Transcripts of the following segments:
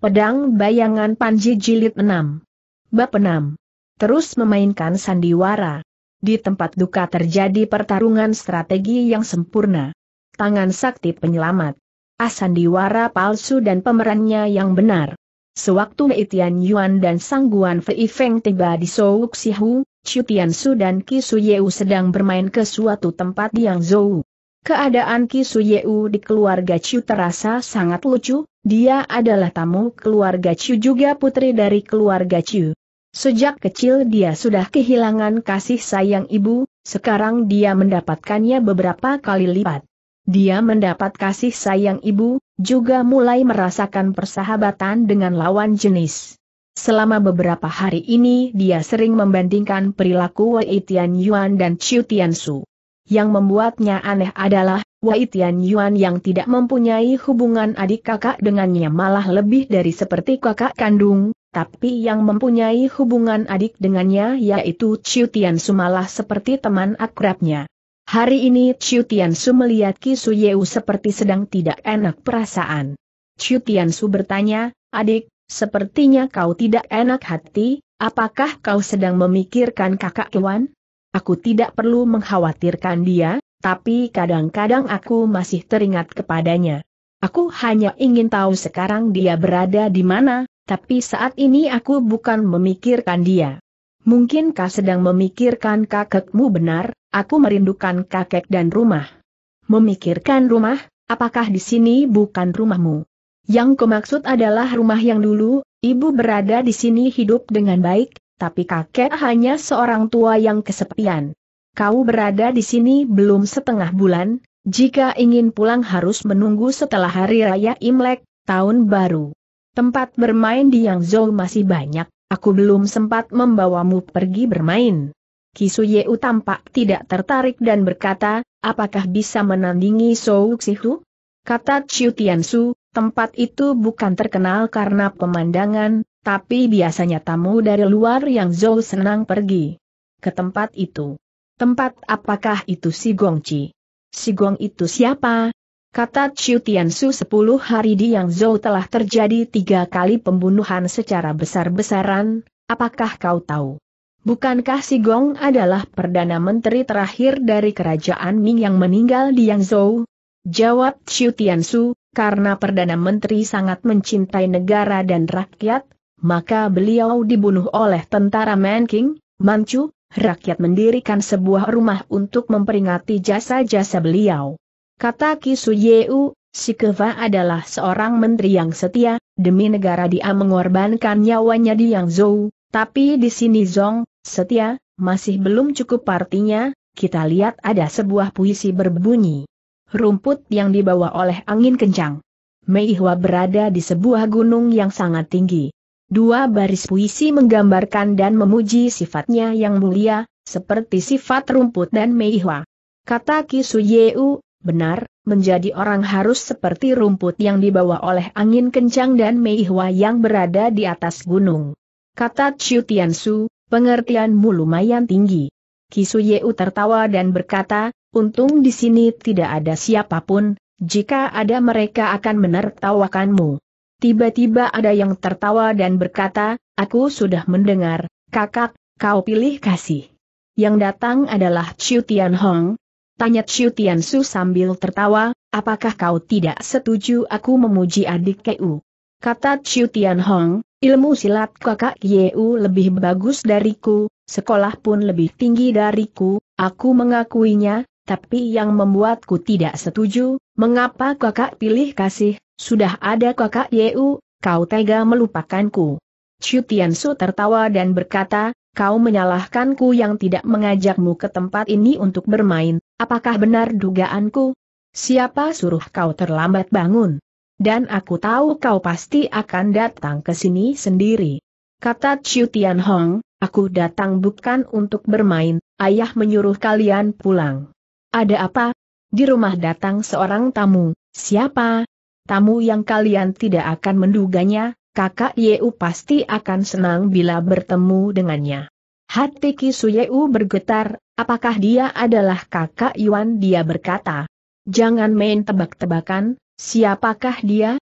Pedang Bayangan Panji Jilid 6. Bab 6. Terus memainkan sandiwara. Di tempat duka terjadi pertarungan strategi yang sempurna. Tangan sakti penyelamat. asandiwara ah, sandiwara palsu dan pemerannya yang benar. Sewaktu Itian Yuan dan Sangguan Fei Feng tiba di Souk Sihu, Tian Su dan Ki Yeu sedang bermain ke suatu tempat yang Zhou. Keadaan Ki Yeu di keluarga Chu terasa sangat lucu, dia adalah tamu keluarga Chu juga putri dari keluarga Chu. Sejak kecil dia sudah kehilangan kasih sayang ibu, sekarang dia mendapatkannya beberapa kali lipat. Dia mendapat kasih sayang ibu, juga mulai merasakan persahabatan dengan lawan jenis. Selama beberapa hari ini dia sering membandingkan perilaku Wei Tian Yuan dan Chiu Tian Su. Yang membuatnya aneh adalah, Wei Tian Yuan yang tidak mempunyai hubungan adik kakak dengannya malah lebih dari seperti kakak kandung, tapi yang mempunyai hubungan adik dengannya yaitu Chiu Tian Su malah seperti teman akrabnya. Hari ini Chiu Tian Su melihat Ki Su Yeu seperti sedang tidak enak perasaan. Chiu Tian Su bertanya, adik, sepertinya kau tidak enak hati, apakah kau sedang memikirkan kakak Kewan? Aku tidak perlu mengkhawatirkan dia, tapi kadang-kadang aku masih teringat kepadanya. Aku hanya ingin tahu sekarang dia berada di mana, tapi saat ini aku bukan memikirkan dia. Mungkinkah sedang memikirkan kakekmu benar, aku merindukan kakek dan rumah. Memikirkan rumah, apakah di sini bukan rumahmu? Yang kumaksud adalah rumah yang dulu, ibu berada di sini hidup dengan baik, tapi kakek hanya seorang tua yang kesepian. Kau berada di sini belum setengah bulan, jika ingin pulang harus menunggu setelah hari raya Imlek, tahun baru. Tempat bermain di Yangzhou masih banyak, aku belum sempat membawamu pergi bermain. Kisuyeu tampak tidak tertarik dan berkata, apakah bisa menandingi Zhou Xihu? Kata Chiu Tiansu, tempat itu bukan terkenal karena pemandangan, tapi biasanya tamu dari luar yang Zhou senang pergi ke tempat itu. Tempat apakah itu si Gongci? Si Gong itu siapa? Kata Chiu Tiansu sepuluh hari di Yang Zhou telah terjadi tiga kali pembunuhan secara besar-besaran, apakah kau tahu? Bukankah si Gong adalah Perdana Menteri terakhir dari Kerajaan Ming yang meninggal di Yang Zhou? Jawab Chiu Tiansu, karena Perdana Menteri sangat mencintai negara dan rakyat, maka beliau dibunuh oleh tentara Manking, Manchu, rakyat mendirikan sebuah rumah untuk memperingati jasa-jasa beliau. Kata Ki Suyeu, si adalah seorang menteri yang setia, demi negara dia mengorbankan nyawanya di Yangzhou, tapi di sini Zong, setia, masih belum cukup artinya, kita lihat ada sebuah puisi berbunyi. Rumput yang dibawa oleh angin kencang. Mei Hua berada di sebuah gunung yang sangat tinggi. Dua baris puisi menggambarkan dan memuji sifatnya yang mulia, seperti sifat rumput dan meihwa. Kata Kisuyeu, benar, menjadi orang harus seperti rumput yang dibawa oleh angin kencang dan meihwa yang berada di atas gunung. Kata Chiu Tiansu, pengertianmu lumayan tinggi. Kisuyeu tertawa dan berkata, untung di sini tidak ada siapapun, jika ada mereka akan menertawakanmu. Tiba-tiba ada yang tertawa dan berkata, aku sudah mendengar, kakak, kau pilih kasih. Yang datang adalah Chiu Tian Hong. Tanya Chiu Tian Su sambil tertawa, apakah kau tidak setuju aku memuji adik Keu? Kata Chiu Tian Hong, ilmu silat kakak Yeu lebih bagus dariku, sekolah pun lebih tinggi dariku, aku mengakuinya, tapi yang membuatku tidak setuju, mengapa kakak pilih kasih, sudah ada kakak Yeu, kau tega melupakanku. Chu Su tertawa dan berkata, kau menyalahkanku yang tidak mengajakmu ke tempat ini untuk bermain, apakah benar dugaanku? Siapa suruh kau terlambat bangun? Dan aku tahu kau pasti akan datang ke sini sendiri. Kata Chu Tian Hong, aku datang bukan untuk bermain, ayah menyuruh kalian pulang. Ada apa? Di rumah datang seorang tamu, siapa? tamu yang kalian tidak akan menduganya, kakak Yeu pasti akan senang bila bertemu dengannya. Hati Kisu Yeu bergetar, apakah dia adalah kakak Yuan dia berkata. Jangan main tebak-tebakan, siapakah dia?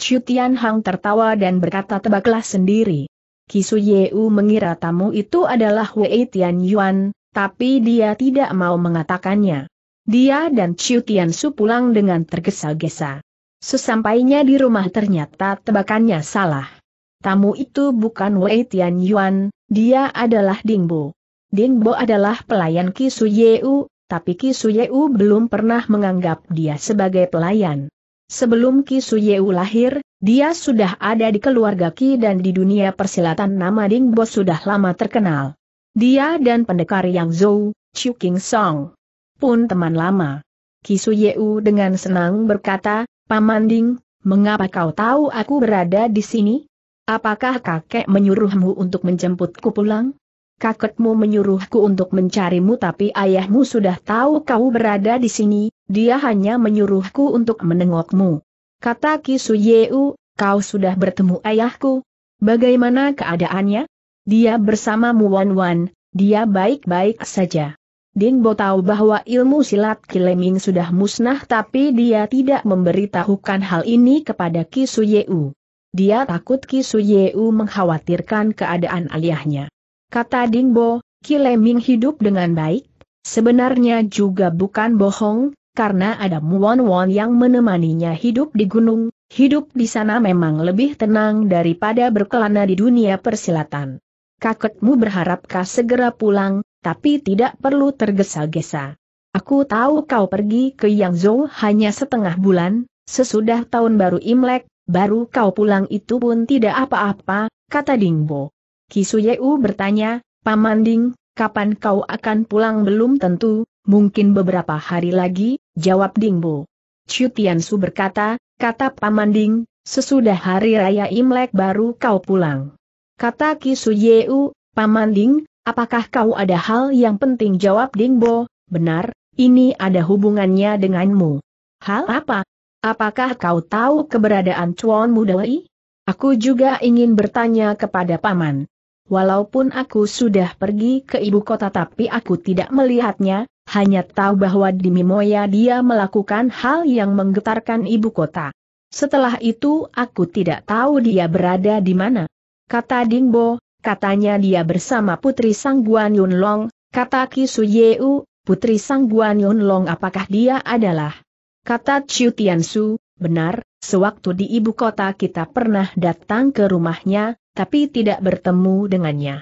Chu Tian Hang tertawa dan berkata tebaklah sendiri. Kisu Yeu mengira tamu itu adalah Wei Tian Yuan, tapi dia tidak mau mengatakannya. Dia dan Chu Tian Su pulang dengan tergesa-gesa. Sesampainya di rumah ternyata tebakannya salah. Tamu itu bukan Wei Tian Yuan, dia adalah Ding Bo. Ding Bo adalah pelayan Ki Yeu, tapi Ki Yeu belum pernah menganggap dia sebagai pelayan. Sebelum Ki Yeu lahir, dia sudah ada di keluarga Ki dan di dunia persilatan nama Ding Bo sudah lama terkenal. Dia dan pendekar Yang Zhou, Chu King Song, pun teman lama. Ki Yeu dengan senang berkata, Pamanding, mengapa kau tahu aku berada di sini? Apakah kakek menyuruhmu untuk menjemputku pulang? Kakekmu menyuruhku untuk mencarimu tapi ayahmu sudah tahu kau berada di sini, dia hanya menyuruhku untuk menengokmu. Kata Yeu, kau sudah bertemu ayahku. Bagaimana keadaannya? Dia bersama Wan Wan, dia baik-baik saja. Ding Bo tahu bahwa ilmu silat Kileming sudah musnah tapi dia tidak memberitahukan hal ini kepada Ki Suyeu. Dia takut Ki Suyeu mengkhawatirkan keadaan aliyahnya. Kata Ding Bo, Kileming hidup dengan baik, sebenarnya juga bukan bohong, karena ada Muon Won yang menemaninya hidup di gunung, hidup di sana memang lebih tenang daripada berkelana di dunia persilatan. Kakekmu berharap kau segera pulang, tapi tidak perlu tergesa-gesa. Aku tahu kau pergi ke Yangzhou hanya setengah bulan, sesudah tahun baru Imlek, baru kau pulang itu pun tidak apa-apa, kata Dingbo. Kisuyeu bertanya, Paman Ding, kapan kau akan pulang belum tentu, mungkin beberapa hari lagi, jawab Dingbo. Chu Tiansu berkata, kata Paman Ding, sesudah hari raya Imlek baru kau pulang. Kata Kisuyeu, Paman Ding, Apakah kau ada hal yang penting jawab Dingbo, benar, ini ada hubungannya denganmu. Hal apa? Apakah kau tahu keberadaan Chuan Mudawai? Aku juga ingin bertanya kepada Paman. Walaupun aku sudah pergi ke ibu kota tapi aku tidak melihatnya, hanya tahu bahwa di Mimoya dia melakukan hal yang menggetarkan ibu kota. Setelah itu aku tidak tahu dia berada di mana. Kata Dingbo, Katanya dia bersama Putri Sang Guan Yun Long, kata Ki Su Yeu, Putri Sang Guan Yun Long apakah dia adalah? Kata Chiu Tian Su, benar, sewaktu di ibu kota kita pernah datang ke rumahnya, tapi tidak bertemu dengannya.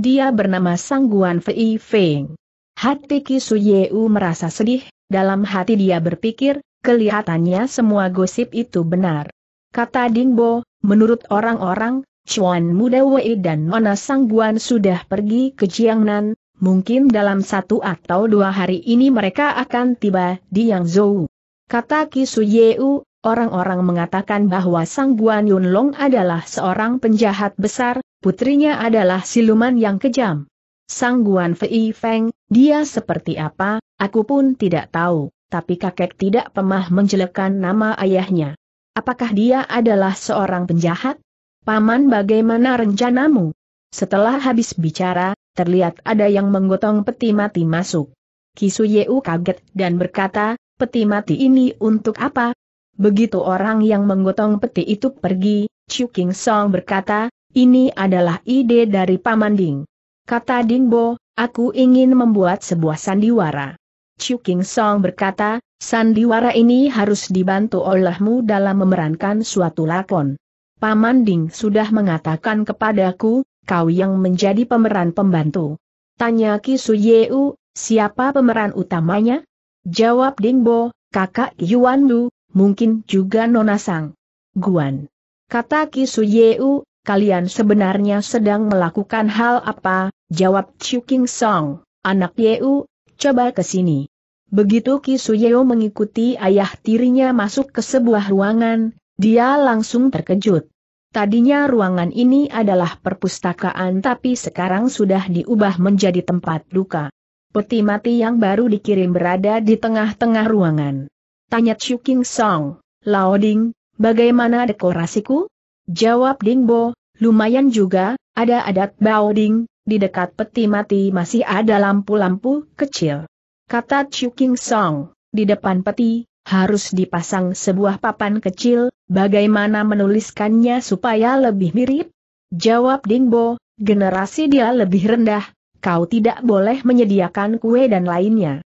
Dia bernama Sang Guan Fei Feng. Hati Ki Su Yeu merasa sedih, dalam hati dia berpikir, kelihatannya semua gosip itu benar. Kata Dingbo, menurut orang-orang, Chuan Muda Wei dan Nona Sangguan sudah pergi ke Jiangnan, mungkin dalam satu atau dua hari ini mereka akan tiba di Yangzhou. Kata Ki Yeu, orang-orang mengatakan bahwa Sangguan Yunlong adalah seorang penjahat besar, putrinya adalah siluman yang kejam. Sangguan Fei Feng, dia seperti apa, aku pun tidak tahu, tapi kakek tidak pemah menjelekkan nama ayahnya. Apakah dia adalah seorang penjahat? Paman bagaimana rencanamu? Setelah habis bicara, terlihat ada yang menggotong peti mati masuk. Kisuyeu kaget dan berkata, peti mati ini untuk apa? Begitu orang yang menggotong peti itu pergi, Chu King Song berkata, ini adalah ide dari Paman Ding. Kata Ding Bo, aku ingin membuat sebuah sandiwara. Chu King Song berkata, sandiwara ini harus dibantu olehmu dalam memerankan suatu lakon. Paman Ding sudah mengatakan kepadaku, kau yang menjadi pemeran pembantu. Tanya Ki Yeu, siapa pemeran utamanya? Jawab Ding Bo, kakak Yuan Lu, mungkin juga Nona Sang. Guan. Kata Ki Yeu, kalian sebenarnya sedang melakukan hal apa? Jawab Chiu King Song, anak Yeu, coba ke sini. Begitu Ki Yeu mengikuti ayah tirinya masuk ke sebuah ruangan, dia langsung terkejut. Tadinya ruangan ini adalah perpustakaan tapi sekarang sudah diubah menjadi tempat duka. Peti mati yang baru dikirim berada di tengah-tengah ruangan. Tanya King Song, Lao Ding, bagaimana dekorasiku? Jawab Ding Bo, lumayan juga, ada adat Bao Ding, di dekat peti mati masih ada lampu-lampu kecil. Kata King Song, di depan peti, harus dipasang sebuah papan kecil, bagaimana menuliskannya supaya lebih mirip? Jawab Dingbo, generasi dia lebih rendah, kau tidak boleh menyediakan kue dan lainnya.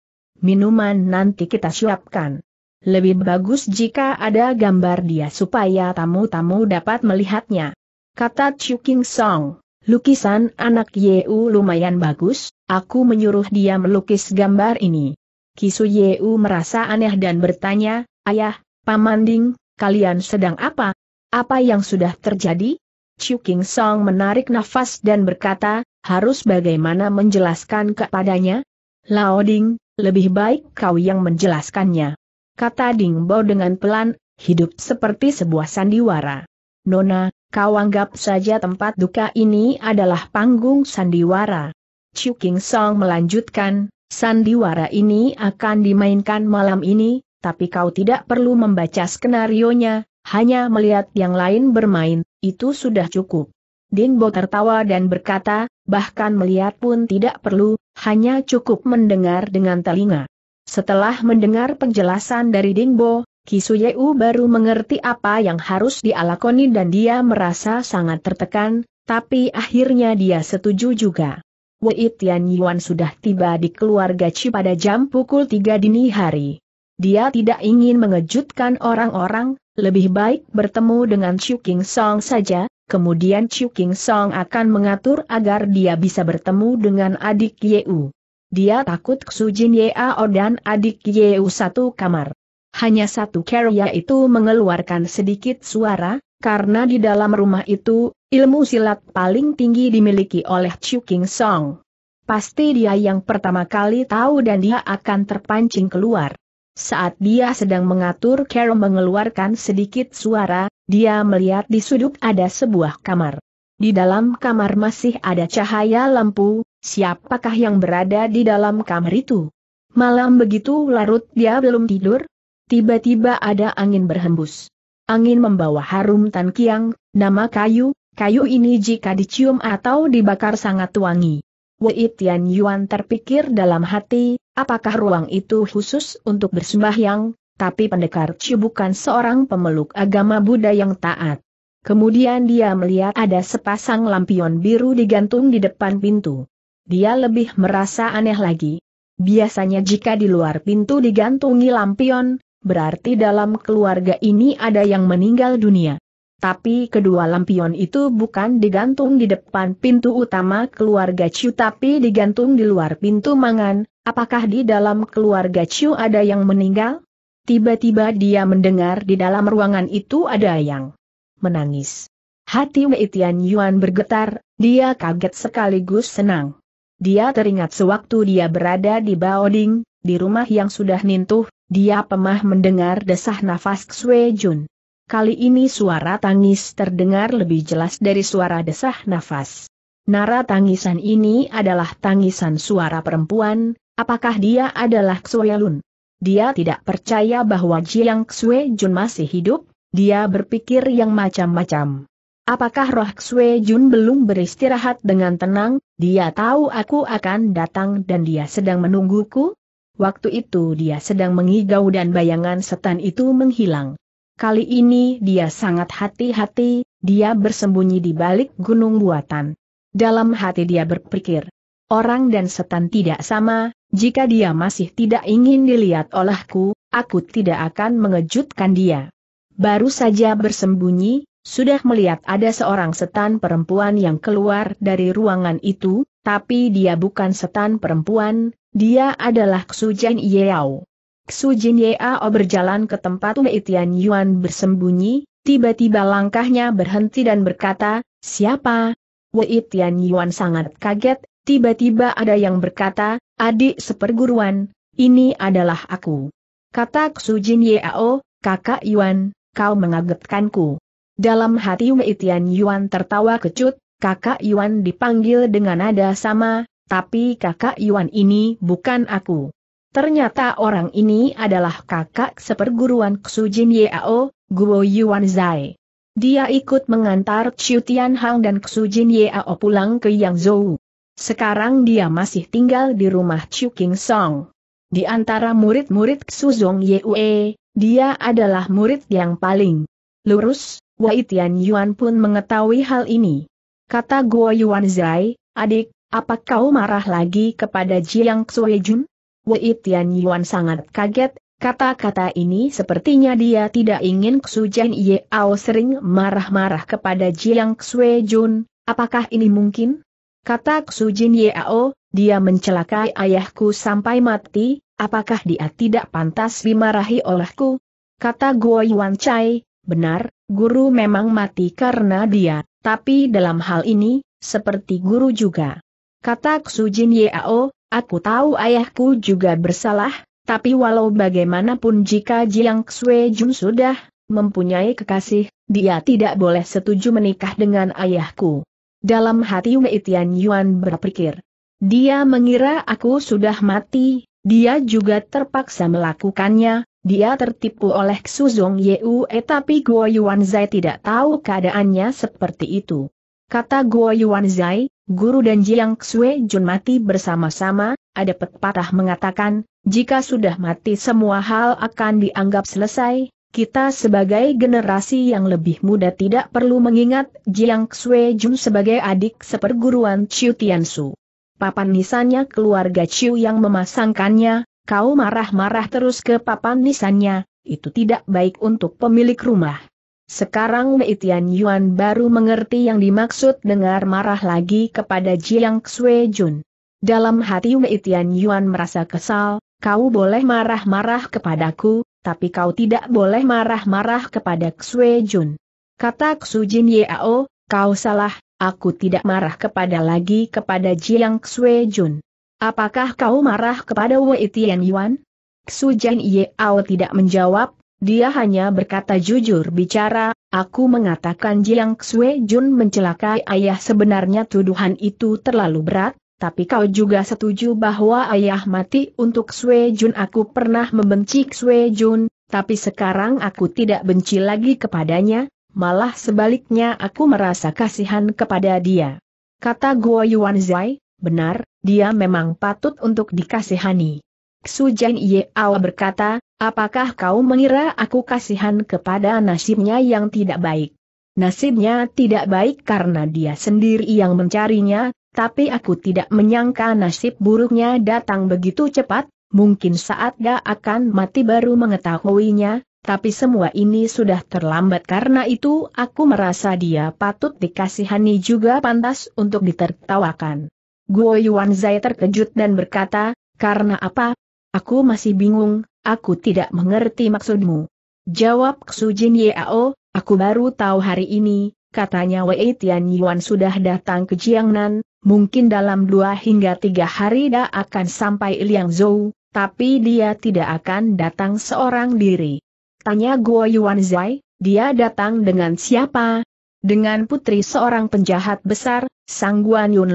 Minuman nanti kita siapkan. Lebih bagus jika ada gambar dia supaya tamu-tamu dapat melihatnya. Kata Chu King Song, lukisan anak Yeu lumayan bagus, aku menyuruh dia melukis gambar ini. Kisu Yeu merasa aneh dan bertanya, Ayah, Pamanding, kalian sedang apa? Apa yang sudah terjadi? Chu King Song menarik nafas dan berkata, harus bagaimana menjelaskan kepadanya? Lao Ding, lebih baik kau yang menjelaskannya. Kata Ding Bo dengan pelan, hidup seperti sebuah sandiwara. Nona, kau anggap saja tempat duka ini adalah panggung sandiwara. Chu King Song melanjutkan, Sandiwara ini akan dimainkan malam ini, tapi kau tidak perlu membaca skenario-nya, hanya melihat yang lain bermain, itu sudah cukup. Dingbo tertawa dan berkata, bahkan melihat pun tidak perlu, hanya cukup mendengar dengan telinga. Setelah mendengar penjelasan dari Dingbo, Kisuyeu baru mengerti apa yang harus dialakoni dan dia merasa sangat tertekan, tapi akhirnya dia setuju juga. Wei Tian Yuan sudah tiba di keluarga Chi pada jam pukul 3 dini hari. Dia tidak ingin mengejutkan orang-orang, lebih baik bertemu dengan Chu King Song saja, kemudian Chu King Song akan mengatur agar dia bisa bertemu dengan adik Yeu. Dia takut Ye Yao dan adik Yeu satu kamar. Hanya satu Carrier itu mengeluarkan sedikit suara, karena di dalam rumah itu, Ilmu silat paling tinggi dimiliki oleh Chu King Song. Pasti dia yang pertama kali tahu dan dia akan terpancing keluar. Saat dia sedang mengatur Carol mengeluarkan sedikit suara, dia melihat di sudut ada sebuah kamar. Di dalam kamar masih ada cahaya lampu, siapakah yang berada di dalam kamar itu? Malam begitu larut dia belum tidur? Tiba-tiba ada angin berhembus. Angin membawa harum tan kiang, nama kayu, Kayu ini jika dicium atau dibakar sangat wangi. Wei Tian Yuan terpikir dalam hati, apakah ruang itu khusus untuk bersembahyang, tapi pendekar Chu bukan seorang pemeluk agama Buddha yang taat. Kemudian dia melihat ada sepasang lampion biru digantung di depan pintu. Dia lebih merasa aneh lagi. Biasanya jika di luar pintu digantungi lampion, berarti dalam keluarga ini ada yang meninggal dunia. Tapi kedua lampion itu bukan digantung di depan pintu utama keluarga Chu tapi digantung di luar pintu mangan, apakah di dalam keluarga Chu ada yang meninggal? Tiba-tiba dia mendengar di dalam ruangan itu ada yang menangis. Hati Wei Tian Yuan bergetar, dia kaget sekaligus senang. Dia teringat sewaktu dia berada di Baoding, di rumah yang sudah nintuh, dia pemah mendengar desah nafas Xue Jun. Kali ini suara tangis terdengar lebih jelas dari suara desah nafas. Nara tangisan ini adalah tangisan suara perempuan, apakah dia adalah Xuelun? Dia tidak percaya bahwa Jiang Xue Jun masih hidup, dia berpikir yang macam-macam. Apakah roh Xue Jun belum beristirahat dengan tenang, dia tahu aku akan datang dan dia sedang menungguku? Waktu itu dia sedang mengigau dan bayangan setan itu menghilang. Kali ini dia sangat hati-hati, dia bersembunyi di balik gunung buatan. Dalam hati dia berpikir, orang dan setan tidak sama, jika dia masih tidak ingin dilihat olehku, aku tidak akan mengejutkan dia. Baru saja bersembunyi, sudah melihat ada seorang setan perempuan yang keluar dari ruangan itu, tapi dia bukan setan perempuan, dia adalah Ksujan Yeo. Xu Jin Yao berjalan ke tempat Wei Tian Yuan bersembunyi, tiba-tiba langkahnya berhenti dan berkata, siapa? Wei Tian Yuan sangat kaget, tiba-tiba ada yang berkata, adik seperguruan, ini adalah aku. Kata Xu Jin Yao, kakak Yuan, kau mengagetkanku. Dalam hati Wei Tian Yuan tertawa kecut, kakak Yuan dipanggil dengan nada sama, tapi kakak Yuan ini bukan aku. Ternyata orang ini adalah kakak seperguruan Ksujin Yao, Guo Yuan Zai. Dia ikut mengantar Chiu Tian Hang dan Ksujin Yao pulang ke Yangzhou. Sekarang dia masih tinggal di rumah Chiu King Song. Di antara murid-murid Ksuzong Yue, dia adalah murid yang paling lurus, Wei Tian Yuan pun mengetahui hal ini. Kata Guo Yuan Zai, adik, apa kau marah lagi kepada Jiang Xuejun? Wei Tian Yuan sangat kaget, kata-kata ini sepertinya dia tidak ingin Xu Ye Ao sering marah-marah kepada Jiang Xue Jun, apakah ini mungkin? Kata Xu Ye Ao, dia mencelakai ayahku sampai mati, apakah dia tidak pantas dimarahi olehku? Kata Guo Yuan Chai, benar, guru memang mati karena dia, tapi dalam hal ini, seperti guru juga. Kata Xu Ye Ao. Aku tahu ayahku juga bersalah, tapi walau bagaimanapun jika Jiang Xue Jun sudah mempunyai kekasih, dia tidak boleh setuju menikah dengan ayahku. Dalam hati Wei Tian Yuan berpikir. Dia mengira aku sudah mati, dia juga terpaksa melakukannya, dia tertipu oleh Xuzong Yue eh, tapi Guo Yuanzai tidak tahu keadaannya seperti itu. Kata Guo Yuanzai, Guru dan Jiang Xue Jun mati bersama-sama, ada pepatah mengatakan, jika sudah mati semua hal akan dianggap selesai, kita sebagai generasi yang lebih muda tidak perlu mengingat Jiang Xue Jun sebagai adik seperguruan Chiu Su. Papan nisannya keluarga Chiu yang memasangkannya, kau marah-marah terus ke papan nisannya, itu tidak baik untuk pemilik rumah. Sekarang Mei Tian Yuan baru mengerti yang dimaksud dengar marah lagi kepada Jiang Xue Jun. Dalam hati Mei Tian Yuan merasa kesal, kau boleh marah-marah kepadaku, tapi kau tidak boleh marah-marah kepada Xue Jun. Kata Xu Jin Yao, kau salah, aku tidak marah kepada lagi kepada Jiang Xue Jun. Apakah kau marah kepada Wei Tian Yuan? Xu Jin Yao tidak menjawab, dia hanya berkata jujur bicara, aku mengatakan Jiang Xue Jun mencelakai ayah sebenarnya tuduhan itu terlalu berat, tapi kau juga setuju bahwa ayah mati untuk Xue Jun aku pernah membenci Xue Jun, tapi sekarang aku tidak benci lagi kepadanya, malah sebaliknya aku merasa kasihan kepada dia. Kata Guo Yuan Zai, benar, dia memang patut untuk dikasihani. Sujan Awa berkata, apakah kau mengira aku kasihan kepada nasibnya yang tidak baik? Nasibnya tidak baik karena dia sendiri yang mencarinya, tapi aku tidak menyangka nasib buruknya datang begitu cepat, mungkin saat dia akan mati baru mengetahuinya, tapi semua ini sudah terlambat karena itu aku merasa dia patut dikasihani juga pantas untuk ditertawakan. Guo Zai terkejut dan berkata, karena apa, Aku masih bingung, aku tidak mengerti maksudmu. Jawab Jin Yao, aku baru tahu hari ini, katanya Wei Tian Yuan sudah datang ke Jiangnan, mungkin dalam dua hingga tiga hari dia akan sampai Liang Zhou, tapi dia tidak akan datang seorang diri. Tanya Guo Yuan Zai, dia datang dengan siapa? Dengan putri seorang penjahat besar, Sang Guan Yun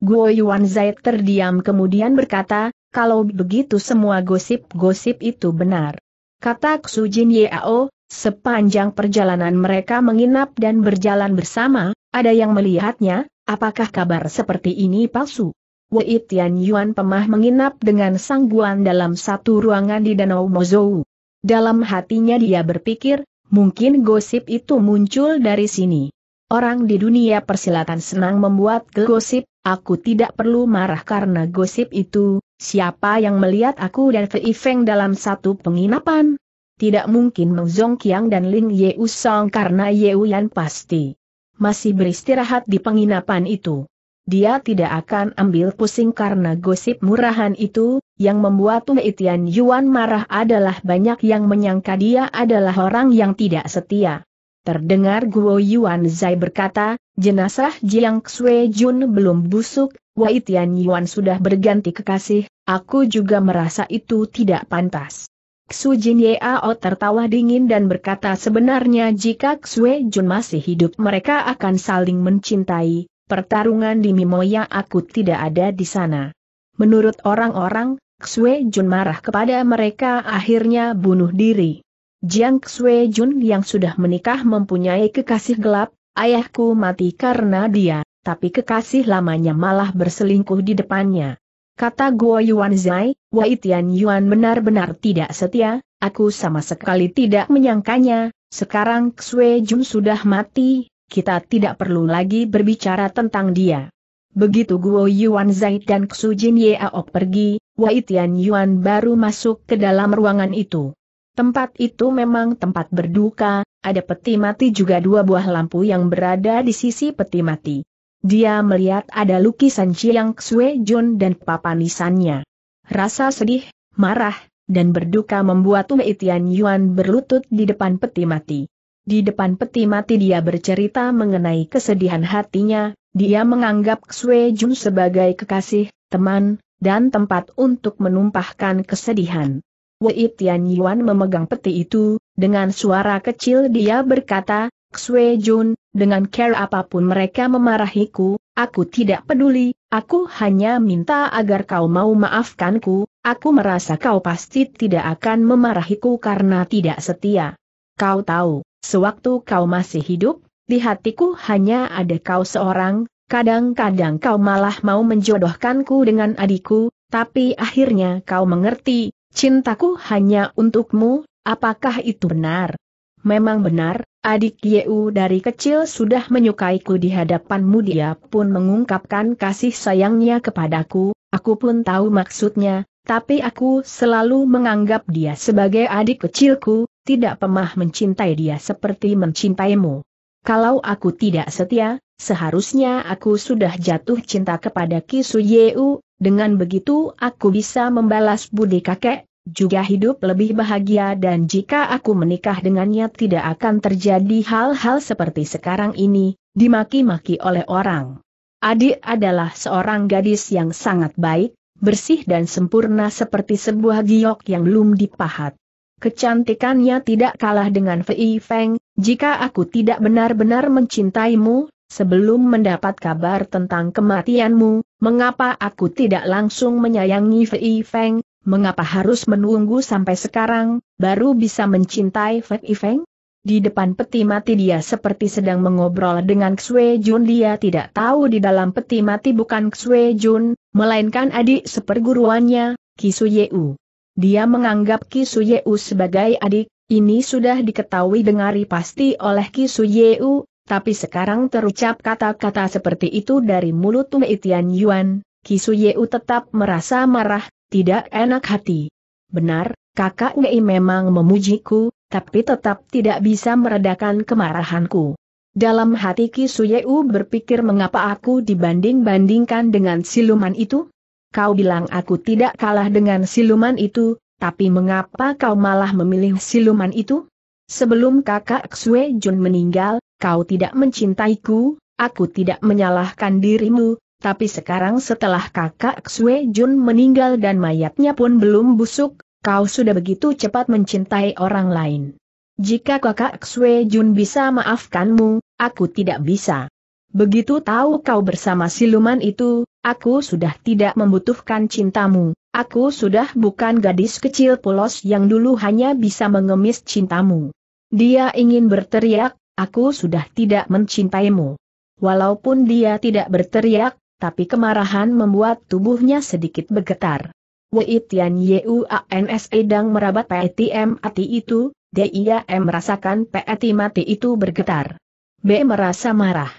Guo Yuan Zai terdiam kemudian berkata, kalau begitu semua gosip-gosip itu benar. Kata Jin Yao, sepanjang perjalanan mereka menginap dan berjalan bersama, ada yang melihatnya, apakah kabar seperti ini palsu? Wei Tian Yuan Pemah menginap dengan Sang Guan dalam satu ruangan di Danau Mozou. Dalam hatinya dia berpikir, mungkin gosip itu muncul dari sini. Orang di dunia persilatan senang membuat gosip, aku tidak perlu marah karena gosip itu, Siapa yang melihat aku dan Fei Feng dalam satu penginapan? Tidak mungkin Meng Qiang dan Ling Ye Usong karena Ye Uyan pasti masih beristirahat di penginapan itu. Dia tidak akan ambil pusing karena gosip murahan itu, yang membuat Tian Yuan marah adalah banyak yang menyangka dia adalah orang yang tidak setia. Terdengar Guo Yuan Zai berkata, jenazah Jiang Xue Jun belum busuk, Wei Tian Yuan sudah berganti kekasih, aku juga merasa itu tidak pantas. Xu Jin Yao tertawa dingin dan berkata sebenarnya jika Xue Jun masih hidup mereka akan saling mencintai, pertarungan di Mimoya aku tidak ada di sana. Menurut orang-orang, Xue Jun marah kepada mereka akhirnya bunuh diri. Jiang Xue Jun yang sudah menikah mempunyai kekasih gelap, ayahku mati karena dia tapi kekasih lamanya malah berselingkuh di depannya. Kata Guo Yuan Zai, Wei Tian Yuan benar-benar tidak setia, aku sama sekali tidak menyangkanya, sekarang Xue Jun sudah mati, kita tidak perlu lagi berbicara tentang dia. Begitu Guo Yuan Zai dan Xu Jin Yeao pergi, Wei Tian Yuan baru masuk ke dalam ruangan itu. Tempat itu memang tempat berduka, ada peti mati juga dua buah lampu yang berada di sisi peti mati. Dia melihat ada lukisan Chiang Xue Jun dan papan nisannya. Rasa sedih, marah, dan berduka membuat Wei Tian Yuan berlutut di depan peti mati. Di depan peti mati dia bercerita mengenai kesedihan hatinya, dia menganggap Xue Jun sebagai kekasih, teman, dan tempat untuk menumpahkan kesedihan. Wei Tian Yuan memegang peti itu, dengan suara kecil dia berkata, Xue Jun, dengan care apapun mereka memarahiku, aku tidak peduli, aku hanya minta agar kau mau maafkanku, aku merasa kau pasti tidak akan memarahiku karena tidak setia. Kau tahu, sewaktu kau masih hidup, di hatiku hanya ada kau seorang, kadang-kadang kau malah mau menjodohkanku dengan adikku, tapi akhirnya kau mengerti, cintaku hanya untukmu, apakah itu benar? Memang benar, adik Yeu dari kecil sudah menyukaiku di hadapanmu dia pun mengungkapkan kasih sayangnya kepadaku, aku pun tahu maksudnya, tapi aku selalu menganggap dia sebagai adik kecilku, tidak pemah mencintai dia seperti mencintaimu. Kalau aku tidak setia, seharusnya aku sudah jatuh cinta kepada Kisu Yeu, dengan begitu aku bisa membalas budi kakek, juga hidup lebih bahagia dan jika aku menikah dengannya tidak akan terjadi hal-hal seperti sekarang ini, dimaki-maki oleh orang. Adik adalah seorang gadis yang sangat baik, bersih dan sempurna seperti sebuah giok yang belum dipahat. Kecantikannya tidak kalah dengan Fei Feng, jika aku tidak benar-benar mencintaimu, sebelum mendapat kabar tentang kematianmu, mengapa aku tidak langsung menyayangi Fei Feng, mengapa harus menunggu sampai sekarang, baru bisa mencintai Fei Feng? Di depan peti mati dia seperti sedang mengobrol dengan Xue Jun dia tidak tahu di dalam peti mati bukan Xue Jun, melainkan adik seperguruannya, Kisu Yeu. Dia menganggap Kisu Yeu sebagai adik, ini sudah diketahui dengari pasti oleh Kisu Yeu, tapi sekarang terucap kata-kata seperti itu dari mulut Mei Tianyuan, Yuan, Yeu tetap merasa marah, tidak enak hati. Benar, kakak Mei memang memujiku, tapi tetap tidak bisa meredakan kemarahanku. Dalam hati Yeu berpikir mengapa aku dibanding-bandingkan dengan siluman itu? Kau bilang aku tidak kalah dengan siluman itu, tapi mengapa kau malah memilih siluman itu? Sebelum kakak Xue Jun meninggal, kau tidak mencintaiku, aku tidak menyalahkan dirimu, tapi sekarang setelah kakak Xue Jun meninggal dan mayatnya pun belum busuk, kau sudah begitu cepat mencintai orang lain. Jika kakak Xue Jun bisa maafkanmu, aku tidak bisa. Begitu tahu kau bersama siluman itu, aku sudah tidak membutuhkan cintamu, aku sudah bukan gadis kecil polos yang dulu hanya bisa mengemis cintamu. Dia ingin berteriak, Aku sudah tidak mencintaimu. Walaupun dia tidak berteriak, tapi kemarahan membuat tubuhnya sedikit bergetar. Wei Tian Yuans sedang merabat peti mati itu, dia merasakan peti mati itu bergetar. B merasa marah.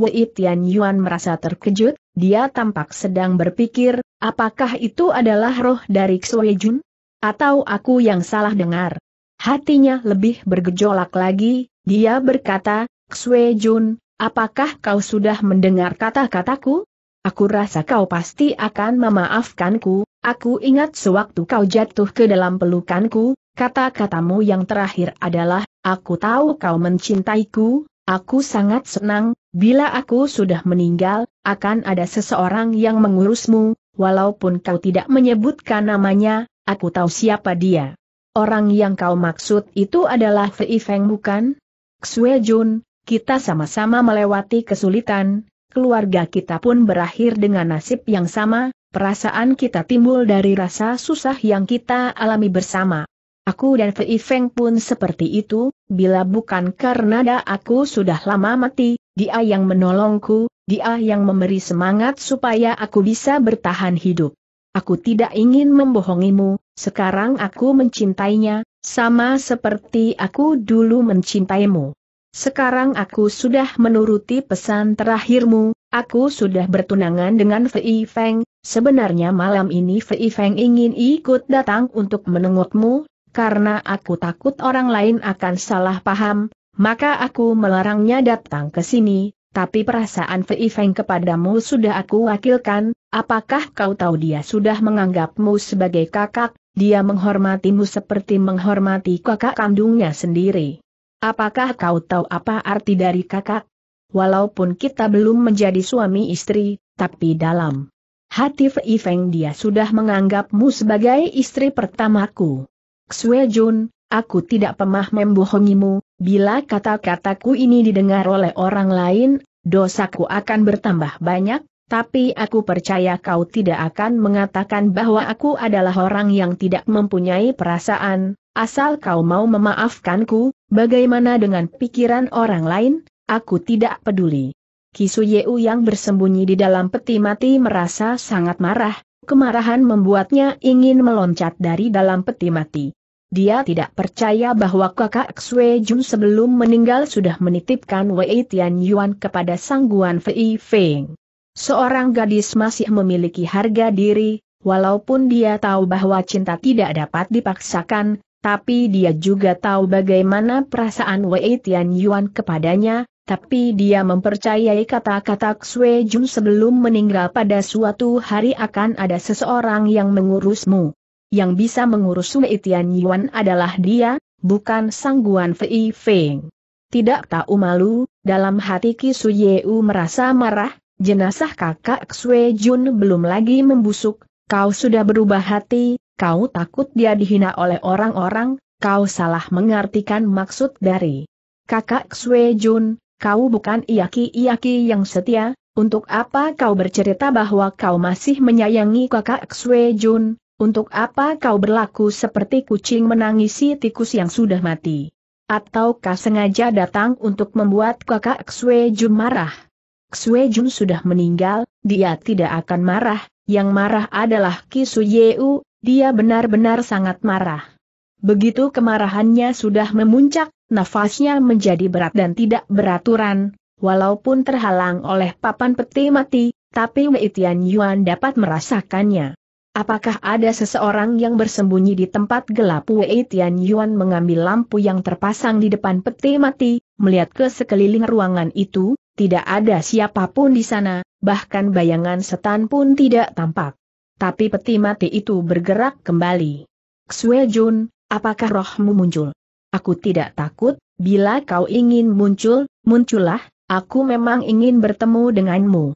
Wei Tian Yuan merasa terkejut, dia tampak sedang berpikir, apakah itu adalah roh dari Xue Jun? Atau aku yang salah dengar? Hatinya lebih bergejolak lagi, dia berkata, Xue Jun, apakah kau sudah mendengar kata-kataku? Aku rasa kau pasti akan memaafkanku, aku ingat sewaktu kau jatuh ke dalam pelukanku, kata-katamu yang terakhir adalah, aku tahu kau mencintaiku, aku sangat senang, bila aku sudah meninggal, akan ada seseorang yang mengurusmu, walaupun kau tidak menyebutkan namanya, aku tahu siapa dia. Orang yang kau maksud itu adalah Fei Feng bukan? Xue Jun, kita sama-sama melewati kesulitan, keluarga kita pun berakhir dengan nasib yang sama, perasaan kita timbul dari rasa susah yang kita alami bersama. Aku dan Fei Feng pun seperti itu, bila bukan karena da aku sudah lama mati, dia yang menolongku, dia yang memberi semangat supaya aku bisa bertahan hidup. Aku tidak ingin membohongimu, sekarang aku mencintainya, sama seperti aku dulu mencintaimu. Sekarang aku sudah menuruti pesan terakhirmu, aku sudah bertunangan dengan Fei Feng, sebenarnya malam ini Fei Feng ingin ikut datang untuk menengokmu, karena aku takut orang lain akan salah paham, maka aku melarangnya datang ke sini, tapi perasaan Fei Feng kepadamu sudah aku wakilkan, apakah kau tahu dia sudah menganggapmu sebagai kakak, dia menghormatimu seperti menghormati kakak kandungnya sendiri. Apakah kau tahu apa arti dari kakak? Walaupun kita belum menjadi suami istri, tapi dalam hati Fei Feng dia sudah menganggapmu sebagai istri pertamaku. Xue Jun, aku tidak pernah membohongimu, bila kata-kataku ini didengar oleh orang lain, dosaku akan bertambah banyak, tapi aku percaya kau tidak akan mengatakan bahwa aku adalah orang yang tidak mempunyai perasaan, asal kau mau memaafkanku, bagaimana dengan pikiran orang lain, aku tidak peduli. Kisu Yeu yang bersembunyi di dalam peti mati merasa sangat marah, kemarahan membuatnya ingin meloncat dari dalam peti mati. Dia tidak percaya bahwa kakak Xue Jun sebelum meninggal sudah menitipkan Wei Tian Yuan kepada sangguan Fei Feng. Seorang gadis masih memiliki harga diri, walaupun dia tahu bahwa cinta tidak dapat dipaksakan, tapi dia juga tahu bagaimana perasaan Wei Tian Yuan kepadanya, tapi dia mempercayai kata-kata Xue Jun sebelum meninggal pada suatu hari akan ada seseorang yang mengurusmu. Yang bisa mengurus Wei Tian Yuan adalah dia, bukan sangguan Fei Feng. Tidak tahu malu, dalam hati Ki Su merasa marah, jenazah kakak Xue Jun belum lagi membusuk, kau sudah berubah hati, kau takut dia dihina oleh orang-orang, kau salah mengartikan maksud dari kakak Xue Jun, kau bukan iaki-iaki yang setia, untuk apa kau bercerita bahwa kau masih menyayangi kakak Xue Jun, untuk apa kau berlaku seperti kucing menangisi tikus yang sudah mati? Ataukah sengaja datang untuk membuat kakak Xue Jun marah? Xue Jun sudah meninggal, dia tidak akan marah, yang marah adalah Ki Su Yeu, dia benar-benar sangat marah. Begitu kemarahannya sudah memuncak, nafasnya menjadi berat dan tidak beraturan, walaupun terhalang oleh papan peti mati, tapi Wei Tian Yuan dapat merasakannya. Apakah ada seseorang yang bersembunyi di tempat gelap Wei Tian Yuan mengambil lampu yang terpasang di depan peti mati, melihat ke sekeliling ruangan itu, tidak ada siapapun di sana, bahkan bayangan setan pun tidak tampak. Tapi peti mati itu bergerak kembali. Xue Jun, apakah rohmu muncul? Aku tidak takut, bila kau ingin muncul, muncullah, aku memang ingin bertemu denganmu.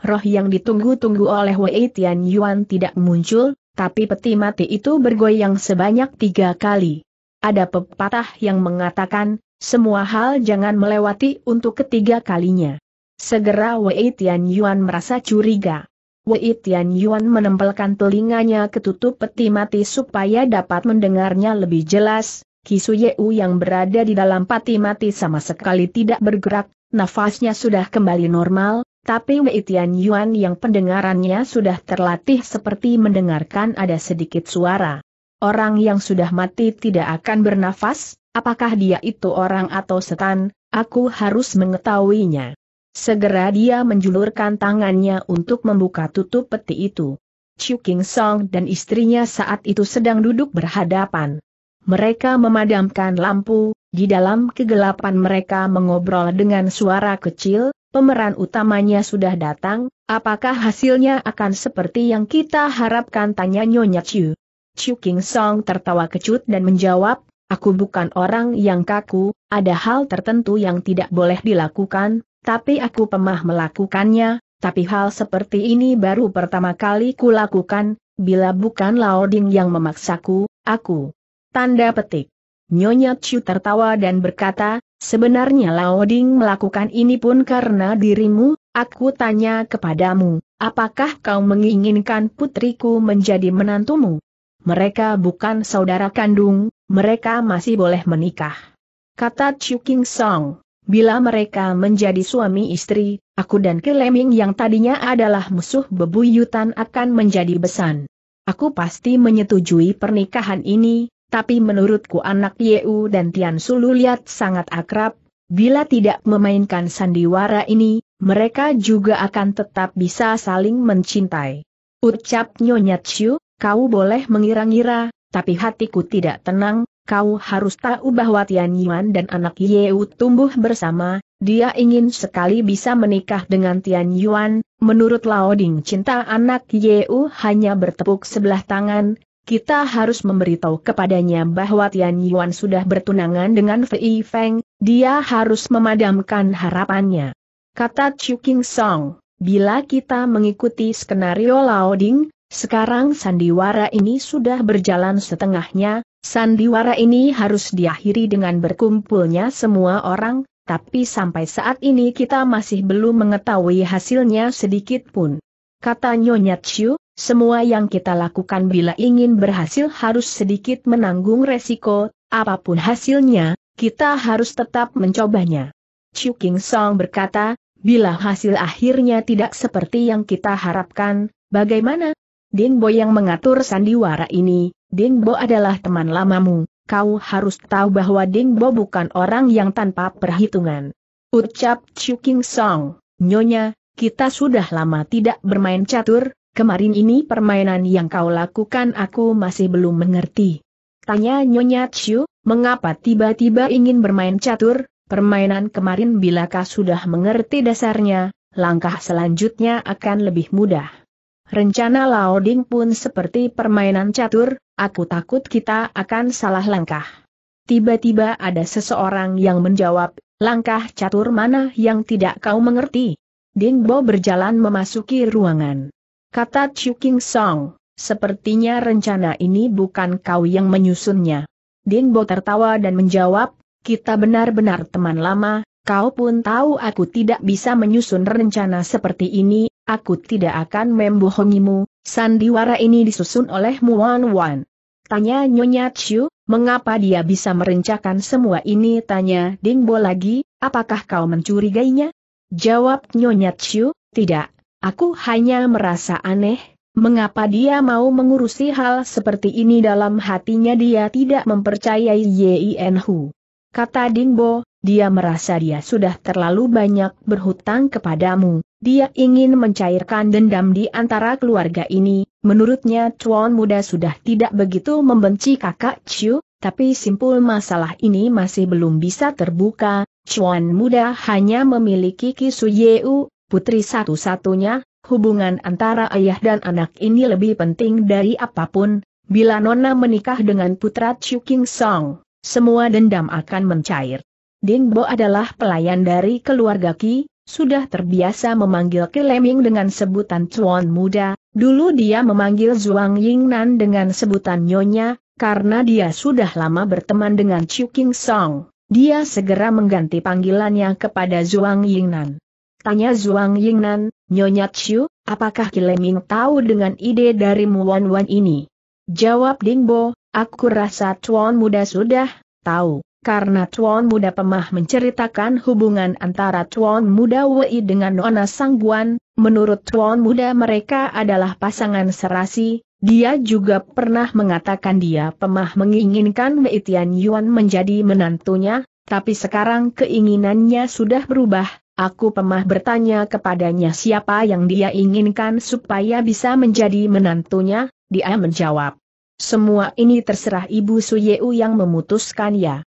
Roh yang ditunggu-tunggu oleh Wei Tian Yuan tidak muncul, tapi peti mati itu bergoyang sebanyak tiga kali. Ada pepatah yang mengatakan, semua hal jangan melewati untuk ketiga kalinya. Segera Wei Tian Yuan merasa curiga. Wei Tian Yuan menempelkan telinganya ke tutup peti mati supaya dapat mendengarnya lebih jelas. Kisu Yeu yang berada di dalam peti mati sama sekali tidak bergerak, nafasnya sudah kembali normal, tapi Wei Tian Yuan yang pendengarannya sudah terlatih seperti mendengarkan ada sedikit suara. Orang yang sudah mati tidak akan bernafas, Apakah dia itu orang atau setan, aku harus mengetahuinya. Segera dia menjulurkan tangannya untuk membuka tutup peti itu. Chu King Song dan istrinya saat itu sedang duduk berhadapan. Mereka memadamkan lampu, di dalam kegelapan mereka mengobrol dengan suara kecil, pemeran utamanya sudah datang, apakah hasilnya akan seperti yang kita harapkan tanya Nyonya Chu. Chu King Song tertawa kecut dan menjawab, Aku bukan orang yang kaku, ada hal tertentu yang tidak boleh dilakukan, tapi aku pemah melakukannya, tapi hal seperti ini baru pertama kali kulakukan, bila bukan Laoding yang memaksaku, aku. Tanda petik. Nyonya Chu tertawa dan berkata, sebenarnya Laoding melakukan ini pun karena dirimu, aku tanya kepadamu, apakah kau menginginkan putriku menjadi menantumu? Mereka bukan saudara kandung, mereka masih boleh menikah. Kata Chu King Song, bila mereka menjadi suami istri, aku dan Keleming yang tadinya adalah musuh bebuyutan akan menjadi besan. Aku pasti menyetujui pernikahan ini, tapi menurutku anak Yeu dan Tian Sulu lihat sangat akrab, bila tidak memainkan sandiwara ini, mereka juga akan tetap bisa saling mencintai. Ucap Nyonya Chu, kau boleh mengira-ngira, tapi hatiku tidak tenang, kau harus tahu bahwa Tian Yuan dan anak Yeu tumbuh bersama, dia ingin sekali bisa menikah dengan Tian Yuan, menurut Lao Ding cinta anak Yeu hanya bertepuk sebelah tangan, kita harus memberitahu kepadanya bahwa Tian Yuan sudah bertunangan dengan Fei Feng, dia harus memadamkan harapannya. Kata Chu King Song, bila kita mengikuti skenario Lao Ding, sekarang sandiwara ini sudah berjalan setengahnya, sandiwara ini harus diakhiri dengan berkumpulnya semua orang, tapi sampai saat ini kita masih belum mengetahui hasilnya sedikit pun. Kata Nyonya Chiu, semua yang kita lakukan bila ingin berhasil harus sedikit menanggung resiko, apapun hasilnya, kita harus tetap mencobanya. Chiu King Song berkata, bila hasil akhirnya tidak seperti yang kita harapkan, bagaimana Bo yang mengatur sandiwara ini, Bo adalah teman lamamu, kau harus tahu bahwa Bo bukan orang yang tanpa perhitungan. Ucap Chu King Song, Nyonya, kita sudah lama tidak bermain catur, kemarin ini permainan yang kau lakukan aku masih belum mengerti. Tanya Nyonya Chu, mengapa tiba-tiba ingin bermain catur, permainan kemarin bilakah sudah mengerti dasarnya, langkah selanjutnya akan lebih mudah. Rencana Laoding pun seperti permainan catur, aku takut kita akan salah langkah. Tiba-tiba ada seseorang yang menjawab, langkah catur mana yang tidak kau mengerti? Ding Bo berjalan memasuki ruangan. Kata Chu King Song, sepertinya rencana ini bukan kau yang menyusunnya. Ding Bo tertawa dan menjawab, kita benar-benar teman lama, Kau pun tahu aku tidak bisa menyusun rencana seperti ini, aku tidak akan membohongimu, sandiwara ini disusun oleh Muan Wan. Tanya Nyonya Chiu, mengapa dia bisa merencakan semua ini? Tanya Ding Bo lagi, apakah kau mencurigainya? Jawab Nyonya Chiu, tidak, aku hanya merasa aneh, Mengapa dia mau mengurusi hal seperti ini dalam hatinya dia tidak mempercayai Yin Hu. Kata Ding Bo. Dia merasa dia sudah terlalu banyak berhutang kepadamu, dia ingin mencairkan dendam di antara keluarga ini, menurutnya Chuan muda sudah tidak begitu membenci kakak Chiu, tapi simpul masalah ini masih belum bisa terbuka, Chuan muda hanya memiliki Kisu Yeu, putri satu-satunya, hubungan antara ayah dan anak ini lebih penting dari apapun, bila Nona menikah dengan putra Chu King Song, semua dendam akan mencair. Dingbo adalah pelayan dari keluarga Ki, sudah terbiasa memanggil Leming dengan sebutan Chuan Muda, dulu dia memanggil Zhuang Yingnan dengan sebutan Nyonya, karena dia sudah lama berteman dengan Chu King Song. Dia segera mengganti panggilannya kepada Zhuang Yingnan. Tanya Zhuang Yingnan, Nyonya Chu, apakah Leming tahu dengan ide dari Muan Wan ini? Jawab Dingbo, aku rasa Chuan Muda sudah tahu karena Tuan Muda Pemah menceritakan hubungan antara Tuan Muda Wei dengan Nona Sangguan, menurut Tuan Muda mereka adalah pasangan serasi, dia juga pernah mengatakan dia Pemah menginginkan Wei Tian Yuan menjadi menantunya, tapi sekarang keinginannya sudah berubah, aku Pemah bertanya kepadanya siapa yang dia inginkan supaya bisa menjadi menantunya, dia menjawab. Semua ini terserah Ibu Suyeu yang memutuskan ya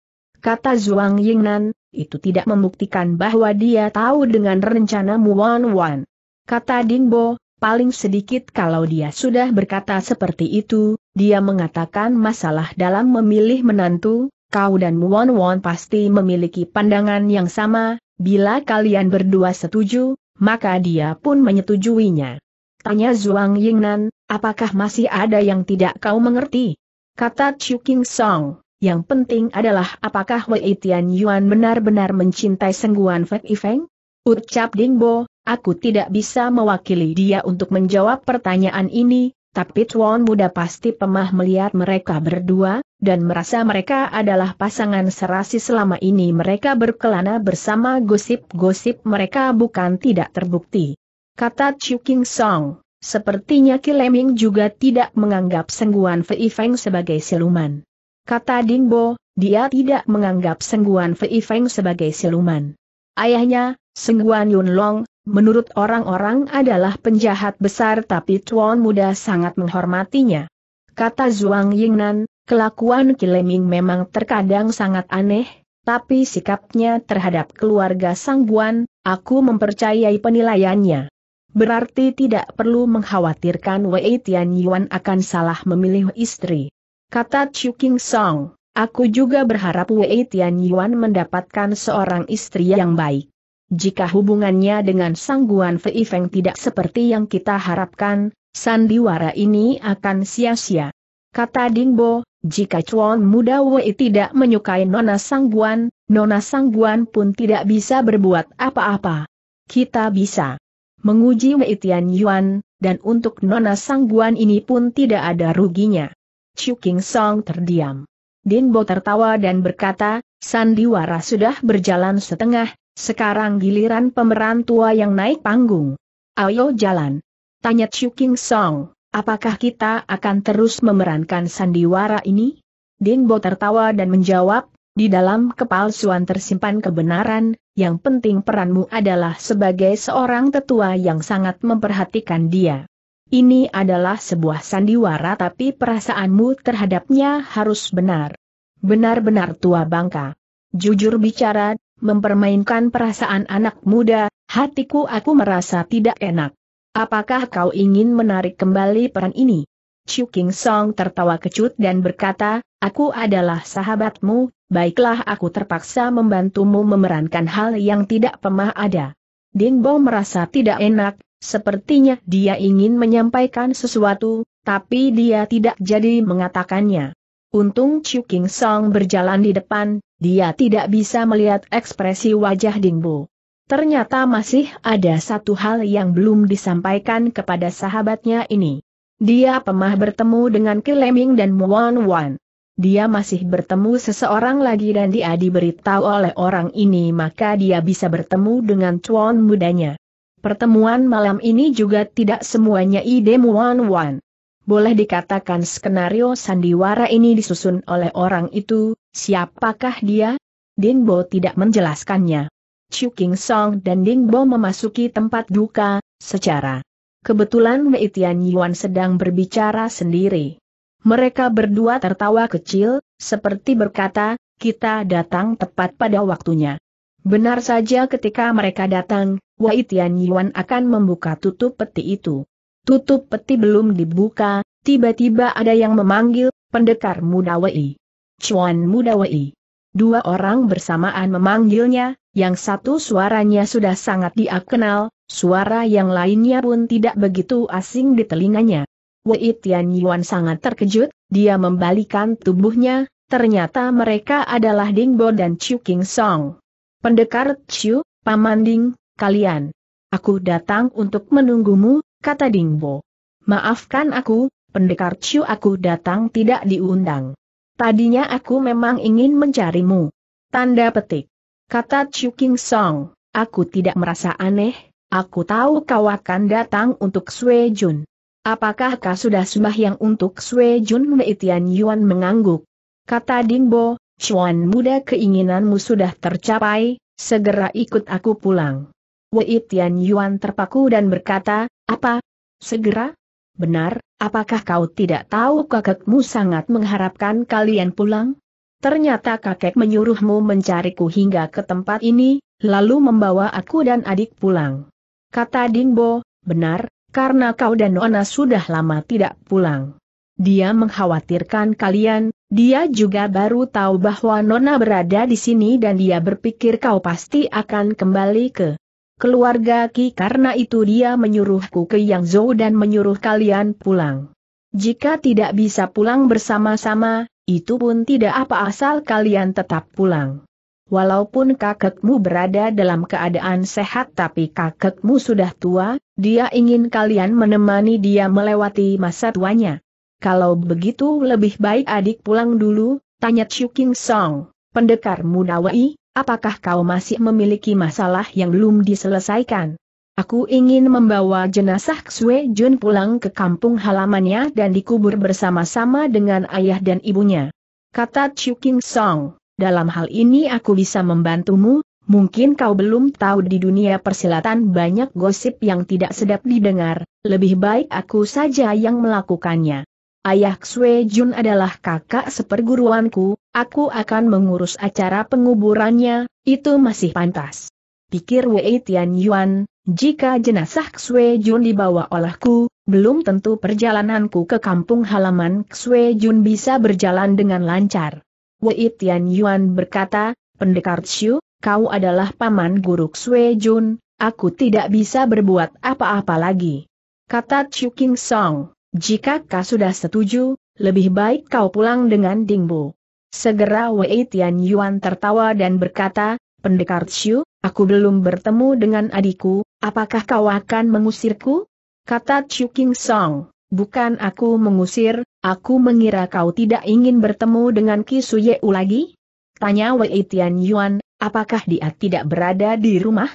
kata Zhuang Yingnan, itu tidak membuktikan bahwa dia tahu dengan rencana Muan Wan. Kata Dingbo, paling sedikit kalau dia sudah berkata seperti itu, dia mengatakan masalah dalam memilih menantu, kau dan Muan Wan pasti memiliki pandangan yang sama, bila kalian berdua setuju, maka dia pun menyetujuinya. Tanya Zhuang Yingnan, apakah masih ada yang tidak kau mengerti? Kata Chu King Song yang penting adalah apakah Wei Tian Yuan benar-benar mencintai sengguan Fei Feng? Ucap Ding Bo, aku tidak bisa mewakili dia untuk menjawab pertanyaan ini, tapi Tuan Muda pasti pemah melihat mereka berdua, dan merasa mereka adalah pasangan serasi selama ini mereka berkelana bersama gosip-gosip mereka bukan tidak terbukti. Kata Chu King Song, sepertinya Kileming juga tidak menganggap sengguan Fei Feng sebagai siluman. Kata Dingbo, dia tidak menganggap Sengguan Fei Feng sebagai siluman. Ayahnya, Sengguan Yunlong, menurut orang-orang adalah penjahat besar tapi tuan muda sangat menghormatinya. Kata Zhuang Yingnan, kelakuan Kileming memang terkadang sangat aneh, tapi sikapnya terhadap keluarga Sangguan, aku mempercayai penilaiannya. Berarti tidak perlu mengkhawatirkan Wei Tian Yuan akan salah memilih istri. Kata Chu King Song, aku juga berharap Wei Tian Yuan mendapatkan seorang istri yang baik. Jika hubungannya dengan Sang Guan Fei Feng tidak seperti yang kita harapkan, sandiwara ini akan sia-sia. Kata Ding Bo, jika Chuan muda Wei tidak menyukai Nona Sang Guan, Nona Sang Guan pun tidak bisa berbuat apa-apa. Kita bisa menguji Wei Tian Yuan, dan untuk Nona Sang Guan ini pun tidak ada ruginya. Chu King Song terdiam. Din Bo tertawa dan berkata, Sandiwara sudah berjalan setengah, sekarang giliran pemeran tua yang naik panggung. Ayo jalan. Tanya Chu King Song, apakah kita akan terus memerankan sandiwara ini? Din Bo tertawa dan menjawab, di dalam kepalsuan tersimpan kebenaran, yang penting peranmu adalah sebagai seorang tetua yang sangat memperhatikan dia. Ini adalah sebuah sandiwara tapi perasaanmu terhadapnya harus benar. Benar-benar tua bangka. Jujur bicara, mempermainkan perasaan anak muda, hatiku aku merasa tidak enak. Apakah kau ingin menarik kembali peran ini? Chu King Song tertawa kecut dan berkata, aku adalah sahabatmu, baiklah aku terpaksa membantumu memerankan hal yang tidak pemah ada. Ding Bo merasa tidak enak, Sepertinya dia ingin menyampaikan sesuatu, tapi dia tidak jadi mengatakannya. Untung Chu King Song berjalan di depan, dia tidak bisa melihat ekspresi wajah Ding Bo. Ternyata masih ada satu hal yang belum disampaikan kepada sahabatnya ini. Dia pemah bertemu dengan Kileming dan Muan Wan. Dia masih bertemu seseorang lagi dan dia diberitahu oleh orang ini maka dia bisa bertemu dengan Chuan mudanya. Pertemuan malam ini juga tidak semuanya ide Muan Wan. Boleh dikatakan skenario sandiwara ini disusun oleh orang itu, siapakah dia? Ding Bo tidak menjelaskannya. Chu King Song dan Ding Bo memasuki tempat duka, secara kebetulan Wei Tian Yuan sedang berbicara sendiri. Mereka berdua tertawa kecil, seperti berkata, kita datang tepat pada waktunya. Benar saja ketika mereka datang, Wai Tian Yuan akan membuka tutup peti itu. Tutup peti belum dibuka, tiba-tiba ada yang memanggil, pendekar muda Wai. Cuan muda Wai. Dua orang bersamaan memanggilnya, yang satu suaranya sudah sangat dia kenal, suara yang lainnya pun tidak begitu asing di telinganya. Wei Tian Yuan sangat terkejut, dia membalikan tubuhnya, ternyata mereka adalah Ding Bo dan Chu King Song. Pendekar Ciu, Pamanding, kalian. Aku datang untuk menunggumu, kata Dingbo. Maafkan aku, pendekar Ciu aku datang tidak diundang. Tadinya aku memang ingin mencarimu. Tanda petik. Kata Chu King Song, aku tidak merasa aneh, aku tahu kau akan datang untuk Sui Jun. Apakah kau sudah sembahyang untuk Sui Jun Mei Tian Yuan mengangguk? Kata Dingbo, Cuan muda keinginanmu sudah tercapai, segera ikut aku pulang. Wei Tian Yuan terpaku dan berkata, apa? Segera? Benar, apakah kau tidak tahu kakekmu sangat mengharapkan kalian pulang? Ternyata kakek menyuruhmu mencariku hingga ke tempat ini, lalu membawa aku dan adik pulang. Kata Dingbo, benar, karena kau dan Nona sudah lama tidak pulang. Dia mengkhawatirkan kalian, dia juga baru tahu bahwa Nona berada di sini dan dia berpikir kau pasti akan kembali ke keluarga Ki karena itu dia menyuruhku ke Yang Yangzhou dan menyuruh kalian pulang. Jika tidak bisa pulang bersama-sama, itu pun tidak apa asal kalian tetap pulang. Walaupun kakekmu berada dalam keadaan sehat tapi kakekmu sudah tua, dia ingin kalian menemani dia melewati masa tuanya. Kalau begitu lebih baik adik pulang dulu, tanya Chu King Song. Pendekar Munawai, apakah kau masih memiliki masalah yang belum diselesaikan? Aku ingin membawa jenazah Xue Jun pulang ke kampung halamannya dan dikubur bersama-sama dengan ayah dan ibunya. Kata Chu King Song, dalam hal ini aku bisa membantumu, Mungkin kau belum tahu di dunia persilatan banyak gosip yang tidak sedap didengar, lebih baik aku saja yang melakukannya. Ayah Xue Jun adalah kakak seperguruanku, aku akan mengurus acara penguburannya, itu masih pantas. Pikir Wei Tian Yuan, jika jenazah Xue Jun dibawa olehku, belum tentu perjalananku ke kampung halaman Xue Jun bisa berjalan dengan lancar. Wei Tian Yuan berkata, Pendekar Xiu, kau adalah paman guru Xue Jun, aku tidak bisa berbuat apa-apa lagi. Kata Chu King Song. Jika kau sudah setuju, lebih baik kau pulang dengan Dingbo. Segera Wei Tian Yuan tertawa dan berkata, Pendekar Xiu, aku belum bertemu dengan adikku, apakah kau akan mengusirku? Kata Chu King Song, bukan aku mengusir, aku mengira kau tidak ingin bertemu dengan Ki Suye lagi? Tanya Wei Tian Yuan, apakah dia tidak berada di rumah?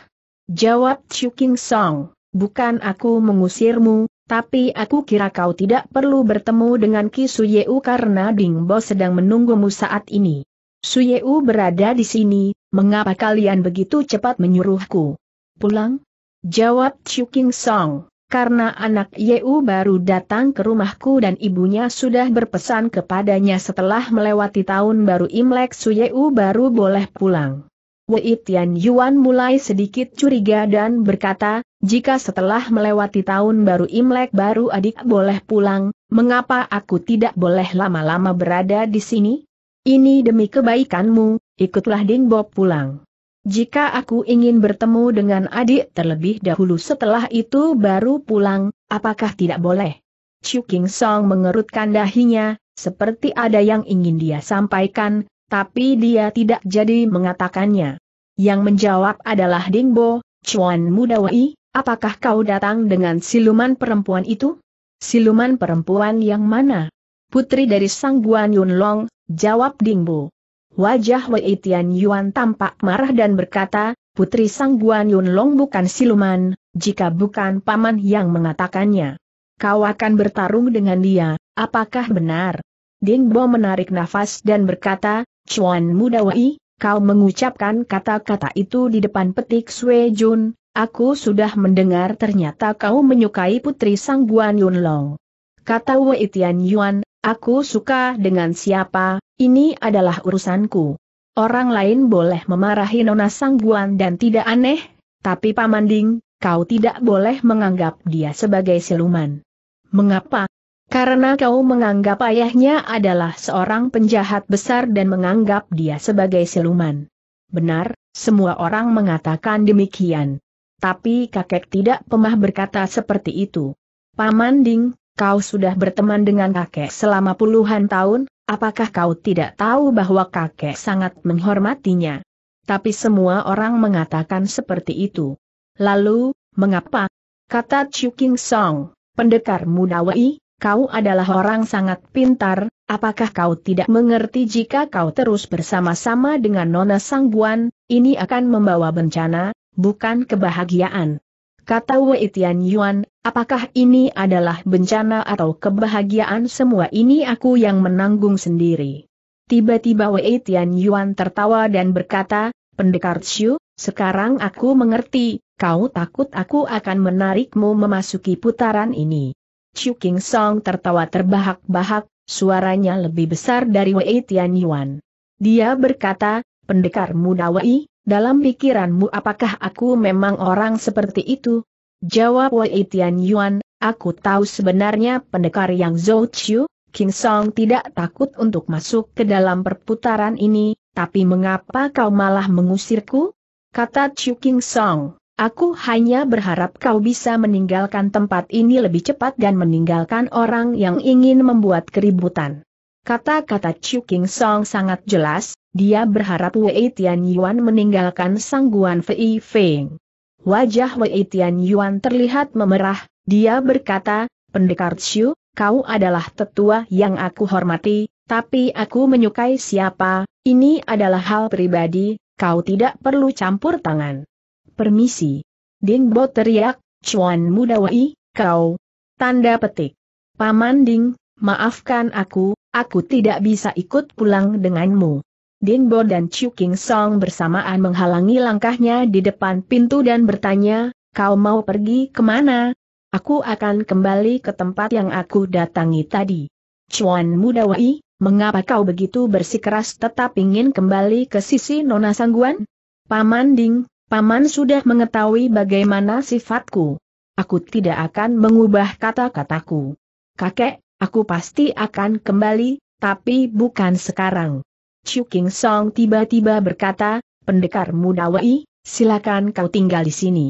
Jawab Chu King Song, bukan aku mengusirmu, tapi aku kira kau tidak perlu bertemu dengan Ki Suyeu karena Dingbo sedang menunggumu saat ini. Suyeu berada di sini, mengapa kalian begitu cepat menyuruhku? Pulang? Jawab Chiu King Song, karena anak Yeu baru datang ke rumahku dan ibunya sudah berpesan kepadanya setelah melewati tahun baru Imlek Suyeu baru boleh pulang. Wei Tian Yuan mulai sedikit curiga dan berkata, jika setelah melewati tahun baru Imlek baru adik boleh pulang, mengapa aku tidak boleh lama-lama berada di sini? Ini demi kebaikanmu, ikutlah Ding Bob pulang. Jika aku ingin bertemu dengan adik terlebih dahulu setelah itu baru pulang, apakah tidak boleh? Chu King Song mengerutkan dahinya, seperti ada yang ingin dia sampaikan, tapi dia tidak jadi mengatakannya. Yang menjawab adalah Ding Bo, Chuan Wei, Apakah kau datang dengan siluman perempuan itu? Siluman perempuan yang mana? Putri dari Sang Guan Yun Long, jawab Dingbo. Wajah Wei Tian Yuan tampak marah dan berkata, Putri Sang Guan Yun Long bukan siluman, jika bukan paman yang mengatakannya. Kau akan bertarung dengan dia, apakah benar? Dingbo menarik nafas dan berkata, Chuan Muda Wei, kau mengucapkan kata-kata itu di depan petik Sui Jun, Aku sudah mendengar ternyata kau menyukai putri Sang Guan Yun Long. Kata Wei Tian Yuan, aku suka dengan siapa, ini adalah urusanku. Orang lain boleh memarahi Nona Sang Guan dan tidak aneh, tapi Paman Ding, kau tidak boleh menganggap dia sebagai siluman. Mengapa? Karena kau menganggap ayahnya adalah seorang penjahat besar dan menganggap dia sebagai siluman. Benar, semua orang mengatakan demikian. Tapi kakek tidak pemah berkata seperti itu. Paman Ding, kau sudah berteman dengan kakek selama puluhan tahun, apakah kau tidak tahu bahwa kakek sangat menghormatinya? Tapi semua orang mengatakan seperti itu. Lalu, mengapa? Kata Chu King Song, pendekar muda kau adalah orang sangat pintar, apakah kau tidak mengerti jika kau terus bersama-sama dengan Nona Sangguan, ini akan membawa bencana, bukan kebahagiaan. Kata Wei Tian Yuan, apakah ini adalah bencana atau kebahagiaan semua ini aku yang menanggung sendiri. Tiba-tiba Wei Tian Yuan tertawa dan berkata, Pendekar Xiu, sekarang aku mengerti, kau takut aku akan menarikmu memasuki putaran ini. Xiu King Song tertawa terbahak-bahak, suaranya lebih besar dari Wei Tian Yuan. Dia berkata, pendekar muda Wei, dalam pikiranmu apakah aku memang orang seperti itu? Jawab Wei Tian Yuan, aku tahu sebenarnya pendekar yang Zhou Chiu, King Song tidak takut untuk masuk ke dalam perputaran ini, tapi mengapa kau malah mengusirku? Kata Chu King Song, aku hanya berharap kau bisa meninggalkan tempat ini lebih cepat dan meninggalkan orang yang ingin membuat keributan. Kata-kata Chu King Song sangat jelas, dia berharap Wei Tian Yuan meninggalkan sangguan Fei Feng. Wajah Wei Tian Yuan terlihat memerah, dia berkata, Pendekar Xiu, kau adalah tetua yang aku hormati, tapi aku menyukai siapa, ini adalah hal pribadi, kau tidak perlu campur tangan. Permisi. Ding Bo teriak, Chuan Muda Wei, kau. Tanda petik. Paman Ding, maafkan aku, aku tidak bisa ikut pulang denganmu. Din Bo dan Chu King Song bersamaan menghalangi langkahnya di depan pintu dan bertanya, kau mau pergi kemana? Aku akan kembali ke tempat yang aku datangi tadi. Chuan Muda Wai, mengapa kau begitu bersikeras tetap ingin kembali ke sisi Nona Sangguan? Paman Ding, Paman sudah mengetahui bagaimana sifatku. Aku tidak akan mengubah kata-kataku. Kakek, aku pasti akan kembali, tapi bukan sekarang. Chu King Song tiba-tiba berkata, pendekar muda Wei, silakan kau tinggal di sini.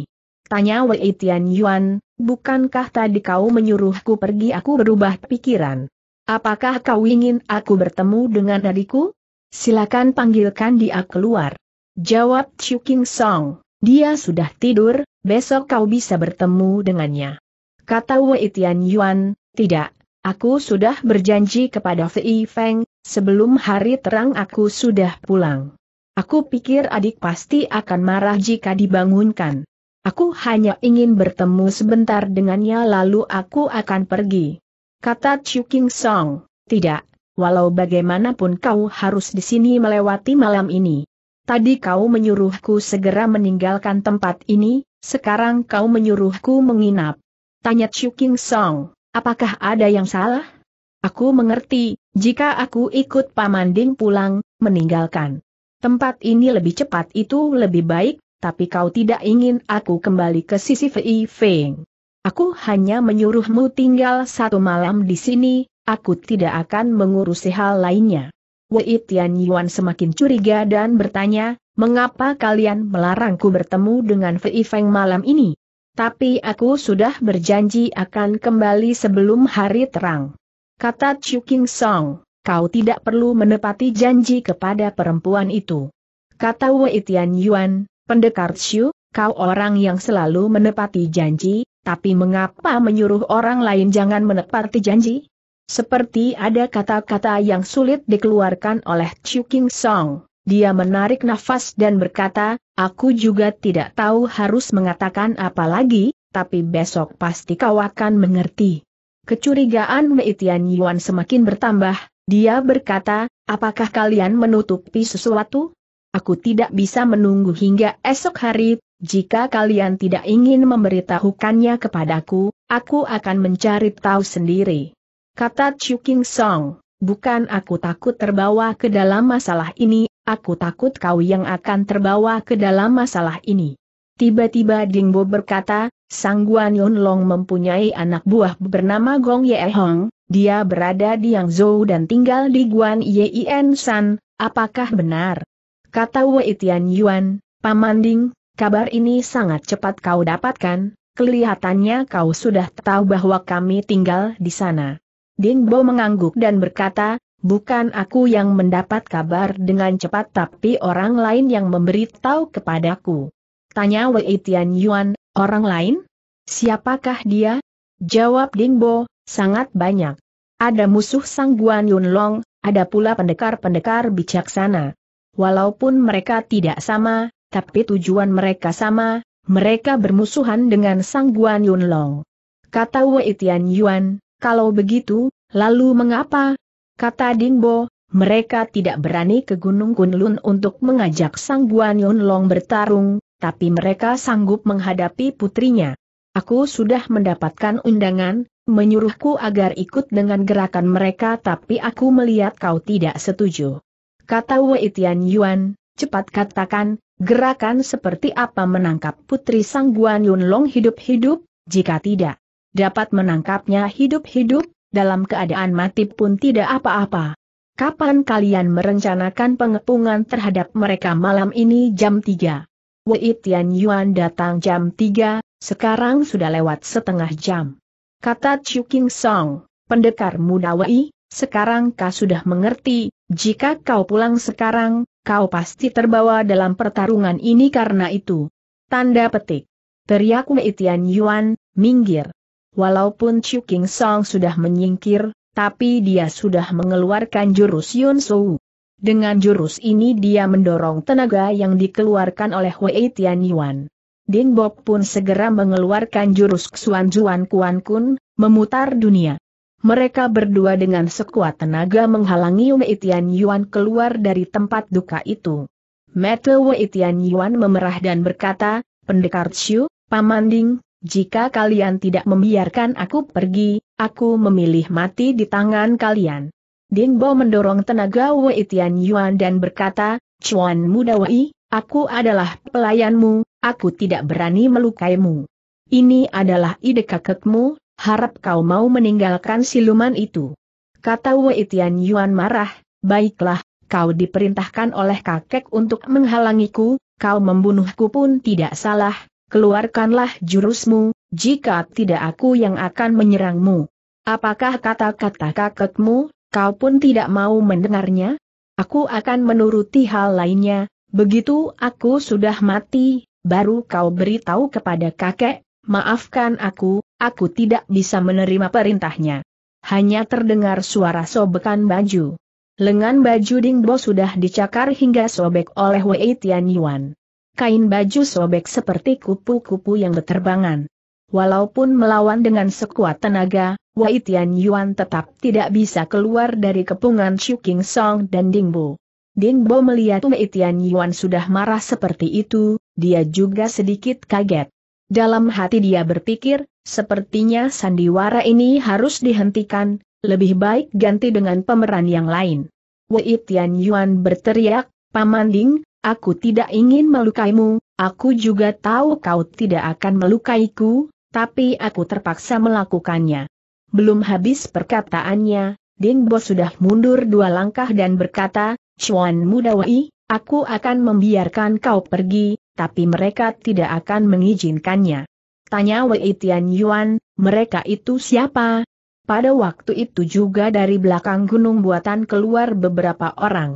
Tanya Wei Tian Yuan, bukankah tadi kau menyuruhku pergi aku berubah pikiran? Apakah kau ingin aku bertemu dengan adikku? Silakan panggilkan dia keluar. Jawab Chu King Song, dia sudah tidur, besok kau bisa bertemu dengannya. Kata Wei Tian Yuan, tidak, aku sudah berjanji kepada Fei Feng, Sebelum hari terang aku sudah pulang. Aku pikir adik pasti akan marah jika dibangunkan. Aku hanya ingin bertemu sebentar dengannya lalu aku akan pergi. Kata Chu King Song, tidak, walau bagaimanapun kau harus di sini melewati malam ini. Tadi kau menyuruhku segera meninggalkan tempat ini, sekarang kau menyuruhku menginap. Tanya Chu King Song, apakah ada yang salah? Aku mengerti, jika aku ikut Pamanding pulang, meninggalkan tempat ini lebih cepat itu lebih baik, tapi kau tidak ingin aku kembali ke sisi Fei Feng. Aku hanya menyuruhmu tinggal satu malam di sini, aku tidak akan mengurusi hal lainnya. Wei Tian Yuan semakin curiga dan bertanya, mengapa kalian melarangku bertemu dengan Fei Feng malam ini? Tapi aku sudah berjanji akan kembali sebelum hari terang. Kata Chu King Song, kau tidak perlu menepati janji kepada perempuan itu. Kata Wei Tian Yuan, pendekar Chu, kau orang yang selalu menepati janji, tapi mengapa menyuruh orang lain jangan menepati janji? Seperti ada kata-kata yang sulit dikeluarkan oleh Chu King Song. Dia menarik nafas dan berkata, aku juga tidak tahu harus mengatakan apa lagi, tapi besok pasti kau akan mengerti. Kecurigaan Meitian Yuan semakin bertambah, dia berkata, apakah kalian menutupi sesuatu? Aku tidak bisa menunggu hingga esok hari, jika kalian tidak ingin memberitahukannya kepadaku, aku akan mencari tahu sendiri. Kata Chu King Song, bukan aku takut terbawa ke dalam masalah ini, aku takut kau yang akan terbawa ke dalam masalah ini. Tiba-tiba Dingbo berkata, Sang Guan Long mempunyai anak buah bernama Gong Ye Hong, dia berada di Yangzhou dan tinggal di Guan Yien San, apakah benar? Kata Wei Tian Yuan, Pamanding, kabar ini sangat cepat kau dapatkan, kelihatannya kau sudah tahu bahwa kami tinggal di sana. Ding Bo mengangguk dan berkata, bukan aku yang mendapat kabar dengan cepat tapi orang lain yang memberitahu kepadaku. Tanya Wei Tian Yuan, Orang lain? Siapakah dia? Jawab Dingbo, sangat banyak. Ada musuh Sang Guan Yunlong, ada pula pendekar-pendekar bijaksana. Walaupun mereka tidak sama, tapi tujuan mereka sama, mereka bermusuhan dengan Sang Guan Yunlong. Kata Wei Tian Yuan, kalau begitu, lalu mengapa? Kata Dingbo, mereka tidak berani ke Gunung Kunlun untuk mengajak Sang Guan Yunlong bertarung, tapi mereka sanggup menghadapi putrinya. Aku sudah mendapatkan undangan, menyuruhku agar ikut dengan gerakan mereka tapi aku melihat kau tidak setuju. Kata Wei Tian Yuan, cepat katakan, gerakan seperti apa menangkap putri Sang Guan Yun Long hidup-hidup, jika tidak dapat menangkapnya hidup-hidup, dalam keadaan mati pun tidak apa-apa. Kapan kalian merencanakan pengepungan terhadap mereka malam ini jam 3? Wei Tian Yuan datang jam 3, sekarang sudah lewat setengah jam. Kata Chu King Song, pendekar muda Wei, sekarang kau sudah mengerti, jika kau pulang sekarang, kau pasti terbawa dalam pertarungan ini karena itu. Tanda petik. Teriak Wei Tian Yuan, minggir. Walaupun Chu King Song sudah menyingkir, tapi dia sudah mengeluarkan jurus Yun Sou. Dengan jurus ini dia mendorong tenaga yang dikeluarkan oleh Wei Tianyuan. Yuan. Ding Bob pun segera mengeluarkan jurus Xuan Juan Kuan Kun, memutar dunia. Mereka berdua dengan sekuat tenaga menghalangi Wei Tianyuan keluar dari tempat duka itu. Mata Wei Tianyuan memerah dan berkata, Pendekar Xiu, Paman Ding, jika kalian tidak membiarkan aku pergi, aku memilih mati di tangan kalian. Bo mendorong tenaga Wei Tian Yuan dan berkata, Chuan Muda Wei, aku adalah pelayanmu, aku tidak berani melukaimu. Ini adalah ide kakekmu, harap kau mau meninggalkan siluman itu. Kata Wei Tian Yuan marah, baiklah, kau diperintahkan oleh kakek untuk menghalangiku, kau membunuhku pun tidak salah, keluarkanlah jurusmu, jika tidak aku yang akan menyerangmu. Apakah kata-kata kakekmu, kau pun tidak mau mendengarnya? Aku akan menuruti hal lainnya, begitu aku sudah mati, baru kau beritahu kepada kakek, maafkan aku, aku tidak bisa menerima perintahnya. Hanya terdengar suara sobekan baju. Lengan baju Dingbo sudah dicakar hingga sobek oleh Wei Tianyuan. Kain baju sobek seperti kupu-kupu yang berterbangan. Walaupun melawan dengan sekuat tenaga, Wei Tian Yuan tetap tidak bisa keluar dari kepungan Shu King Song dan Ding Bo. Ding Bo melihat Wei Tian Yuan sudah marah seperti itu, dia juga sedikit kaget. Dalam hati dia berpikir, sepertinya sandiwara ini harus dihentikan, lebih baik ganti dengan pemeran yang lain. Wei Tian Yuan berteriak, Paman Ding, aku tidak ingin melukaimu, aku juga tahu kau tidak akan melukaiku, tapi aku terpaksa melakukannya. Belum habis perkataannya, Ding Bo sudah mundur dua langkah dan berkata, Chuan Mudawai, aku akan membiarkan kau pergi, tapi mereka tidak akan mengizinkannya. Tanya Wei Tian Yuan, mereka itu siapa? Pada waktu itu juga dari belakang gunung buatan keluar beberapa orang.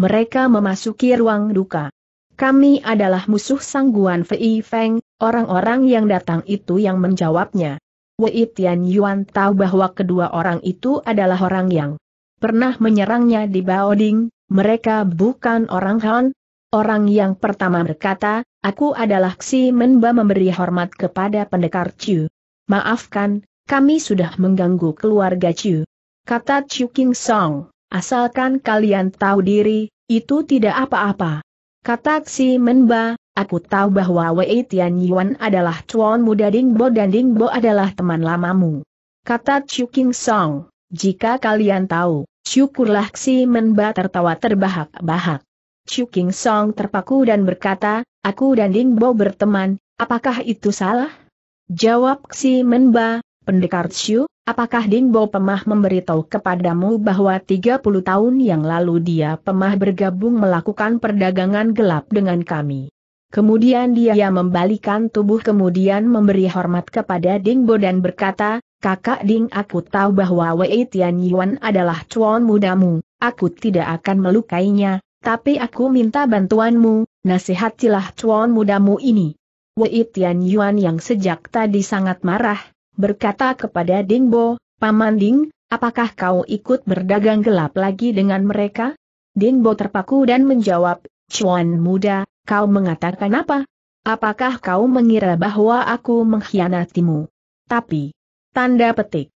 Mereka memasuki ruang duka. Kami adalah musuh sangguan Fei Feng, orang-orang yang datang itu yang menjawabnya. Wei Tian Yuan tahu bahwa kedua orang itu adalah orang yang pernah menyerangnya di Baoding, mereka bukan orang Han. Orang yang pertama berkata, aku adalah Xi Menba memberi hormat kepada pendekar Chu. Maafkan, kami sudah mengganggu keluarga Chu. Kata Chu King Song, asalkan kalian tahu diri, itu tidak apa-apa. Kata Xi Menba, aku tahu bahwa Wei Tian Yuan adalah cuan muda Dingbo dan Dingbo adalah teman lamamu. Kata Chu King Song, jika kalian tahu, syukurlah Xi Menba tertawa terbahak-bahak. Chu King Song terpaku dan berkata, aku dan Dingbo berteman, apakah itu salah? Jawab Xi Menba, pendekar Chu, Apakah Bo Pemah memberitahu kepadamu bahwa 30 tahun yang lalu dia Pemah bergabung melakukan perdagangan gelap dengan kami? Kemudian dia membalikan tubuh kemudian memberi hormat kepada Dingbo dan berkata, Kakak Ding aku tahu bahwa Wei Tian Yuan adalah cuan mudamu, aku tidak akan melukainya, tapi aku minta bantuanmu, nasihatilah cuan mudamu ini. Wei Tian Yuan yang sejak tadi sangat marah, berkata kepada Dingbo, Paman Ding, apakah kau ikut berdagang gelap lagi dengan mereka? Dingbo terpaku dan menjawab, Cuan muda, kau mengatakan apa? Apakah kau mengira bahwa aku mengkhianatimu? Tapi, tanda petik.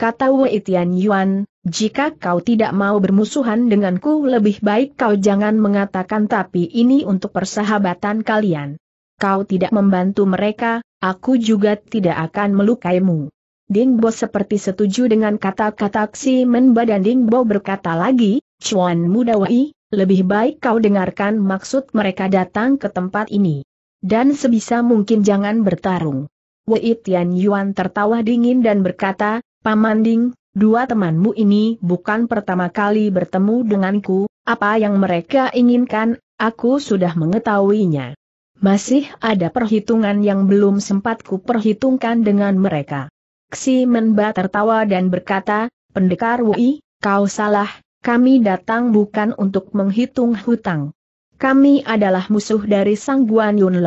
Kata Wei Tian Yuan, jika kau tidak mau bermusuhan denganku lebih baik kau jangan mengatakan tapi ini untuk persahabatan kalian. Kau tidak membantu mereka, Aku juga tidak akan melukaimu. Ding Bo seperti setuju dengan kata-kata dan Ding Bo berkata lagi, Chuan Mudawai, lebih baik kau dengarkan maksud mereka datang ke tempat ini. Dan sebisa mungkin jangan bertarung. Wei Tian Yuan tertawa dingin dan berkata, Paman Ding, dua temanmu ini bukan pertama kali bertemu denganku, apa yang mereka inginkan, aku sudah mengetahuinya. Masih ada perhitungan yang belum sempat kuperhitungkan dengan mereka. Ksi Menba tertawa dan berkata, Pendekar Wui, kau salah, kami datang bukan untuk menghitung hutang. Kami adalah musuh dari Sang Guan Yun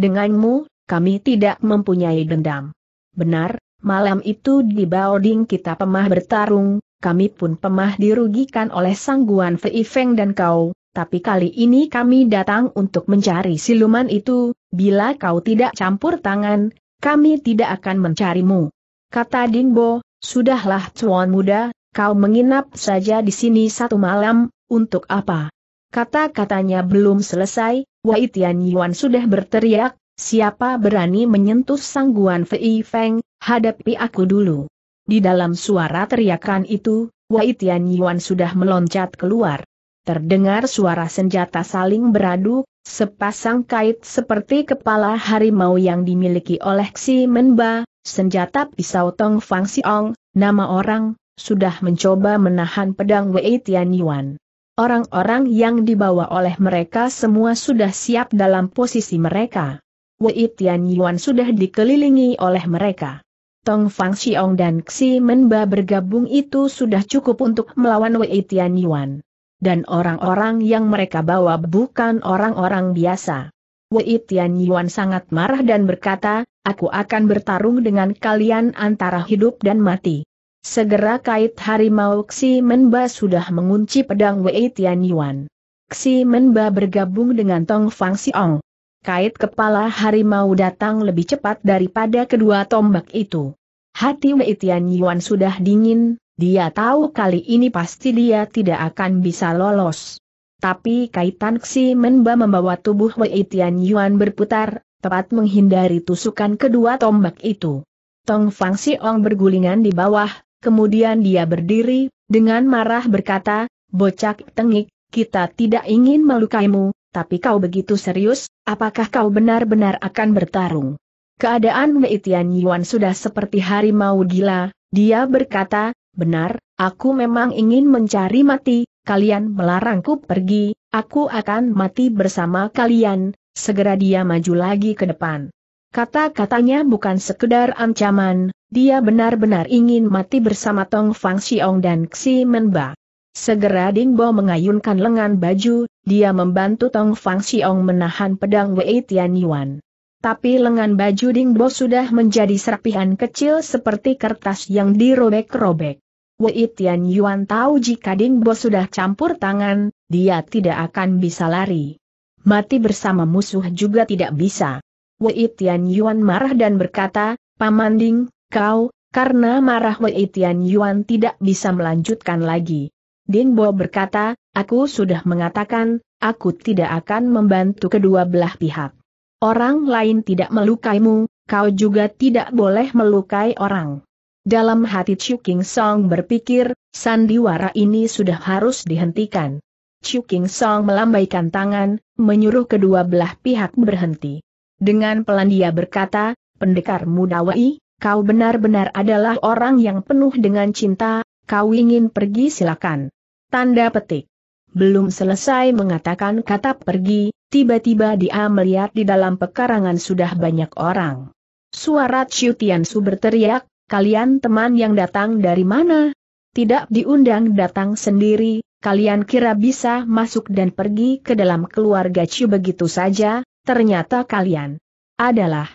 Denganmu, kami tidak mempunyai dendam. Benar, malam itu di Baoding kita pemah bertarung, kami pun pemah dirugikan oleh Sang Guan Fei Feng dan kau, tapi kali ini kami datang untuk mencari siluman itu, bila kau tidak campur tangan, kami tidak akan mencarimu. Kata Dingbo, sudahlah cuan muda, kau menginap saja di sini satu malam, untuk apa? Kata-katanya belum selesai, Wai Tian Yuan sudah berteriak, siapa berani menyentuh sangguan Fei Feng, hadapi aku dulu. Di dalam suara teriakan itu, Wai Tian Yuan sudah meloncat keluar. Terdengar suara senjata saling beradu, sepasang kait seperti kepala harimau yang dimiliki oleh Xi Menba, senjata pisau Tong Fang Siong, nama orang, sudah mencoba menahan pedang Wei Tianyuan. Orang-orang yang dibawa oleh mereka semua sudah siap dalam posisi mereka. Wei Tianyuan sudah dikelilingi oleh mereka. Tong Fang Xiong dan Xi Menba bergabung itu sudah cukup untuk melawan Wei Tianyuan dan orang-orang yang mereka bawa bukan orang-orang biasa. Wei Tian Yuan sangat marah dan berkata, aku akan bertarung dengan kalian antara hidup dan mati. Segera kait harimau Xi Menba sudah mengunci pedang Wei Tian Yuan. Xi Menba bergabung dengan Tong Fang Siong. Kait kepala harimau datang lebih cepat daripada kedua tombak itu. Hati Wei Tian Yuan sudah dingin, dia tahu kali ini pasti dia tidak akan bisa lolos. Tapi kaitan Xi Menba membawa tubuh Wei Tian Yuan berputar, tepat menghindari tusukan kedua tombak itu. Tong Fang Siong bergulingan di bawah, kemudian dia berdiri, dengan marah berkata, Bocak tengik, kita tidak ingin melukaimu, tapi kau begitu serius, apakah kau benar-benar akan bertarung? Keadaan Wei Tian Yuan sudah seperti harimau gila, dia berkata, Benar, aku memang ingin mencari mati, kalian melarangku pergi, aku akan mati bersama kalian, segera dia maju lagi ke depan. Kata-katanya bukan sekedar ancaman, dia benar-benar ingin mati bersama Tong Fang Xiong dan Xi Menba. Segera Ding Bo mengayunkan lengan baju, dia membantu Tong Fang Xiong menahan pedang Wei Tian Yuan tapi lengan baju Dingbo sudah menjadi serpihan kecil seperti kertas yang dirobek-robek. Wei Tian Yuan tahu jika Dingbo sudah campur tangan, dia tidak akan bisa lari. Mati bersama musuh juga tidak bisa. Wei Tian Yuan marah dan berkata, Paman Ding, kau, karena marah Wei Tian Yuan tidak bisa melanjutkan lagi. Dingbo berkata, aku sudah mengatakan, aku tidak akan membantu kedua belah pihak. Orang lain tidak melukaimu, kau juga tidak boleh melukai orang. Dalam hati Chu King Song berpikir, sandiwara ini sudah harus dihentikan. Chu King Song melambaikan tangan, menyuruh kedua belah pihak berhenti. Dengan pelan dia berkata, pendekar muda Wei, kau benar-benar adalah orang yang penuh dengan cinta, kau ingin pergi silakan. Tanda petik. Belum selesai mengatakan kata pergi, tiba-tiba dia melihat di dalam pekarangan sudah banyak orang. Suara Chiu Tiansu berteriak, kalian teman yang datang dari mana? Tidak diundang datang sendiri, kalian kira bisa masuk dan pergi ke dalam keluarga Chiu begitu saja, ternyata kalian adalah.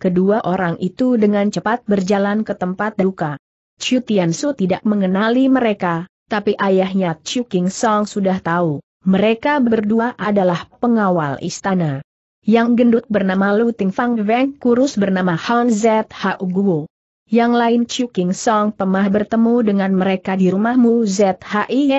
Kedua orang itu dengan cepat berjalan ke tempat duka. Chiu Tiansu tidak mengenali mereka, tapi ayahnya Chu King Song sudah tahu, mereka berdua adalah pengawal istana. Yang gendut bernama Lu Ting Fang Weng kurus bernama Han Z Hao Guo. Yang lain Chu King Song pemah bertemu dengan mereka di rumahmu, Mu Hai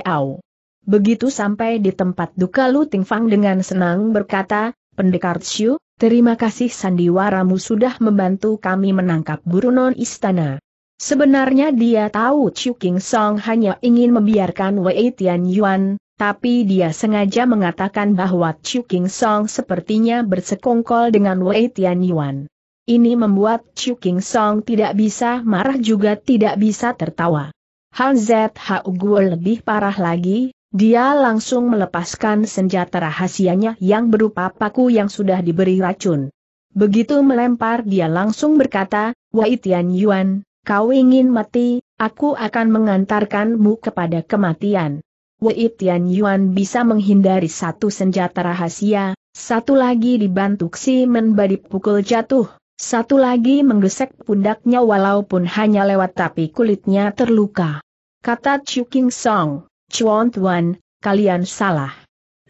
Begitu sampai di tempat duka Lu Ting Fang dengan senang berkata, Pendekar Chu, terima kasih sandiwaramu sudah membantu kami menangkap burunon istana. Sebenarnya dia tahu Chu King Song hanya ingin membiarkan Wei Tian Yuan, tapi dia sengaja mengatakan bahwa Chu King Song sepertinya bersekongkol dengan Wei Tian Yuan. Ini membuat Chu King Song tidak bisa marah juga tidak bisa tertawa. Hal Zhao Guo lebih parah lagi, dia langsung melepaskan senjata rahasianya yang berupa paku yang sudah diberi racun. Begitu melempar dia langsung berkata, Wei Tian Yuan, Kau ingin mati, aku akan mengantarkanmu kepada kematian. Wei Tian Yuan bisa menghindari satu senjata rahasia, satu lagi dibantu si Menba pukul jatuh, satu lagi menggesek pundaknya walaupun hanya lewat tapi kulitnya terluka. Kata Chu King Song, Chuan Tuan, kalian salah.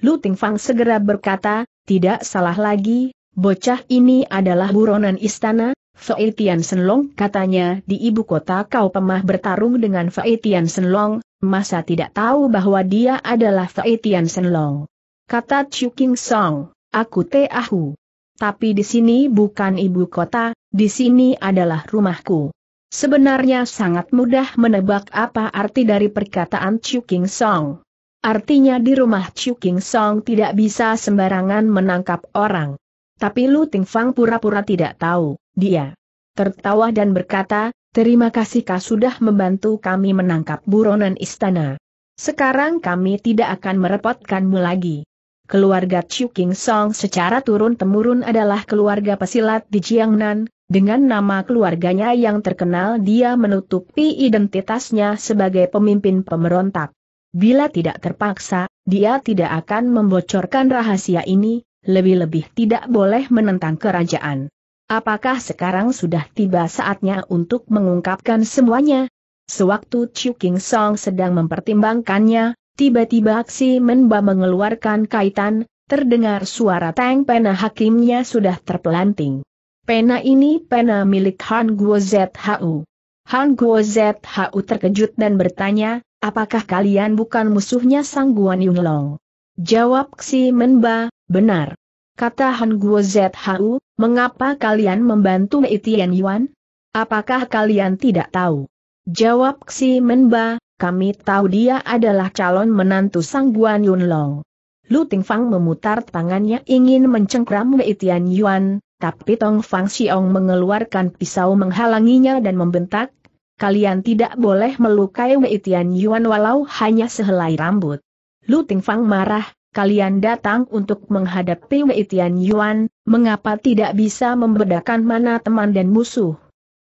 Lu Ting Fang segera berkata, tidak salah lagi, bocah ini adalah buronan istana, Fei Tian Senlong katanya di ibu kota kau pemah bertarung dengan Fei Tian Senlong, masa tidak tahu bahwa dia adalah Fei Tian Senlong. Kata Chu King Song, aku tahu. Tapi di sini bukan ibu kota, di sini adalah rumahku. Sebenarnya sangat mudah menebak apa arti dari perkataan Chu King Song. Artinya di rumah Chu King Song tidak bisa sembarangan menangkap orang. Tapi Lu Ting Fang pura-pura tidak tahu. Dia tertawa dan berkata, Terima kasih kau sudah membantu kami menangkap buronan istana. Sekarang kami tidak akan merepotkanmu lagi. Keluarga Chiu King Song secara turun-temurun adalah keluarga pesilat di Jiangnan, dengan nama keluarganya yang terkenal dia menutupi identitasnya sebagai pemimpin pemberontak. Bila tidak terpaksa, dia tidak akan membocorkan rahasia ini, lebih-lebih tidak boleh menentang kerajaan. Apakah sekarang sudah tiba saatnya untuk mengungkapkan semuanya? Sewaktu Chu King Song sedang mempertimbangkannya, tiba-tiba aksi Menba mengeluarkan kaitan, terdengar suara Tang Pena hakimnya sudah terpelanting. Pena ini pena milik Han Guo ZHU. Han Guo ZHU terkejut dan bertanya, apakah kalian bukan musuhnya Sang Guan Yunlong? Jawab Xi Menba, benar. Kata Han Guo Zhu, mengapa kalian membantu Tian Yuan? Apakah kalian tidak tahu? Jawab Xi Menba, kami tahu dia adalah calon menantu Sang Guan Yunlong. Lu Tingfang memutar tangannya ingin mencengkram Wei Tian Yuan, tapi Tong Fang Xiong mengeluarkan pisau menghalanginya dan membentak, kalian tidak boleh melukai Wei Tian Yuan walau hanya sehelai rambut. Lu Tingfang marah, kalian datang untuk menghadapi Wei Tian Yuan, mengapa tidak bisa membedakan mana teman dan musuh?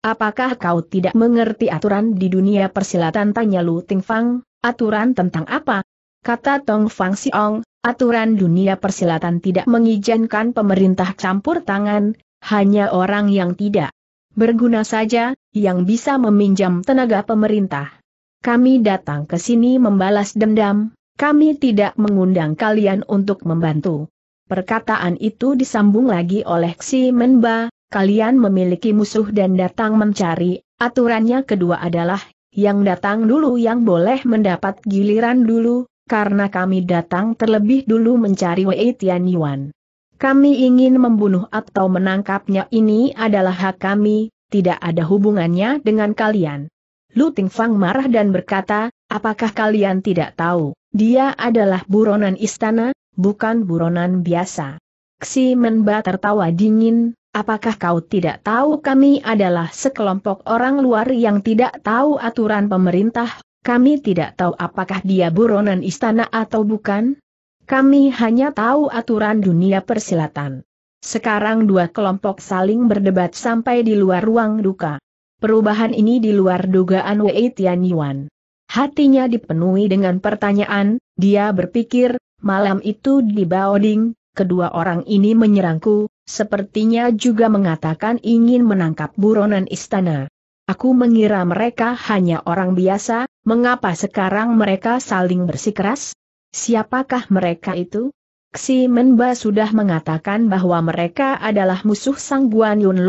Apakah kau tidak mengerti aturan di dunia persilatan? Tanya Lu Fang, aturan tentang apa? Kata Tong Fang Siong, aturan dunia persilatan tidak mengizinkan pemerintah campur tangan, hanya orang yang tidak berguna saja, yang bisa meminjam tenaga pemerintah. Kami datang ke sini membalas dendam, kami tidak mengundang kalian untuk membantu. Perkataan itu disambung lagi oleh Xi Menba, kalian memiliki musuh dan datang mencari, aturannya kedua adalah, yang datang dulu yang boleh mendapat giliran dulu, karena kami datang terlebih dulu mencari Wei Tianyuan. Kami ingin membunuh atau menangkapnya ini adalah hak kami, tidak ada hubungannya dengan kalian. Lu Tingfang marah dan berkata, apakah kalian tidak tahu? Dia adalah buronan istana, bukan buronan biasa. Ksi Menba tertawa dingin, apakah kau tidak tahu kami adalah sekelompok orang luar yang tidak tahu aturan pemerintah, kami tidak tahu apakah dia buronan istana atau bukan? Kami hanya tahu aturan dunia persilatan. Sekarang dua kelompok saling berdebat sampai di luar ruang duka. Perubahan ini di luar dugaan Wei Tianyuan. Hatinya dipenuhi dengan pertanyaan, dia berpikir, malam itu di Baoding, kedua orang ini menyerangku, sepertinya juga mengatakan ingin menangkap buronan istana. Aku mengira mereka hanya orang biasa, mengapa sekarang mereka saling bersikeras? Siapakah mereka itu? Xi Menba sudah mengatakan bahwa mereka adalah musuh Sang Guan Yun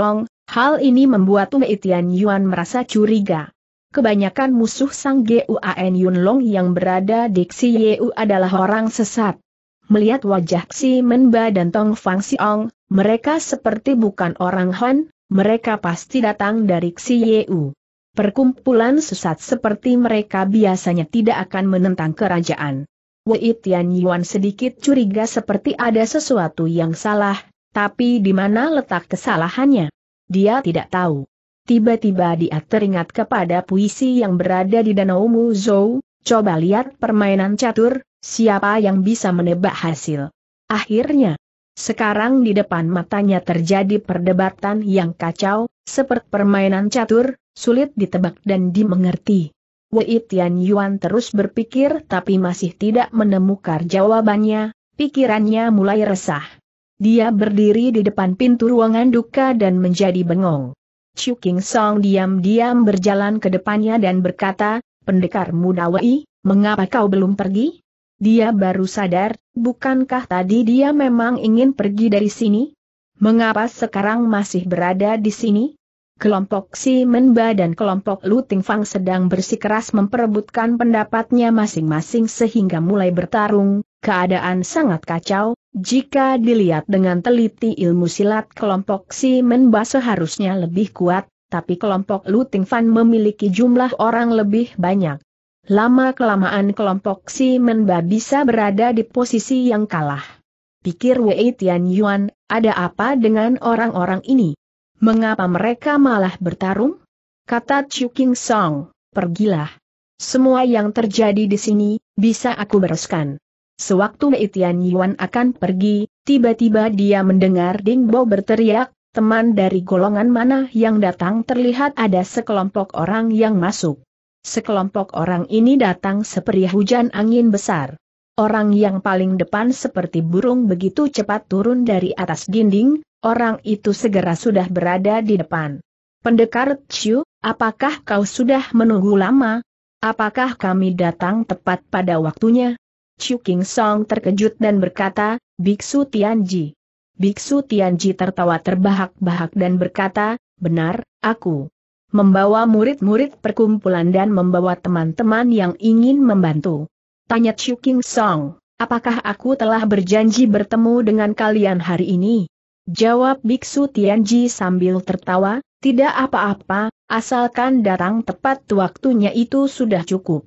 hal ini membuat Wei Tian Yuan merasa curiga kebanyakan musuh Sang Guan Yunlong yang berada di Xi Yu adalah orang sesat. Melihat wajah Xi Menba dan Tong Fang Siong, mereka seperti bukan orang Han, mereka pasti datang dari Xi Yu. Perkumpulan sesat seperti mereka biasanya tidak akan menentang kerajaan. Wei Tian Yuan sedikit curiga seperti ada sesuatu yang salah, tapi di mana letak kesalahannya? Dia tidak tahu. Tiba-tiba dia teringat kepada puisi yang berada di Danau Muzou, coba lihat permainan catur, siapa yang bisa menebak hasil. Akhirnya, sekarang di depan matanya terjadi perdebatan yang kacau, seperti permainan catur, sulit ditebak dan dimengerti. Wei Tian Yuan terus berpikir tapi masih tidak menemukan jawabannya, pikirannya mulai resah. Dia berdiri di depan pintu ruangan duka dan menjadi bengong. Chu King Song diam-diam berjalan ke depannya dan berkata, Pendekar muda Wei, mengapa kau belum pergi? Dia baru sadar, bukankah tadi dia memang ingin pergi dari sini? Mengapa sekarang masih berada di sini? Kelompok Si Menba dan kelompok Lu Ting Fang sedang bersikeras memperebutkan pendapatnya masing-masing sehingga mulai bertarung, keadaan sangat kacau, jika dilihat dengan teliti ilmu silat kelompok si Menba seharusnya lebih kuat, tapi kelompok Luting Fan memiliki jumlah orang lebih banyak. Lama-kelamaan kelompok si Menba bisa berada di posisi yang kalah. Pikir Wei Tian Yuan, ada apa dengan orang-orang ini? Mengapa mereka malah bertarung? Kata Chu King Song, pergilah. Semua yang terjadi di sini, bisa aku bereskan. Sewaktu Mei Tian Yuan akan pergi, tiba-tiba dia mendengar Ding Bo berteriak, teman dari golongan mana yang datang terlihat ada sekelompok orang yang masuk. Sekelompok orang ini datang seperti hujan angin besar. Orang yang paling depan seperti burung begitu cepat turun dari atas dinding, orang itu segera sudah berada di depan. Pendekar Chiu, apakah kau sudah menunggu lama? Apakah kami datang tepat pada waktunya? Chu King Song terkejut dan berkata, Biksu Tianji. Biksu Tianji tertawa terbahak-bahak dan berkata, benar, aku membawa murid-murid perkumpulan dan membawa teman-teman yang ingin membantu. Tanya Chu King Song, apakah aku telah berjanji bertemu dengan kalian hari ini? Jawab Biksu Tianji sambil tertawa, tidak apa-apa, asalkan datang tepat waktunya itu sudah cukup.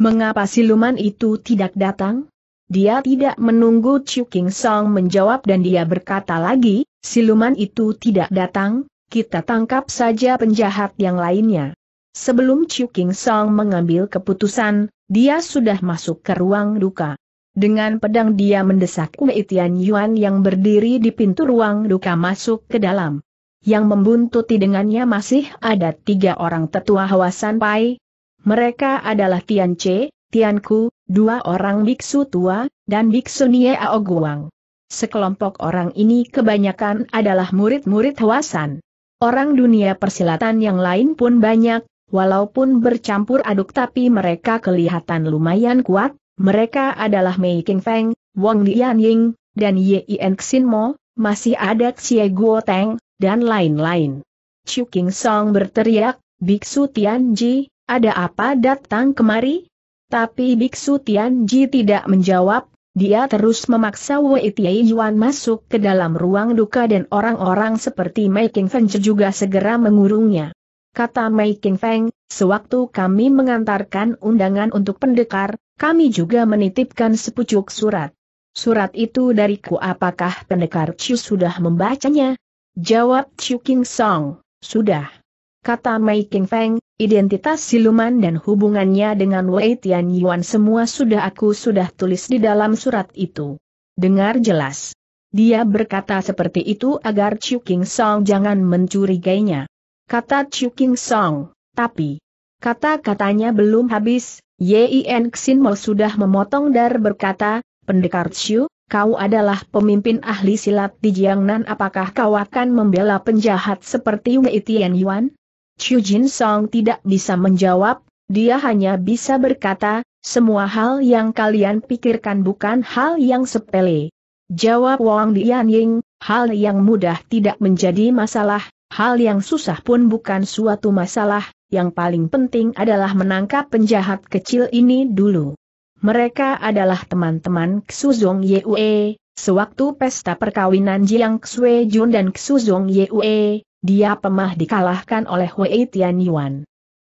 Mengapa siluman itu tidak datang? Dia tidak menunggu Chu King Song menjawab dan dia berkata lagi, siluman itu tidak datang, kita tangkap saja penjahat yang lainnya. Sebelum Chu King Song mengambil keputusan, dia sudah masuk ke ruang duka. Dengan pedang dia mendesak Wei Tian Yuan yang berdiri di pintu ruang duka masuk ke dalam. Yang membuntuti dengannya masih ada tiga orang tetua Hawasan Pai, mereka adalah Tian Che, Tian Ku, dua orang biksu tua, dan biksu Nie Ao Guang. Sekelompok orang ini kebanyakan adalah murid-murid Hwasan. Orang dunia persilatan yang lain pun banyak, walaupun bercampur aduk tapi mereka kelihatan lumayan kuat, mereka adalah Mei King Feng, Wong Lian Ying, dan Ye Yen Xin Mo, masih ada Xie Guo Teng, dan lain-lain. Chu King Song berteriak, Biksu Tian Ji. Ada apa datang kemari? Tapi Biksu Tianji tidak menjawab, dia terus memaksa Wei Tiai Yuan masuk ke dalam ruang duka dan orang-orang seperti Mei King Feng juga segera mengurungnya. Kata Mei King Feng, sewaktu kami mengantarkan undangan untuk pendekar, kami juga menitipkan sepucuk surat. Surat itu dariku apakah pendekar Chu sudah membacanya? Jawab Chu King Song, sudah. Kata Mei King Feng, Identitas siluman dan hubungannya dengan Wei Tian Yuan semua sudah aku sudah tulis di dalam surat itu. Dengar jelas. Dia berkata seperti itu agar Chu King Song jangan mencurigainya. Kata Chu King Song, tapi kata-katanya belum habis, Yin Xin Mo sudah memotong dar berkata, Pendekar Chu, kau adalah pemimpin ahli silat di Jiangnan apakah kau akan membela penjahat seperti Wei Tian Yuan? Chu Jin Song tidak bisa menjawab, dia hanya bisa berkata, semua hal yang kalian pikirkan bukan hal yang sepele. Jawab Wang Dian Ying, hal yang mudah tidak menjadi masalah, hal yang susah pun bukan suatu masalah, yang paling penting adalah menangkap penjahat kecil ini dulu. Mereka adalah teman-teman Zhong Yue, sewaktu pesta perkawinan Jiang Xue Jun dan Zhong Yue, dia pemah dikalahkan oleh Wei Tianyuan. Yuan.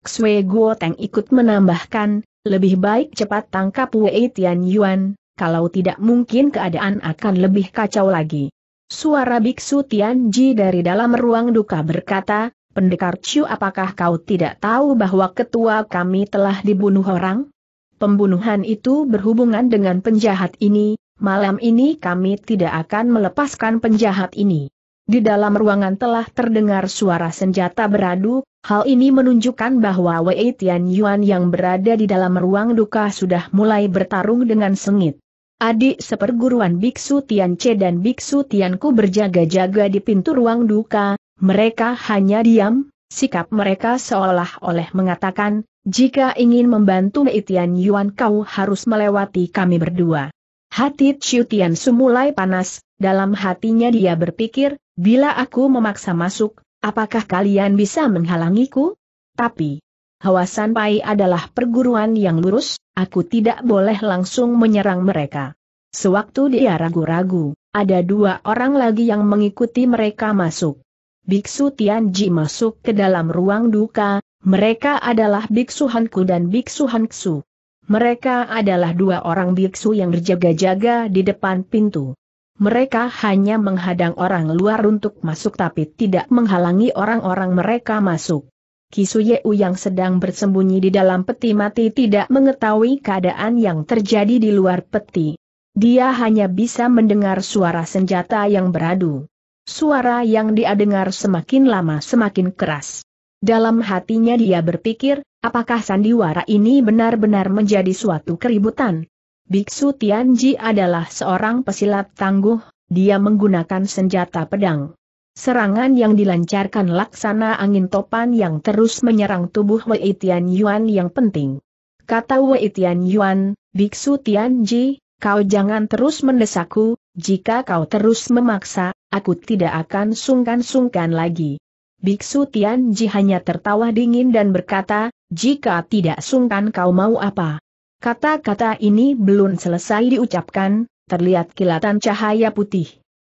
Xue Guo Teng ikut menambahkan, lebih baik cepat tangkap Wei Tianyuan, kalau tidak mungkin keadaan akan lebih kacau lagi. Suara Biksu Tian Tianji dari dalam ruang duka berkata, Pendekar Chu apakah kau tidak tahu bahwa ketua kami telah dibunuh orang? Pembunuhan itu berhubungan dengan penjahat ini, malam ini kami tidak akan melepaskan penjahat ini. Di dalam ruangan telah terdengar suara senjata beradu, hal ini menunjukkan bahwa Wei Tian Yuan yang berada di dalam ruang duka sudah mulai bertarung dengan sengit. Adik seperguruan Biksu Tian Che dan Biksu Tian Ku berjaga-jaga di pintu ruang duka, mereka hanya diam, sikap mereka seolah-olah mengatakan, jika ingin membantu Wei Tian Yuan kau harus melewati kami berdua. Hati Shu Tian mulai panas, dalam hatinya dia berpikir, Bila aku memaksa masuk, apakah kalian bisa menghalangiku? Tapi, Hawa Sanpai adalah perguruan yang lurus, aku tidak boleh langsung menyerang mereka. Sewaktu dia ragu-ragu, ada dua orang lagi yang mengikuti mereka masuk. Biksu Tianji masuk ke dalam ruang duka, mereka adalah Biksu Hanku dan Biksu Hanksu. Mereka adalah dua orang biksu yang berjaga-jaga di depan pintu mereka hanya menghadang orang luar untuk masuk tapi tidak menghalangi orang-orang mereka masuk. Kisuyeu yang sedang bersembunyi di dalam peti mati tidak mengetahui keadaan yang terjadi di luar peti. Dia hanya bisa mendengar suara senjata yang beradu. Suara yang dia dengar semakin lama semakin keras. Dalam hatinya dia berpikir, apakah sandiwara ini benar-benar menjadi suatu keributan? Biksu Tianji adalah seorang pesilat tangguh, dia menggunakan senjata pedang. Serangan yang dilancarkan laksana angin topan yang terus menyerang tubuh Wei Tian Yuan yang penting. Kata Wei Tian Yuan, Biksu Tianji, kau jangan terus mendesakku, jika kau terus memaksa, aku tidak akan sungkan-sungkan lagi. Biksu Tianji hanya tertawa dingin dan berkata, jika tidak sungkan kau mau apa? Kata-kata ini belum selesai diucapkan, terlihat kilatan cahaya putih.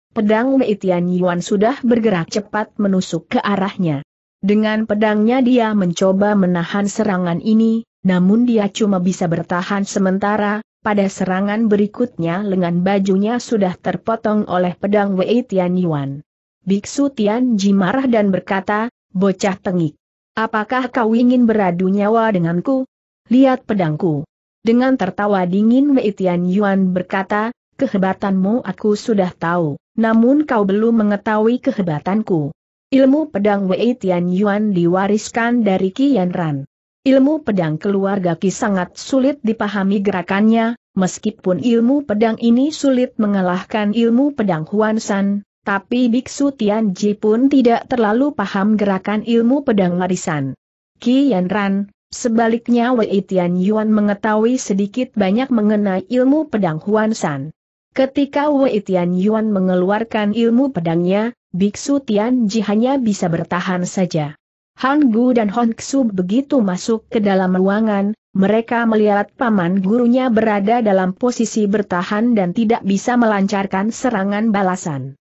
Pedang Wei Tianyuan sudah bergerak cepat menusuk ke arahnya. Dengan pedangnya dia mencoba menahan serangan ini, namun dia cuma bisa bertahan sementara, pada serangan berikutnya lengan bajunya sudah terpotong oleh pedang Wei Tian Biksu Tian Ji marah dan berkata, bocah tengik. Apakah kau ingin beradu nyawa denganku? Lihat pedangku. Dengan tertawa dingin Wei Tian Yuan berkata, kehebatanmu aku sudah tahu, namun kau belum mengetahui kehebatanku. Ilmu pedang Wei Tian Yuan diwariskan dari Qian Ran. Ilmu pedang keluarga Ki sangat sulit dipahami gerakannya, meskipun ilmu pedang ini sulit mengalahkan ilmu pedang Huan San, tapi Biksu Tian Ji pun tidak terlalu paham gerakan ilmu pedang warisan. Qian Ran, Sebaliknya Wei Tian Yuan mengetahui sedikit banyak mengenai ilmu pedang Huan San. Ketika Wei Tian Yuan mengeluarkan ilmu pedangnya, Biksu Tian Ji hanya bisa bertahan saja. Han Gu dan Hon Xu begitu masuk ke dalam ruangan, mereka melihat paman gurunya berada dalam posisi bertahan dan tidak bisa melancarkan serangan balasan.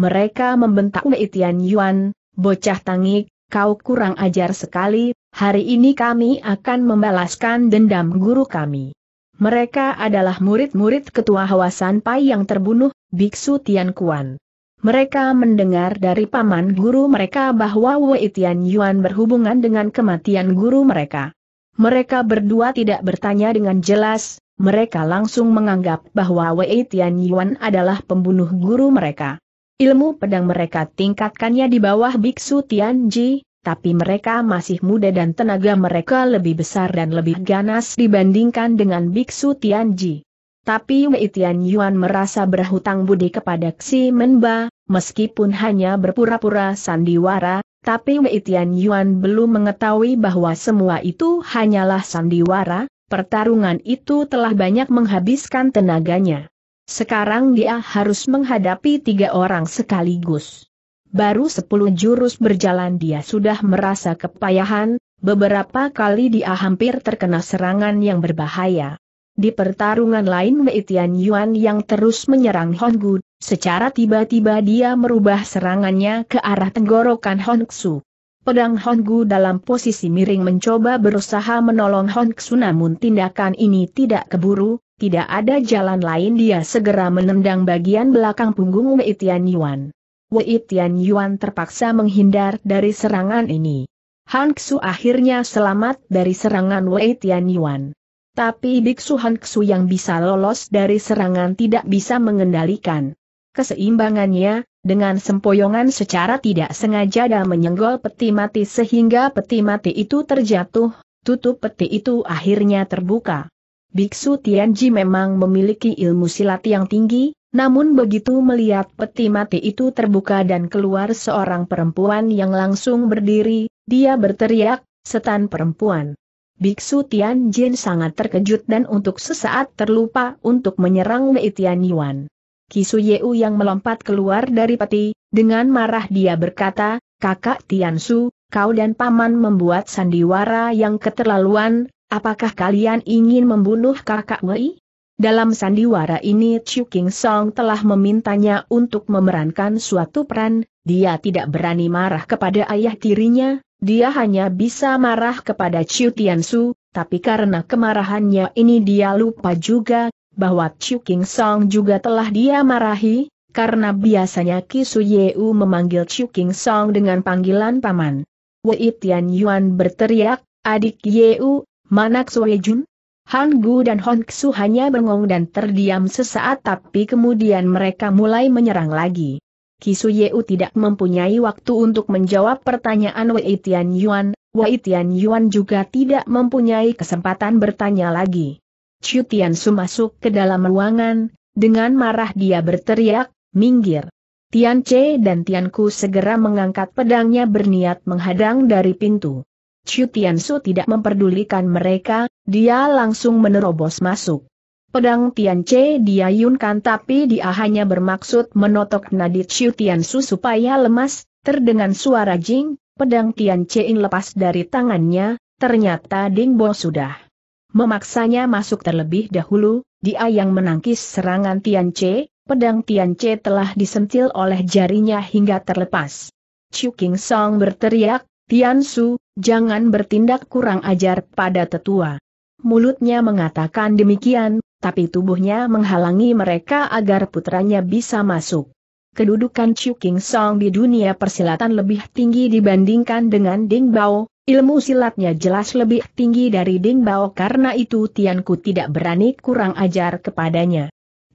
Mereka membentak Wei Tian Yuan, bocah tangik, kau kurang ajar sekali, Hari ini kami akan membalaskan dendam guru kami. Mereka adalah murid-murid ketua Hawasan Pai yang terbunuh, Biksu Tian Kuan. Mereka mendengar dari paman guru mereka bahwa Wei Tian Yuan berhubungan dengan kematian guru mereka. Mereka berdua tidak bertanya dengan jelas, mereka langsung menganggap bahwa Wei Tian Yuan adalah pembunuh guru mereka. Ilmu pedang mereka tingkatkannya di bawah Biksu Tian Ji, tapi mereka masih muda dan tenaga mereka lebih besar dan lebih ganas dibandingkan dengan biksu Tianji. Tapi Wei Tian Yuan merasa berhutang budi kepada Xi Menba, meskipun hanya berpura-pura sandiwara, tapi Wei Tian Yuan belum mengetahui bahwa semua itu hanyalah sandiwara, pertarungan itu telah banyak menghabiskan tenaganya. Sekarang dia harus menghadapi tiga orang sekaligus. Baru sepuluh jurus berjalan dia sudah merasa kepayahan, beberapa kali dia hampir terkena serangan yang berbahaya. Di pertarungan lain Mei Yuan yang terus menyerang Honggu, secara tiba-tiba dia merubah serangannya ke arah tenggorokan Hongsu. Pedang Honggu dalam posisi miring mencoba berusaha menolong Hongsu namun tindakan ini tidak keburu, tidak ada jalan lain dia segera menendang bagian belakang punggung Mei Yuan. Wei Tian Yuan terpaksa menghindar dari serangan ini. Han Ksu akhirnya selamat dari serangan Wei Tian Yuan. Tapi biksu Han Ksu yang bisa lolos dari serangan tidak bisa mengendalikan keseimbangannya, dengan sempoyongan secara tidak sengaja dan menyenggol peti mati sehingga peti mati itu terjatuh, tutup peti itu akhirnya terbuka. Biksu Tianji memang memiliki ilmu silat yang tinggi, namun begitu melihat peti mati itu terbuka dan keluar seorang perempuan yang langsung berdiri, dia berteriak, setan perempuan. Biksu Tian Jin sangat terkejut dan untuk sesaat terlupa untuk menyerang Wei Tian Yuan. Kisu Yeu yang melompat keluar dari peti, dengan marah dia berkata, kakak Tian Su, kau dan paman membuat sandiwara yang keterlaluan, apakah kalian ingin membunuh kakak Wei? Dalam sandiwara ini Chu King Song telah memintanya untuk memerankan suatu peran, dia tidak berani marah kepada ayah tirinya, dia hanya bisa marah kepada Chu Tian Su. tapi karena kemarahannya ini dia lupa juga, bahwa Chu King Song juga telah dia marahi, karena biasanya Ki Su Yeu memanggil Chu King Song dengan panggilan paman. Wei Tian Yuan berteriak, adik Yeu, mana Xue Jun? Han Gu dan Hong Xu hanya bengong dan terdiam sesaat tapi kemudian mereka mulai menyerang lagi. Kisu Yeu tidak mempunyai waktu untuk menjawab pertanyaan Wei Tian Yuan, Wei Tian Yuan juga tidak mempunyai kesempatan bertanya lagi. Chu Tian Su masuk ke dalam ruangan, dengan marah dia berteriak, minggir. Tian Che dan Tian Ku segera mengangkat pedangnya berniat menghadang dari pintu. Chu Tian Su tidak memperdulikan mereka, dia langsung menerobos masuk. Pedang Tian Che diayunkan tapi dia hanya bermaksud menotok nadi Chiu Tian Su supaya lemas, terdengar suara jing, pedang Tian Che in lepas dari tangannya, ternyata Ding Bo sudah memaksanya masuk terlebih dahulu, dia yang menangkis serangan Tian Che, pedang Tian Che telah disentil oleh jarinya hingga terlepas. Chiu King Song berteriak, Tian Su, jangan bertindak kurang ajar pada tetua. Mulutnya mengatakan demikian, tapi tubuhnya menghalangi mereka agar putranya bisa masuk. Kedudukan Chu King Song di dunia persilatan lebih tinggi dibandingkan dengan Ding Bao, ilmu silatnya jelas lebih tinggi dari Ding Bao karena itu Tianku tidak berani kurang ajar kepadanya.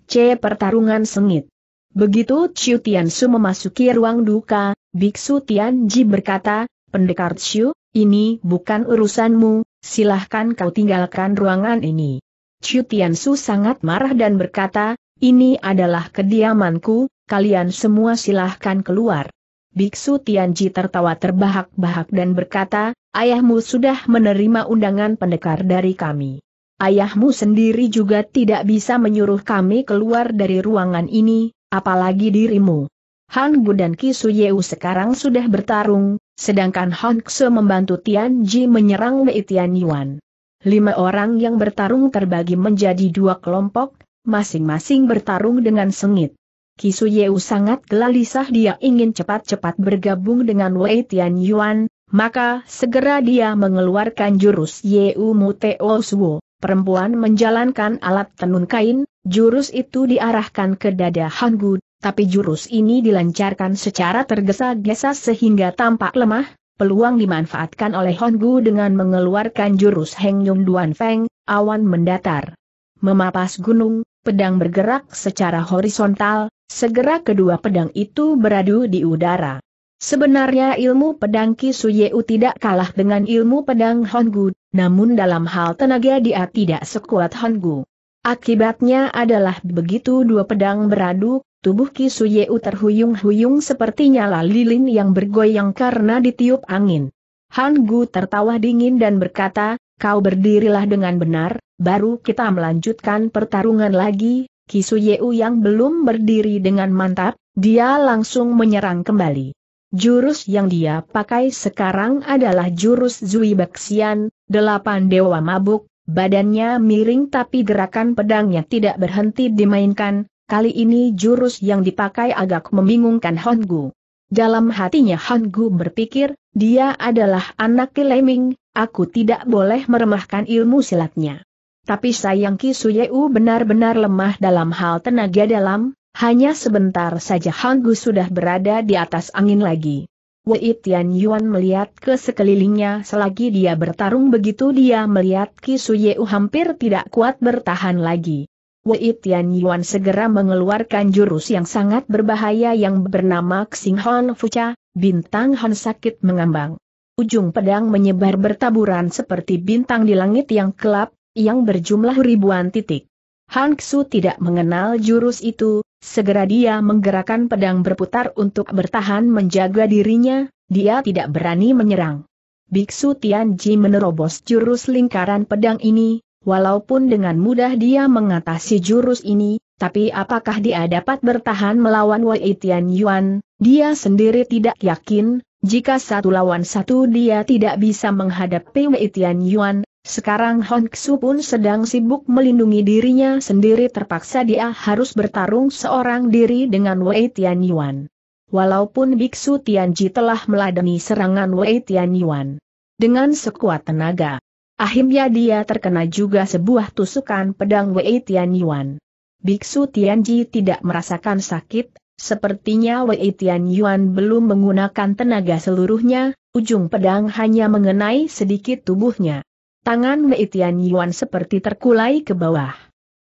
C. Pertarungan sengit Begitu Chu Tian Su memasuki ruang duka, Biksu Ji berkata, Pendekar Chu, ini bukan urusanmu, silahkan kau tinggalkan ruangan ini. Chu Tiansu sangat marah dan berkata, ini adalah kediamanku, kalian semua silahkan keluar. Biksu Tianji tertawa terbahak-bahak dan berkata, ayahmu sudah menerima undangan pendekar dari kami. Ayahmu sendiri juga tidak bisa menyuruh kami keluar dari ruangan ini, apalagi dirimu. Han Gu dan Ki sekarang sudah bertarung, Sedangkan Hongxe membantu Tian Ji menyerang Wei Tian Yuan. Lima orang yang bertarung terbagi menjadi dua kelompok, masing-masing bertarung dengan sengit. Yeu sangat gelisah dia ingin cepat-cepat bergabung dengan Wei Tian Yuan, maka segera dia mengeluarkan jurus Yeu Muteo Suo. Perempuan menjalankan alat tenun kain, jurus itu diarahkan ke dada Han Gu tapi jurus ini dilancarkan secara tergesa-gesa sehingga tampak lemah, peluang dimanfaatkan oleh Honggu dengan mengeluarkan jurus Heng Duan Feng, awan mendatar. Memapas gunung, pedang bergerak secara horizontal, segera kedua pedang itu beradu di udara. Sebenarnya ilmu pedang Kisuyeu tidak kalah dengan ilmu pedang Honggu, namun dalam hal tenaga dia tidak sekuat Honggu. Akibatnya adalah begitu dua pedang beradu, Tubuh Kisu Yeu terhuyung-huyung seperti nyala lilin yang bergoyang karena ditiup angin. Han Gu tertawa dingin dan berkata, kau berdirilah dengan benar, baru kita melanjutkan pertarungan lagi, Kisu Yeu yang belum berdiri dengan mantap, dia langsung menyerang kembali. Jurus yang dia pakai sekarang adalah jurus Zui Beksian, delapan dewa mabuk, badannya miring tapi gerakan pedangnya tidak berhenti dimainkan, Kali ini jurus yang dipakai agak membingungkan Hon Gu. Dalam hatinya Han Gu berpikir, dia adalah anak Kileming, aku tidak boleh meremahkan ilmu silatnya. Tapi sayang Ki Suyeu benar-benar lemah dalam hal tenaga dalam, hanya sebentar saja Han Gu sudah berada di atas angin lagi. Wei Tian Yuan melihat ke sekelilingnya selagi dia bertarung begitu dia melihat Ki Suyeu hampir tidak kuat bertahan lagi. Wei Tian Yuan segera mengeluarkan jurus yang sangat berbahaya yang bernama Xing Hon Fucha, bintang Hon sakit mengambang. Ujung pedang menyebar bertaburan seperti bintang di langit yang kelap, yang berjumlah ribuan titik. Han Xu tidak mengenal jurus itu, segera dia menggerakkan pedang berputar untuk bertahan menjaga dirinya, dia tidak berani menyerang. Biksu Tian Ji menerobos jurus lingkaran pedang ini, Walaupun dengan mudah dia mengatasi jurus ini, tapi apakah dia dapat bertahan melawan Wei Tian Yuan? Dia sendiri tidak yakin, jika satu lawan satu dia tidak bisa menghadapi Wei Tian Yuan, sekarang Hong Xu pun sedang sibuk melindungi dirinya sendiri terpaksa dia harus bertarung seorang diri dengan Wei Tian Yuan. Walaupun Biksu Tianji telah meladeni serangan Wei Tian Yuan dengan sekuat tenaga, Akhirnya dia terkena juga sebuah tusukan pedang Wei Tian Yuan. Biksu Tianji tidak merasakan sakit, sepertinya Wei Tian Yuan belum menggunakan tenaga seluruhnya, ujung pedang hanya mengenai sedikit tubuhnya. Tangan Wei Tian Yuan seperti terkulai ke bawah.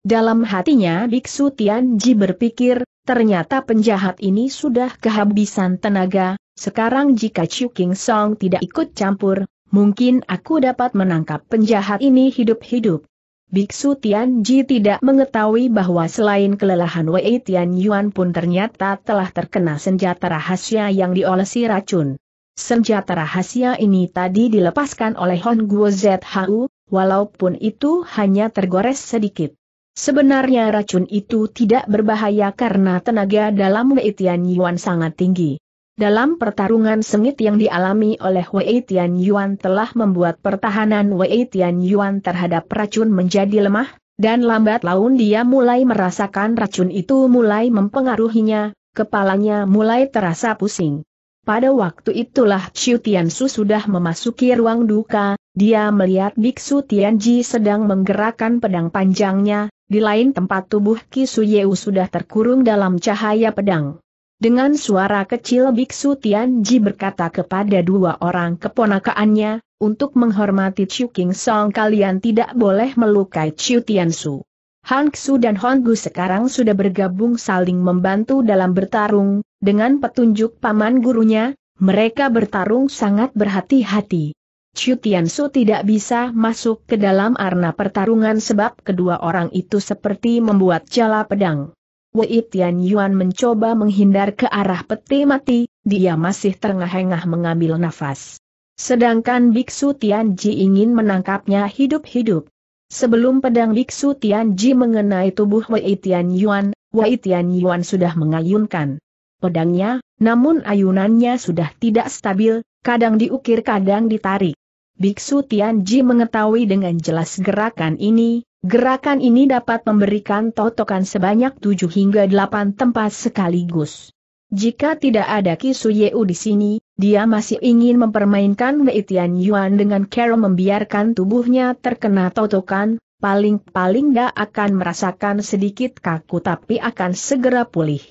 Dalam hatinya Biksu Tianji berpikir, ternyata penjahat ini sudah kehabisan tenaga, sekarang jika Chu King Song tidak ikut campur, Mungkin aku dapat menangkap penjahat ini hidup-hidup. Biksu Tian Ji tidak mengetahui bahwa selain kelelahan Wei Tian Yuan pun ternyata telah terkena senjata rahasia yang diolesi racun. Senjata rahasia ini tadi dilepaskan oleh Hon Guo ZHU, walaupun itu hanya tergores sedikit. Sebenarnya racun itu tidak berbahaya karena tenaga dalam Wei Tian Yuan sangat tinggi. Dalam pertarungan sengit yang dialami oleh Wei Tian Yuan telah membuat pertahanan Wei Tian Yuan terhadap racun menjadi lemah, dan lambat laun dia mulai merasakan racun itu mulai mempengaruhinya, kepalanya mulai terasa pusing. Pada waktu itulah Xiu Su sudah memasuki ruang duka, dia melihat Biksu Tianji sedang menggerakkan pedang panjangnya, di lain tempat tubuh Ki Su Yeu sudah terkurung dalam cahaya pedang. Dengan suara kecil Biksu Ji berkata kepada dua orang keponakannya, untuk menghormati Chiu King Song kalian tidak boleh melukai Tian Su, Han Su dan Hong Gu sekarang sudah bergabung saling membantu dalam bertarung, dengan petunjuk paman gurunya, mereka bertarung sangat berhati-hati. Tian Su tidak bisa masuk ke dalam arena pertarungan sebab kedua orang itu seperti membuat jala pedang. Wei Tian Yuan mencoba menghindar ke arah peti mati, dia masih terengah-engah mengambil nafas. Sedangkan Biksu Tian Ji ingin menangkapnya hidup-hidup. Sebelum pedang Biksu Tian Ji mengenai tubuh Wei Tian Yuan, Wei Tian Yuan sudah mengayunkan pedangnya, namun ayunannya sudah tidak stabil, kadang diukir kadang ditarik. Biksu Tian Ji mengetahui dengan jelas gerakan ini, Gerakan ini dapat memberikan totokan sebanyak 7 hingga 8 tempat sekaligus. Jika tidak ada Kisuye di sini, dia masih ingin mempermainkan Wei Yuan dengan cara membiarkan tubuhnya terkena totokan, paling-paling dia akan merasakan sedikit kaku tapi akan segera pulih.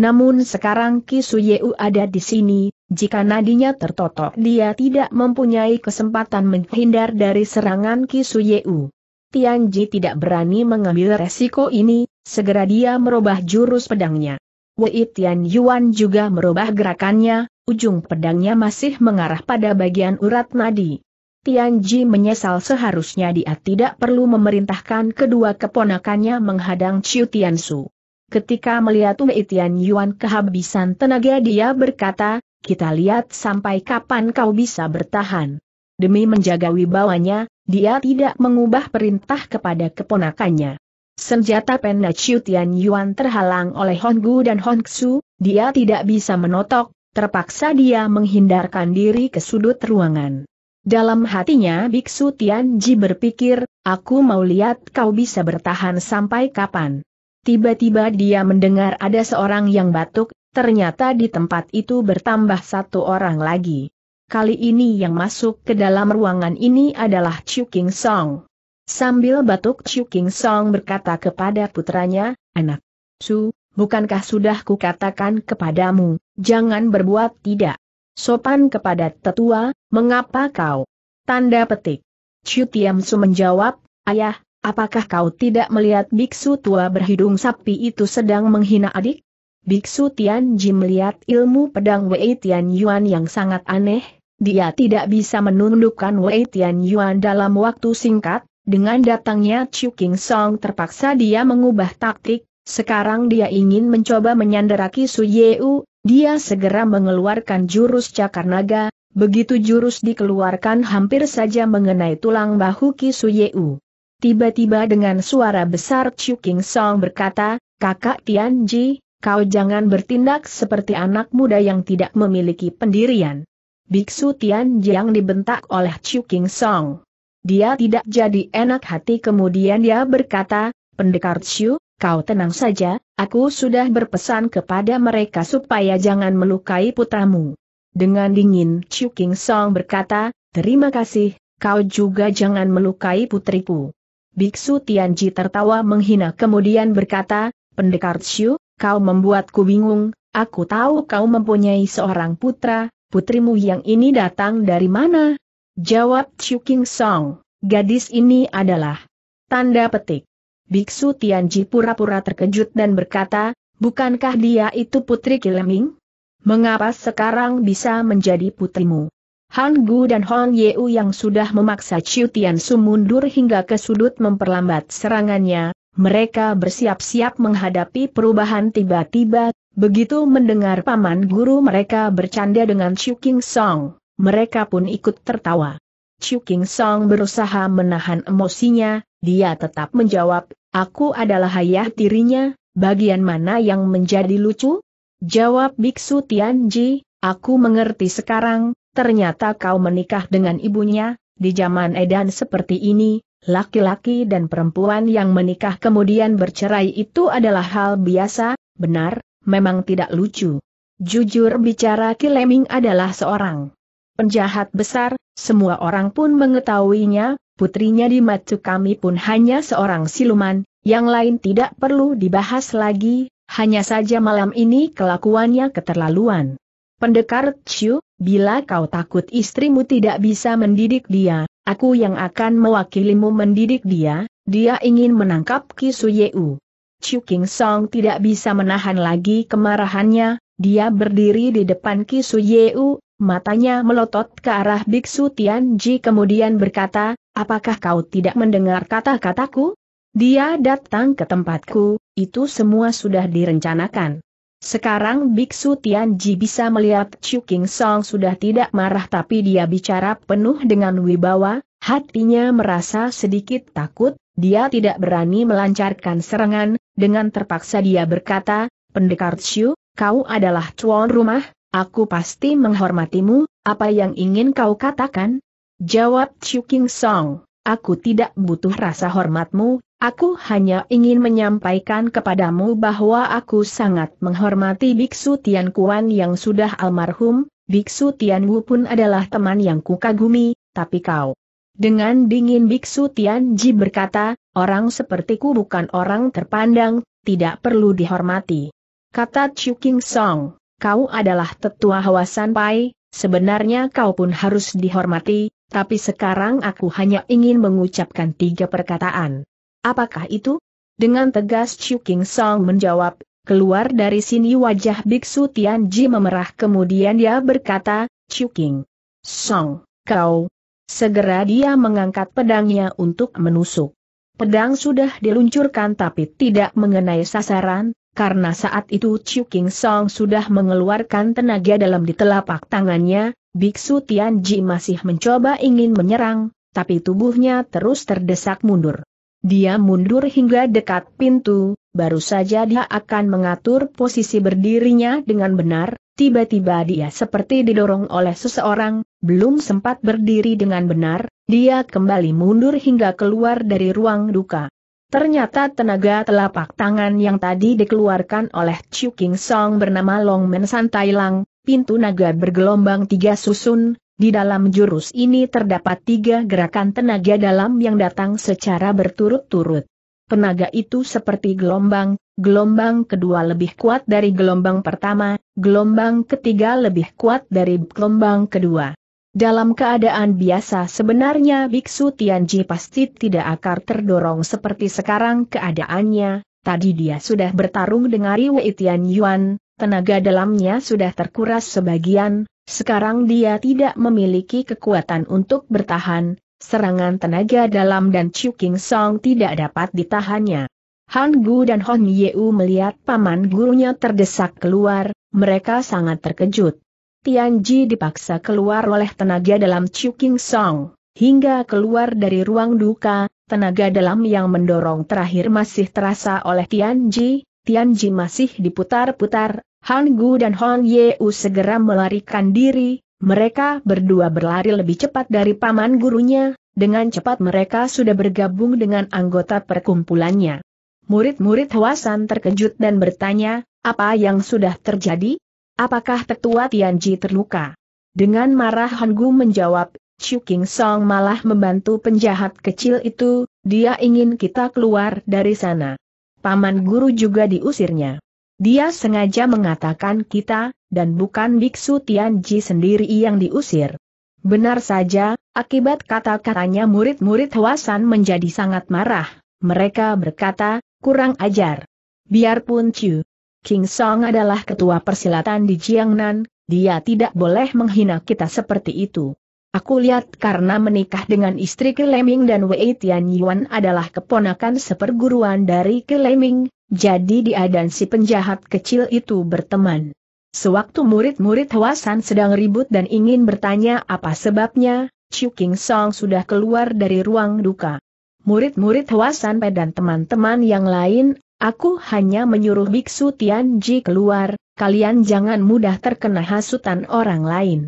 Namun sekarang Kisuyeu ada di sini, jika nadinya tertotok dia tidak mempunyai kesempatan menghindar dari serangan Kisuyeu. Tian Ji tidak berani mengambil resiko ini, segera dia merubah jurus pedangnya. Wei Tian Yuan juga merubah gerakannya, ujung pedangnya masih mengarah pada bagian urat nadi. Tian Ji menyesal seharusnya dia tidak perlu memerintahkan kedua keponakannya menghadang Chiu Su. Ketika melihat Wei Tian Yuan kehabisan tenaga dia berkata, kita lihat sampai kapan kau bisa bertahan. Demi menjaga wibawanya, dia tidak mengubah perintah kepada keponakannya. Senjata Penachiu Tian Yuan terhalang oleh Honggu dan Hongxu, dia tidak bisa menotok, terpaksa dia menghindarkan diri ke sudut ruangan. Dalam hatinya Biksu Tian Ji berpikir, aku mau lihat kau bisa bertahan sampai kapan. Tiba-tiba dia mendengar ada seorang yang batuk, ternyata di tempat itu bertambah satu orang lagi kali ini yang masuk ke dalam ruangan ini adalah Chu King Song. Sambil batuk Chu King Song berkata kepada putranya, anak, Su, bukankah sudah kukatakan kepadamu, jangan berbuat tidak sopan kepada tetua, mengapa kau? Tanda petik. Chu Tiam Su menjawab, ayah, apakah kau tidak melihat biksu tua berhidung sapi itu sedang menghina adik? Biksu Tian Ji melihat ilmu pedang Wei Tian Yuan yang sangat aneh, dia tidak bisa menundukkan Wei Tian Yuan dalam waktu singkat, dengan datangnya Chu King Song terpaksa dia mengubah taktik, sekarang dia ingin mencoba menyandaraki Su Yeu, dia segera mengeluarkan jurus cakar naga, begitu jurus dikeluarkan hampir saja mengenai tulang bahu Ki Su Yeu. Tiba-tiba dengan suara besar Chu King Song berkata, kakak Tianji, kau jangan bertindak seperti anak muda yang tidak memiliki pendirian. Biksu Tian Jiang dibentak oleh Chu King Song. Dia tidak jadi enak hati kemudian dia berkata, Pendekar Chu, kau tenang saja, aku sudah berpesan kepada mereka supaya jangan melukai putramu. Dengan dingin Chu King Song berkata, terima kasih, kau juga jangan melukai putriku. Biksu Tian Ji tertawa menghina kemudian berkata, Pendekar Chu, kau membuatku bingung, aku tahu kau mempunyai seorang putra, putrimu yang ini datang dari mana? Jawab Chu King Song, gadis ini adalah tanda petik. Biksu Tianji pura-pura terkejut dan berkata, bukankah dia itu putri Kileming? Mengapa sekarang bisa menjadi putrimu? Han Gu dan Hong Yeu yang sudah memaksa Chiu Tian Su mundur hingga ke sudut memperlambat serangannya, mereka bersiap-siap menghadapi perubahan tiba-tiba, begitu mendengar paman guru mereka bercanda dengan Chu King Song, mereka pun ikut tertawa. Chu King Song berusaha menahan emosinya, dia tetap menjawab, aku adalah ayah tirinya, bagian mana yang menjadi lucu? Jawab Biksu Tianji, aku mengerti sekarang, ternyata kau menikah dengan ibunya, di zaman edan seperti ini, Laki-laki dan perempuan yang menikah kemudian bercerai itu adalah hal biasa, benar, memang tidak lucu. Jujur bicara Kileming adalah seorang penjahat besar, semua orang pun mengetahuinya, putrinya di matu kami pun hanya seorang siluman, yang lain tidak perlu dibahas lagi, hanya saja malam ini kelakuannya keterlaluan. Pendekar Chu, bila kau takut istrimu tidak bisa mendidik dia, aku yang akan mewakilimu mendidik dia, dia ingin menangkap Ki Suyeu. Chu King Song tidak bisa menahan lagi kemarahannya, dia berdiri di depan Ki Suyeu, matanya melotot ke arah Biksu Tian Tianji kemudian berkata, apakah kau tidak mendengar kata-kataku? Dia datang ke tempatku, itu semua sudah direncanakan. Sekarang Biksu Tianji bisa melihat Chu King Song sudah tidak marah tapi dia bicara penuh dengan wibawa, hatinya merasa sedikit takut, dia tidak berani melancarkan serangan, dengan terpaksa dia berkata, Pendekar Chu, kau adalah tuan rumah, aku pasti menghormatimu, apa yang ingin kau katakan? Jawab Chu King Song. Aku tidak butuh rasa hormatmu, aku hanya ingin menyampaikan kepadamu bahwa aku sangat menghormati Biksu Tian Kuan yang sudah almarhum, Biksu Tian Wu pun adalah teman yang kukagumi, tapi kau. Dengan dingin Biksu Tian Ji berkata, orang sepertiku bukan orang terpandang, tidak perlu dihormati. Kata Chu King Song, kau adalah tetua Hwasan Pai, sebenarnya kau pun harus dihormati, tapi sekarang aku hanya ingin mengucapkan tiga perkataan. Apakah itu? Dengan tegas Chu King Song menjawab, keluar dari sini wajah biksu Tian Ji memerah kemudian dia berkata, Chu King Song, kau. Segera dia mengangkat pedangnya untuk menusuk. Pedang sudah diluncurkan tapi tidak mengenai sasaran, karena saat itu Chiu King Song sudah mengeluarkan tenaga dalam di telapak tangannya, Biksu Tian Tianji masih mencoba ingin menyerang, tapi tubuhnya terus terdesak mundur. Dia mundur hingga dekat pintu, baru saja dia akan mengatur posisi berdirinya dengan benar, tiba-tiba dia seperti didorong oleh seseorang, belum sempat berdiri dengan benar, dia kembali mundur hingga keluar dari ruang duka. Ternyata tenaga telapak tangan yang tadi dikeluarkan oleh Chu King Song bernama Long Men Tai Lang, pintu naga bergelombang tiga susun, di dalam jurus ini terdapat tiga gerakan tenaga dalam yang datang secara berturut-turut. Penaga itu seperti gelombang, gelombang kedua lebih kuat dari gelombang pertama, gelombang ketiga lebih kuat dari gelombang kedua. Dalam keadaan biasa sebenarnya Biksu Tianji pasti tidak akar terdorong seperti sekarang keadaannya, tadi dia sudah bertarung dengan Riwei Tian Yuan, tenaga dalamnya sudah terkuras sebagian, sekarang dia tidak memiliki kekuatan untuk bertahan, serangan tenaga dalam dan Chu King Song tidak dapat ditahannya. Han Gu dan Hon Yeu melihat paman gurunya terdesak keluar, mereka sangat terkejut. Tianji dipaksa keluar oleh tenaga dalam Chu Song, hingga keluar dari ruang duka, tenaga dalam yang mendorong terakhir masih terasa oleh Tianji, Tianji masih diputar-putar, Han Gu dan Hong Yeu segera melarikan diri, mereka berdua berlari lebih cepat dari paman gurunya, dengan cepat mereka sudah bergabung dengan anggota perkumpulannya. Murid-murid Hwasan terkejut dan bertanya, apa yang sudah terjadi? Apakah tetua Tianji terluka? Dengan marah Han Gu menjawab, Chu King Song malah membantu penjahat kecil itu, dia ingin kita keluar dari sana. Paman guru juga diusirnya. Dia sengaja mengatakan kita, dan bukan biksu Tianji sendiri yang diusir. Benar saja, akibat kata-katanya murid-murid Hwasan menjadi sangat marah. Mereka berkata, kurang ajar. Biarpun Chu King Song adalah ketua persilatan di Jiangnan, dia tidak boleh menghina kita seperti itu. Aku lihat karena menikah dengan istri Keleming dan Wei Tianyuan adalah keponakan seperguruan dari Keleming, jadi dia dan si penjahat kecil itu berteman. Sewaktu murid-murid Hwasan sedang ribut dan ingin bertanya apa sebabnya, Chu King Song sudah keluar dari ruang duka. Murid-murid Hwasan dan teman-teman yang lain Aku hanya menyuruh biksu Tianji keluar, kalian jangan mudah terkena hasutan orang lain.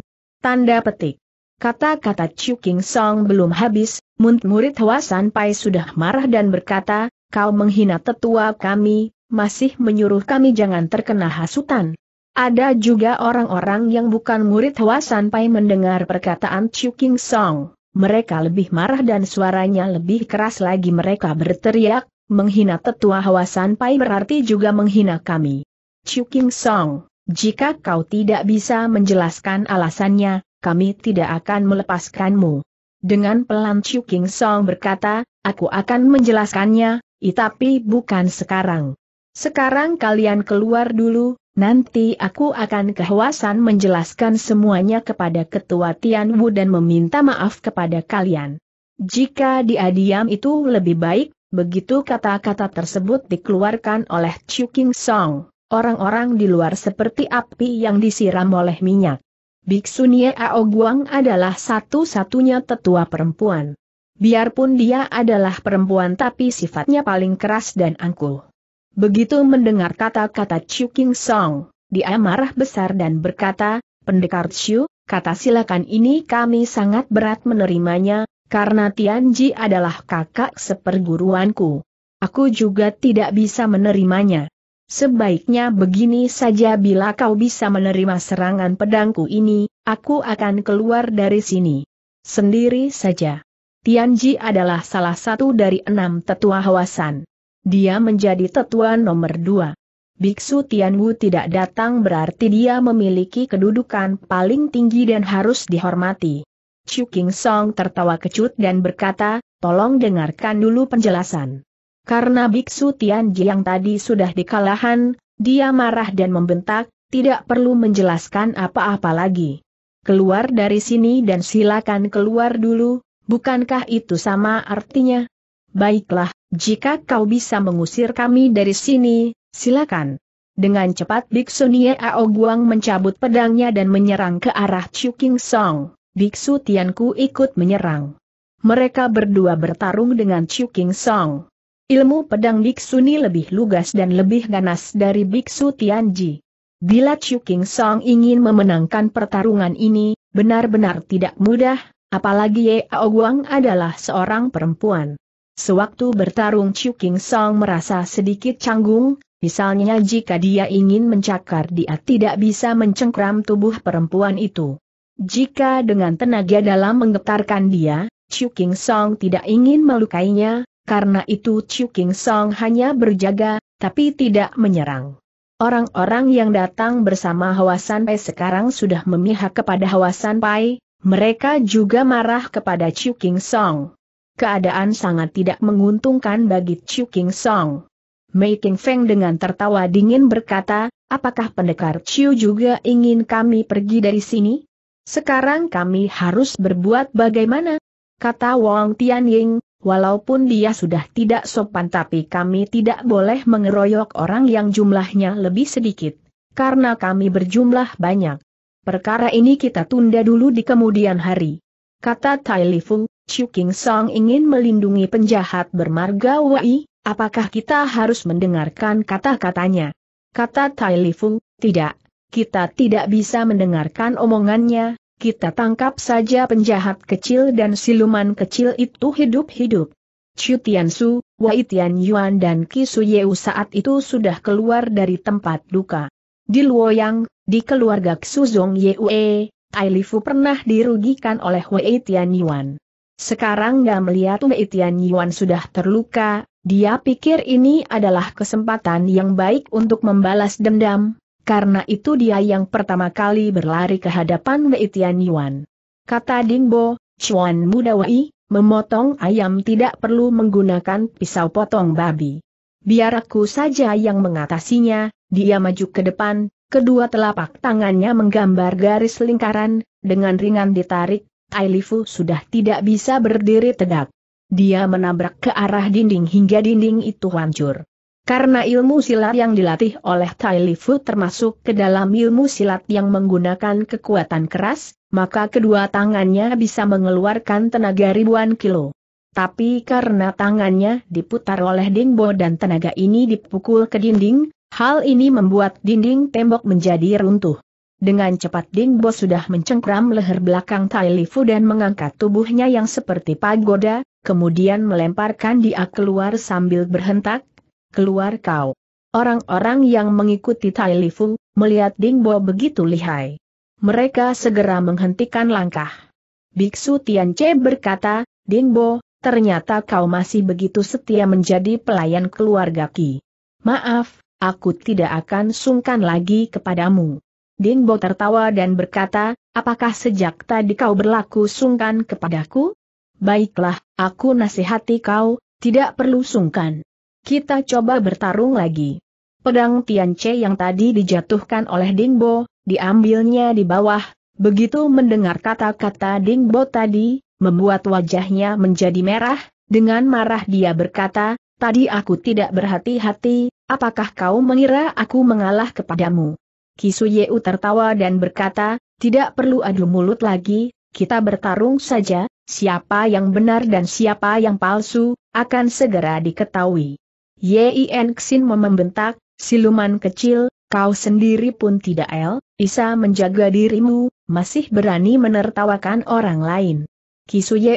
Tanda petik. Kata-kata Chu King Song belum habis, Munt murid Hwasan Pai sudah marah dan berkata, kau menghina tetua kami, masih menyuruh kami jangan terkena hasutan. Ada juga orang-orang yang bukan murid Hwasan Pai mendengar perkataan Chu King Song mereka lebih marah dan suaranya lebih keras lagi mereka berteriak, menghina tetua Hwa Sanpai berarti juga menghina kami. Chu King Song, jika kau tidak bisa menjelaskan alasannya, kami tidak akan melepaskanmu. Dengan pelan Chu King Song berkata, aku akan menjelaskannya, tapi bukan sekarang. Sekarang kalian keluar dulu, Nanti aku akan kehawasan menjelaskan semuanya kepada Ketua Tian Wu dan meminta maaf kepada kalian. Jika dia diam itu lebih baik, begitu kata-kata tersebut dikeluarkan oleh Chu King Song, orang-orang di luar seperti api yang disiram oleh minyak. Biksu Nie Ao Guang adalah satu-satunya tetua perempuan. Biarpun dia adalah perempuan tapi sifatnya paling keras dan angkuh. Begitu mendengar kata-kata Chu King Song, dia marah besar dan berkata, Pendekar Chu, kata silakan ini kami sangat berat menerimanya, karena Tianji adalah kakak seperguruanku. Aku juga tidak bisa menerimanya. Sebaiknya begini saja bila kau bisa menerima serangan pedangku ini, aku akan keluar dari sini. Sendiri saja. Tianji adalah salah satu dari enam tetua hawasan. Dia menjadi tetua nomor dua. Biksu Tianwu tidak datang berarti dia memiliki kedudukan paling tinggi dan harus dihormati. Chu King Song tertawa kecut dan berkata, tolong dengarkan dulu penjelasan. Karena Biksu Tian yang tadi sudah dikalahan, dia marah dan membentak, tidak perlu menjelaskan apa-apa lagi. Keluar dari sini dan silakan keluar dulu, bukankah itu sama artinya? Baiklah, jika kau bisa mengusir kami dari sini, silakan. Dengan cepat Biksu Nie Ao Guang mencabut pedangnya dan menyerang ke arah Chu King Song. Biksu Tianku ikut menyerang. Mereka berdua bertarung dengan Chu King Song. Ilmu pedang Biksu Ni lebih lugas dan lebih ganas dari Biksu Tianji. Bila Chu King Song ingin memenangkan pertarungan ini, benar-benar tidak mudah, apalagi Ye Ao Guang adalah seorang perempuan. Sewaktu bertarung Chu King Song merasa sedikit canggung, misalnya jika dia ingin mencakar dia tidak bisa mencengkram tubuh perempuan itu. Jika dengan tenaga dalam menggetarkan dia, Chu King Song tidak ingin melukainya, karena itu Chu King Song hanya berjaga, tapi tidak menyerang. Orang-orang yang datang bersama Hwa San Pai sekarang sudah memihak kepada Hwa San Pai, mereka juga marah kepada Chu King Song. Keadaan sangat tidak menguntungkan bagi Chu King Song. Mei King Feng dengan tertawa dingin berkata, apakah pendekar Chu juga ingin kami pergi dari sini? Sekarang kami harus berbuat bagaimana? Kata Wang Tianying, walaupun dia sudah tidak sopan tapi kami tidak boleh mengeroyok orang yang jumlahnya lebih sedikit, karena kami berjumlah banyak. Perkara ini kita tunda dulu di kemudian hari. Kata Tai Li Fung, Chu King Song ingin melindungi penjahat bermarga Wei, apakah kita harus mendengarkan kata-katanya? Kata Tai Li Fu, tidak, kita tidak bisa mendengarkan omongannya, kita tangkap saja penjahat kecil dan siluman kecil itu hidup-hidup. Chu Tiansu, Wei Tian Yuan dan Qi Yeu saat itu sudah keluar dari tempat duka. Di Luoyang, di keluarga Xu Zhong Yue, Ai Fu pernah dirugikan oleh Wei Tian Yuan. Sekarang gak melihat Wei Tian Yuan sudah terluka, dia pikir ini adalah kesempatan yang baik untuk membalas dendam, karena itu dia yang pertama kali berlari ke hadapan Wei Tian Yuan. Kata Bo, Chuan Muda Wei, memotong ayam tidak perlu menggunakan pisau potong babi. Biar aku saja yang mengatasinya, dia maju ke depan, kedua telapak tangannya menggambar garis lingkaran, dengan ringan ditarik, Ailifu sudah tidak bisa berdiri tegak. Dia menabrak ke arah dinding hingga dinding itu hancur. Karena ilmu silat yang dilatih oleh Tai Lifu termasuk ke dalam ilmu silat yang menggunakan kekuatan keras, maka kedua tangannya bisa mengeluarkan tenaga ribuan kilo. Tapi karena tangannya diputar oleh Dingbo dan tenaga ini dipukul ke dinding, hal ini membuat dinding tembok menjadi runtuh. Dengan cepat Ding Bo sudah mencengkram leher belakang Tai Li Fu dan mengangkat tubuhnya yang seperti pagoda, kemudian melemparkan dia keluar sambil berhentak, keluar kau. Orang-orang yang mengikuti Tai Li Fu, melihat Ding Bo begitu lihai. Mereka segera menghentikan langkah. Biksu Tian Che berkata, Ding Bo, ternyata kau masih begitu setia menjadi pelayan keluarga Ki. Maaf, aku tidak akan sungkan lagi kepadamu. Dingbo tertawa dan berkata, apakah sejak tadi kau berlaku sungkan kepadaku? Baiklah, aku nasihati kau, tidak perlu sungkan. Kita coba bertarung lagi. Pedang Tian Tianche yang tadi dijatuhkan oleh Dingbo, diambilnya di bawah, begitu mendengar kata-kata Dingbo tadi, membuat wajahnya menjadi merah, dengan marah dia berkata, tadi aku tidak berhati-hati, apakah kau mengira aku mengalah kepadamu? U tertawa dan berkata, tidak perlu adu mulut lagi, kita bertarung saja, siapa yang benar dan siapa yang palsu, akan segera diketahui. Yin Xin membentak, siluman kecil, kau sendiri pun tidak el, bisa menjaga dirimu, masih berani menertawakan orang lain.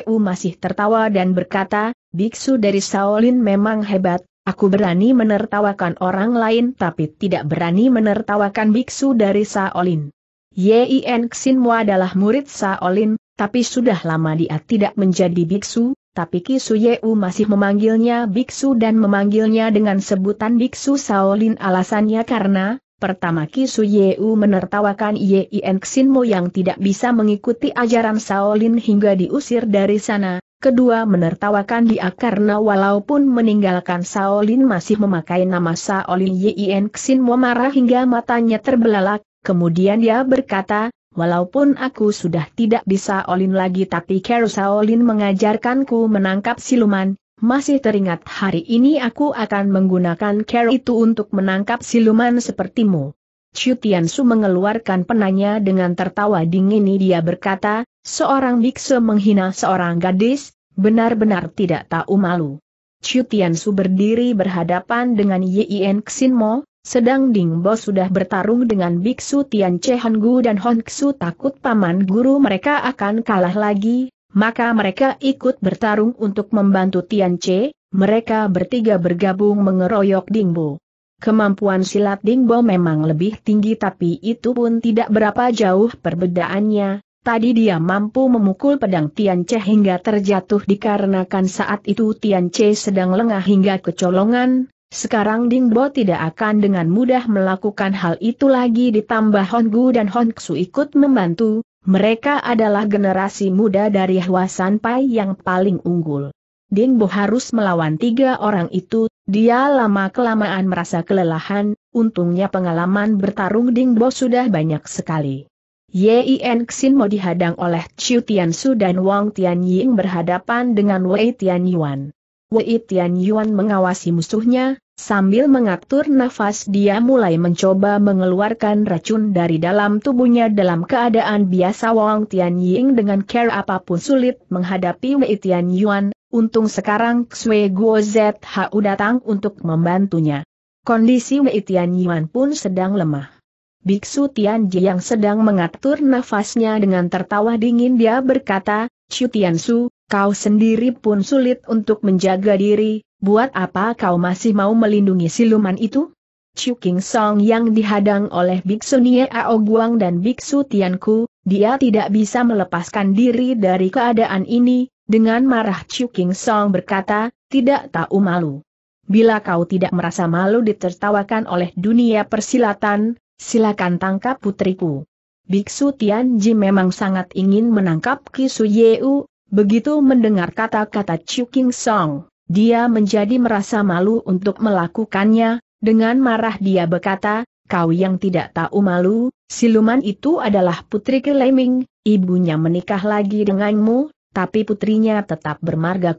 U masih tertawa dan berkata, biksu dari Shaolin memang hebat, Aku berani menertawakan orang lain tapi tidak berani menertawakan biksu dari Saolin. Yin Xinmo adalah murid Saolin, tapi sudah lama dia tidak menjadi biksu, tapi Kisu Yeu masih memanggilnya biksu dan memanggilnya dengan sebutan biksu Saolin alasannya karena, pertama Kisu Yeu menertawakan Yin Xinmo yang tidak bisa mengikuti ajaran Saolin hingga diusir dari sana, Kedua menertawakan dia karena walaupun meninggalkan Shaolin masih memakai nama Shaolin Yien Xin marah hingga matanya terbelalak, kemudian dia berkata, Walaupun aku sudah tidak bisa Olin lagi tapi Kero Shaolin mengajarkanku menangkap siluman, masih teringat hari ini aku akan menggunakan Kero itu untuk menangkap siluman sepertimu. Chu Su mengeluarkan penanya dengan tertawa dingin dia berkata, seorang biksu menghina seorang gadis, benar-benar tidak tahu malu. Chu Su berdiri berhadapan dengan Yien Xinmo, sedang Ding Bo sudah bertarung dengan biksu Tian Gu dan Hon Xu takut paman guru mereka akan kalah lagi, maka mereka ikut bertarung untuk membantu Tian Che, mereka bertiga bergabung mengeroyok Ding Bo. Kemampuan silat Dingbo memang lebih tinggi tapi itu pun tidak berapa jauh perbedaannya. Tadi dia mampu memukul pedang Tian Che hingga terjatuh dikarenakan saat itu Tian Che sedang lengah hingga kecolongan. Sekarang Dingbo tidak akan dengan mudah melakukan hal itu lagi ditambah Honggu dan Hongsu ikut membantu. Mereka adalah generasi muda dari Hwasan Pai yang paling unggul. Dingbo harus melawan tiga orang itu dia lama-kelamaan merasa kelelahan, untungnya pengalaman bertarung Dingbo sudah banyak sekali. Yin Xin mau dihadang oleh Chiu Su dan Wang Tian Ying berhadapan dengan Wei Tian Yuan. Wei Tian Yuan mengawasi musuhnya, sambil mengatur nafas dia mulai mencoba mengeluarkan racun dari dalam tubuhnya dalam keadaan biasa Wang Tian Ying dengan care apapun sulit menghadapi Wei Tian Yuan. Untung sekarang Xue Guo ZHU datang untuk membantunya. Kondisi Wei Tian Yuan pun sedang lemah. Biksu Tian Ji yang sedang mengatur nafasnya dengan tertawa dingin dia berkata, Chu Tian Su, kau sendiri pun sulit untuk menjaga diri, buat apa kau masih mau melindungi siluman itu? Chu King Song yang dihadang oleh Biksu Nie Ao Guang dan Biksu Tianku, dia tidak bisa melepaskan diri dari keadaan ini, dengan marah Chu King Song berkata, tidak tahu malu. Bila kau tidak merasa malu ditertawakan oleh dunia persilatan, silakan tangkap putriku. Biksu Tianji memang sangat ingin menangkap Kisu Yeu, begitu mendengar kata-kata Chu King Song, dia menjadi merasa malu untuk melakukannya, dengan marah dia berkata, kau yang tidak tahu malu, siluman itu adalah putri Kileming, ibunya menikah lagi denganmu, tapi putrinya tetap bermarga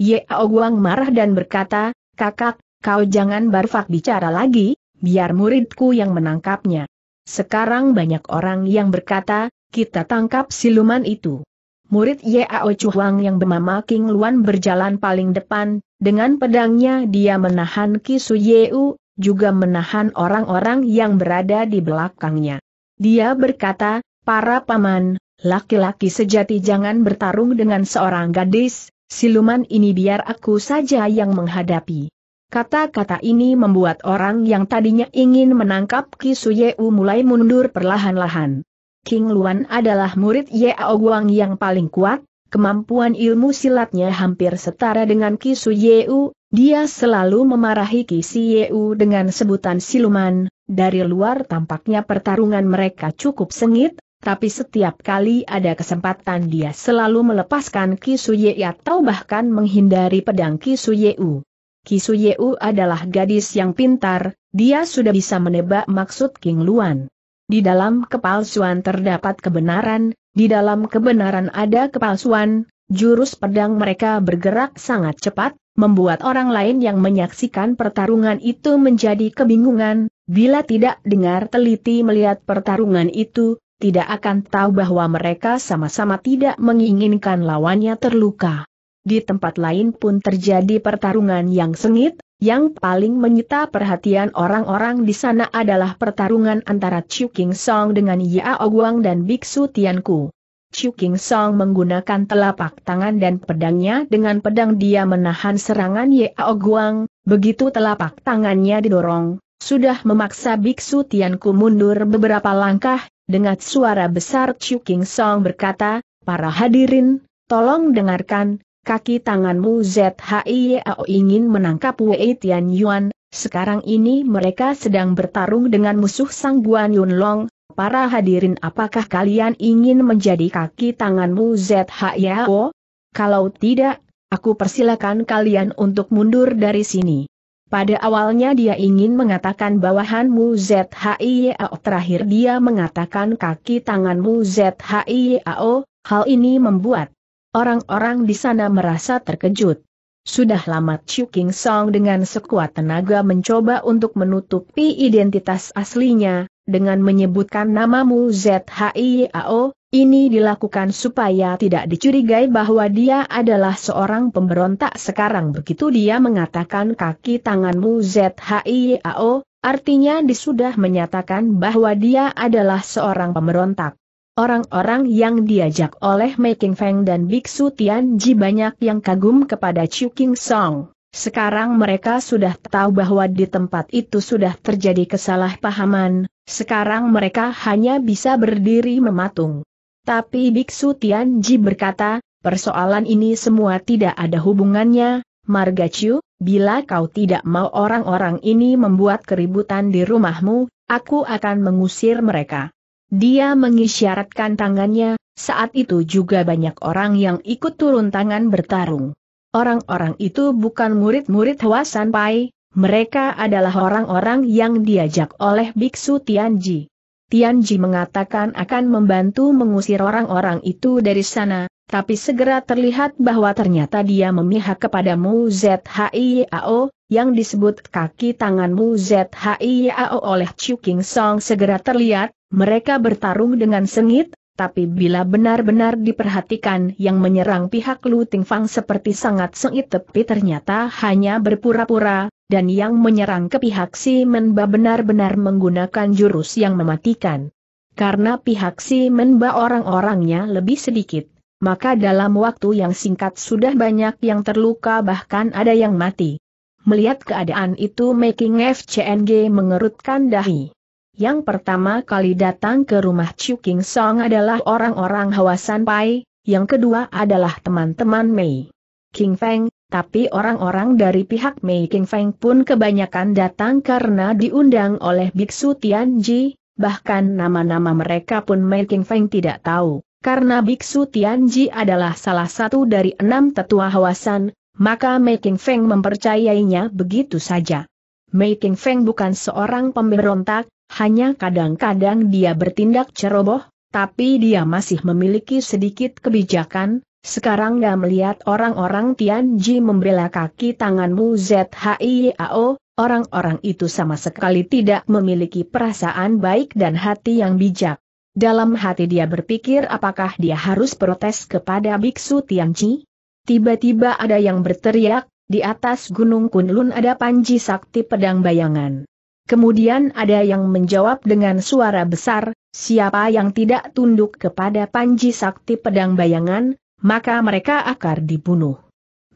Ye Aoguang Guang marah dan berkata, kakak, kau jangan barfak bicara lagi, biar muridku yang menangkapnya. Sekarang banyak orang yang berkata, kita tangkap siluman itu. Murid Yao Chuang yang bernama King Luan berjalan paling depan, dengan pedangnya dia menahan Ki Su Yeu, juga menahan orang-orang yang berada di belakangnya. Dia berkata, para paman, laki-laki sejati jangan bertarung dengan seorang gadis, siluman ini biar aku saja yang menghadapi. Kata-kata ini membuat orang yang tadinya ingin menangkap Kisuyeu mulai mundur perlahan-lahan. King Luan adalah murid Ye Guang yang paling kuat, kemampuan ilmu silatnya hampir setara dengan Kisuyeu, dia selalu memarahi Kisuyeu dengan sebutan siluman, dari luar tampaknya pertarungan mereka cukup sengit, tapi setiap kali ada kesempatan dia selalu melepaskan Kisuye atau bahkan menghindari pedang Kisuyeu. Kisuyeu adalah gadis yang pintar, dia sudah bisa menebak maksud King Luan. Di dalam kepalsuan terdapat kebenaran, di dalam kebenaran ada kepalsuan, jurus pedang mereka bergerak sangat cepat, membuat orang lain yang menyaksikan pertarungan itu menjadi kebingungan, bila tidak dengar teliti melihat pertarungan itu, tidak akan tahu bahwa mereka sama-sama tidak menginginkan lawannya terluka. Di tempat lain pun terjadi pertarungan yang sengit, yang paling menyita perhatian orang-orang di sana adalah pertarungan antara Chu King Song dengan Yao Guang dan Biksu Tianku. Chu King Song menggunakan telapak tangan dan pedangnya dengan pedang dia menahan serangan Yao Guang, begitu telapak tangannya didorong, sudah memaksa Biksu Tianku mundur beberapa langkah, dengan suara besar Chu King Song berkata, para hadirin, tolong dengarkan, kaki tanganmu ZHIYAO ingin menangkap Wei Tian Yuan, sekarang ini mereka sedang bertarung dengan musuh Sang Guan Yun Long, para hadirin apakah kalian ingin menjadi kaki tanganmu ZHIYAO? Kalau tidak, aku persilakan kalian untuk mundur dari sini. Pada awalnya dia ingin mengatakan bawahanmu ZHIYAO terakhir dia mengatakan kaki tanganmu ZHIYAO, hal ini membuat orang-orang di sana merasa terkejut. Sudah lama Chu King Song dengan sekuat tenaga mencoba untuk menutupi identitas aslinya, dengan menyebutkan namamu ZHIAO, ini dilakukan supaya tidak dicurigai bahwa dia adalah seorang pemberontak sekarang begitu dia mengatakan kaki tanganmu ZHIAO, artinya disudah menyatakan bahwa dia adalah seorang pemberontak. Orang-orang yang diajak oleh Making Feng dan Biksu Tianji banyak yang kagum kepada Chu King Song. Sekarang mereka sudah tahu bahwa di tempat itu sudah terjadi kesalahpahaman, sekarang mereka hanya bisa berdiri mematung. Tapi Biksu Tianji berkata, persoalan ini semua tidak ada hubungannya, Margaciu, bila kau tidak mau orang-orang ini membuat keributan di rumahmu, aku akan mengusir mereka. Dia mengisyaratkan tangannya, saat itu juga banyak orang yang ikut turun tangan bertarung. Orang-orang itu bukan murid-murid Hwasan Pai, mereka adalah orang-orang yang diajak oleh Biksu Tianji. Tianji mengatakan akan membantu mengusir orang-orang itu dari sana, tapi segera terlihat bahwa ternyata dia memihak kepada Mu Zhiyao, yang disebut kaki tangan Mu Zhiyao oleh Chu King Song segera terlihat, mereka bertarung dengan sengit, tapi bila benar-benar diperhatikan yang menyerang pihak Lu Ting Fang seperti sangat sengit tepi ternyata hanya berpura-pura, dan yang menyerang ke pihak Si Menba benar-benar menggunakan jurus yang mematikan. Karena pihak Si Menba orang-orangnya lebih sedikit, maka dalam waktu yang singkat sudah banyak yang terluka bahkan ada yang mati. Melihat keadaan itu Making FCNG mengerutkan dahi. Yang pertama kali datang ke rumah Chu King Song adalah orang-orang Hawasan Pai, yang kedua adalah teman-teman Mei King Feng, tapi orang-orang dari pihak Mei King Feng pun kebanyakan datang karena diundang oleh Biksu Tian Tianji, bahkan nama-nama mereka pun Mei King Feng tidak tahu. Karena Biksu Tian Tianji adalah salah satu dari enam tetua Hawasan, maka Mei King Feng mempercayainya begitu saja. Mei King Feng bukan seorang pemberontak, hanya kadang-kadang dia bertindak ceroboh, tapi dia masih memiliki sedikit kebijakan, sekarang gak melihat orang-orang Tianji membela kaki tanganmu ZHIAO, orang-orang itu sama sekali tidak memiliki perasaan baik dan hati yang bijak. Dalam hati dia berpikir apakah dia harus protes kepada Biksu Tian Tianji? Tiba-tiba ada yang berteriak, di atas gunung Kunlun ada Panji Sakti Pedang Bayangan. Kemudian ada yang menjawab dengan suara besar, siapa yang tidak tunduk kepada Panji Sakti Pedang Bayangan, maka mereka akan dibunuh.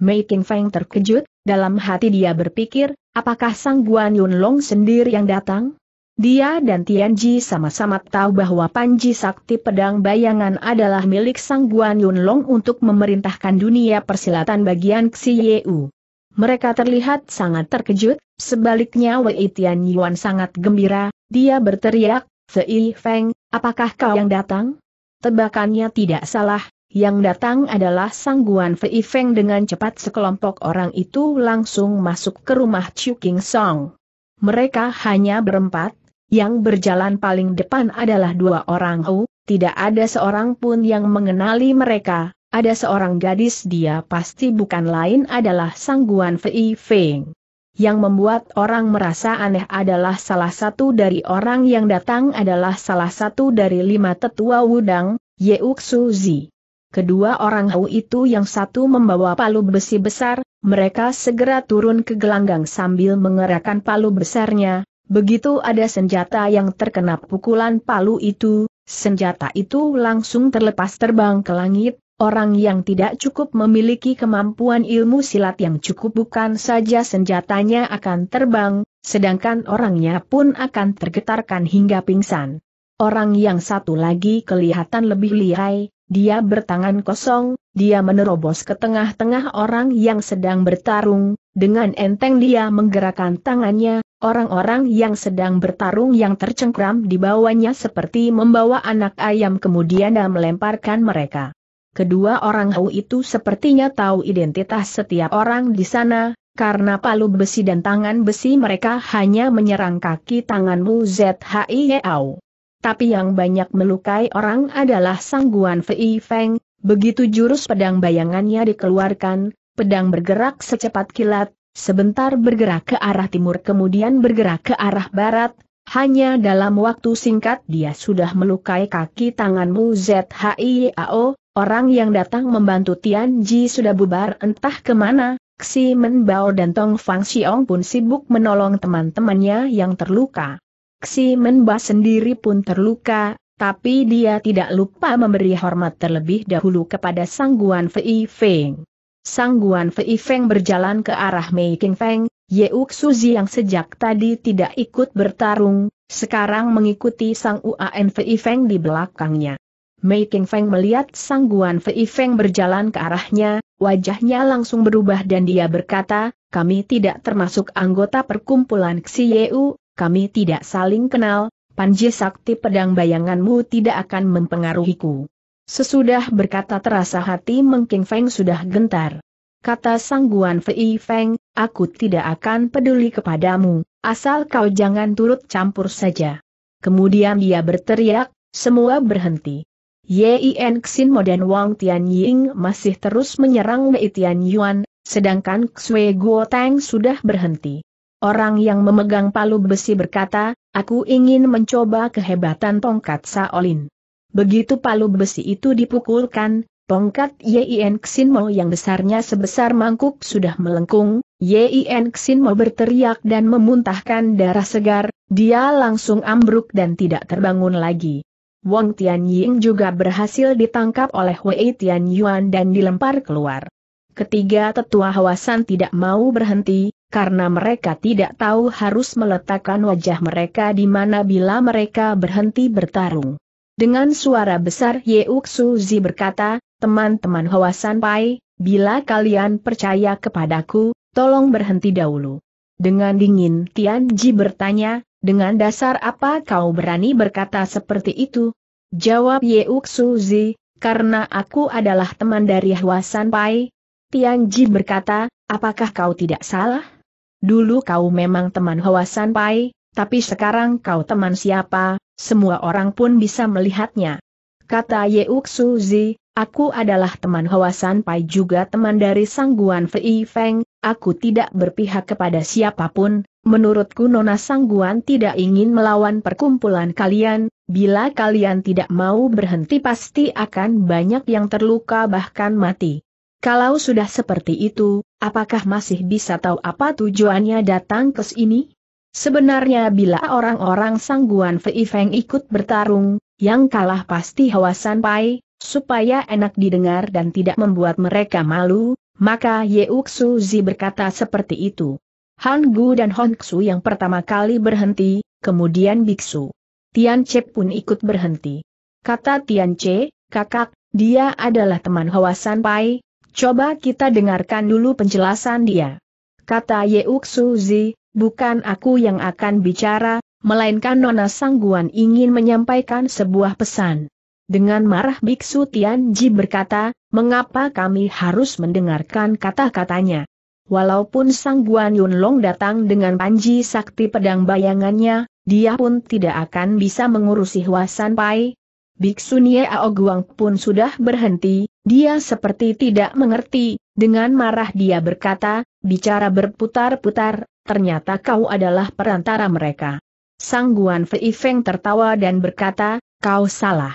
Mei King Feng terkejut, dalam hati dia berpikir, apakah Sang Guan Yun Long sendiri yang datang? Dia dan Tianji sama-sama tahu bahwa Panji Sakti Pedang Bayangan adalah milik Sang Guan Yun Long untuk memerintahkan dunia persilatan bagian Xi Yu. Mereka terlihat sangat terkejut, sebaliknya Wei Tian Yuan sangat gembira, dia berteriak, Fei Feng, apakah kau yang datang? Tebakannya tidak salah, yang datang adalah sangguan Fei Feng dengan cepat sekelompok orang itu langsung masuk ke rumah Chu King Song. Mereka hanya berempat, yang berjalan paling depan adalah dua orang U, oh, tidak ada seorang pun yang mengenali mereka, ada seorang gadis dia pasti bukan lain adalah Sangguan Fei Feng. Yang membuat orang merasa aneh adalah salah satu dari orang yang datang adalah salah satu dari lima tetua wudang, Yeuk Suzi. Kedua orang Hau itu yang satu membawa palu besi besar, mereka segera turun ke gelanggang sambil mengerahkan palu besarnya, Begitu ada senjata yang terkena pukulan palu itu, senjata itu langsung terlepas terbang ke langit, Orang yang tidak cukup memiliki kemampuan ilmu silat yang cukup bukan saja senjatanya akan terbang, sedangkan orangnya pun akan tergetarkan hingga pingsan. Orang yang satu lagi kelihatan lebih lihai, dia bertangan kosong, dia menerobos ke tengah-tengah orang yang sedang bertarung, dengan enteng dia menggerakkan tangannya, orang-orang yang sedang bertarung yang tercengkram di bawahnya seperti membawa anak ayam kemudian dan melemparkan mereka. Kedua orang Hau itu sepertinya tahu identitas setiap orang di sana, karena palu besi dan tangan besi mereka hanya menyerang kaki tanganmu ZHI Yao. Tapi yang banyak melukai orang adalah sangguan Fei Feng, begitu jurus pedang bayangannya dikeluarkan, pedang bergerak secepat kilat, sebentar bergerak ke arah timur kemudian bergerak ke arah barat, hanya dalam waktu singkat dia sudah melukai kaki tanganmu ZHI Yao, Orang yang datang membantu Tian Ji sudah bubar entah kemana, Xi Men Bao dan Tong Fang Xiong pun sibuk menolong teman-temannya yang terluka. Xi Men Bao sendiri pun terluka, tapi dia tidak lupa memberi hormat terlebih dahulu kepada Sangguan Fei Feng. Sangguan Fei Feng berjalan ke arah Mei King Feng, Yeuk Suzi yang sejak tadi tidak ikut bertarung, sekarang mengikuti Sang Uan Fei Feng di belakangnya. Mei King Feng melihat Sang Guan Fei Feng berjalan ke arahnya, wajahnya langsung berubah dan dia berkata, kami tidak termasuk anggota perkumpulan Xiu, kami tidak saling kenal, Panji Sakti pedang bayanganmu tidak akan mempengaruhiku. Sesudah berkata terasa hati Meng King Feng sudah gentar. Kata Sang Guan Fei Feng, aku tidak akan peduli kepadamu, asal kau jangan turut campur saja. Kemudian dia berteriak, semua berhenti. Yin Xin Mo dan Wang Tianying masih terus menyerang Mei Tian Yuan, sedangkan Xue Guo Tang sudah berhenti. Orang yang memegang palu besi berkata, aku ingin mencoba kehebatan tongkat Saolin. Begitu palu besi itu dipukulkan, tongkat Yin Mo yang besarnya sebesar mangkuk sudah melengkung, Yin Mo berteriak dan memuntahkan darah segar, dia langsung ambruk dan tidak terbangun lagi. Wang Tianying juga berhasil ditangkap oleh Wei Tianyuan dan dilempar keluar. Ketiga tetua Hawasan tidak mau berhenti, karena mereka tidak tahu harus meletakkan wajah mereka di mana bila mereka berhenti bertarung. Dengan suara besar Ye Uksu Zi berkata, teman-teman Hawasan Pai, bila kalian percaya kepadaku, tolong berhenti dahulu. Dengan dingin Tian Ji bertanya, dengan dasar apa kau berani berkata seperti itu? Jawab Yeuk Suzi, karena aku adalah teman dari Hwa San Pai. Tianji berkata, apakah kau tidak salah? Dulu kau memang teman Hwa Pai, tapi sekarang kau teman siapa, semua orang pun bisa melihatnya. Kata Yeuk Suzi, aku adalah teman Hwa Pai juga teman dari Sangguan Fei Feng, aku tidak berpihak kepada siapapun, Menurutku Nona Sangguan tidak ingin melawan perkumpulan kalian, bila kalian tidak mau berhenti pasti akan banyak yang terluka bahkan mati. Kalau sudah seperti itu, apakah masih bisa tahu apa tujuannya datang ke sini? Sebenarnya bila orang-orang Sangguan Fei Feng ikut bertarung, yang kalah pasti Hawasan Pai, supaya enak didengar dan tidak membuat mereka malu, maka Yeuk Suzi berkata seperti itu. Han Gu dan Hong Xu yang pertama kali berhenti, kemudian Biksu. Tian Che pun ikut berhenti. Kata Tian Che, kakak, dia adalah teman Hawasan Pai, coba kita dengarkan dulu penjelasan dia. Kata Uksu Zi, bukan aku yang akan bicara, melainkan Nona Sangguan ingin menyampaikan sebuah pesan. Dengan marah Biksu Tian Ji berkata, mengapa kami harus mendengarkan kata-katanya? Walaupun Sang Guan Yunlong datang dengan panji sakti pedang bayangannya, dia pun tidak akan bisa mengurusi Huasan Pai. Biksu Nie Ao Guang pun sudah berhenti, dia seperti tidak mengerti, dengan marah dia berkata, bicara berputar-putar, ternyata kau adalah perantara mereka. Sang Guan Fei Feng tertawa dan berkata, kau salah.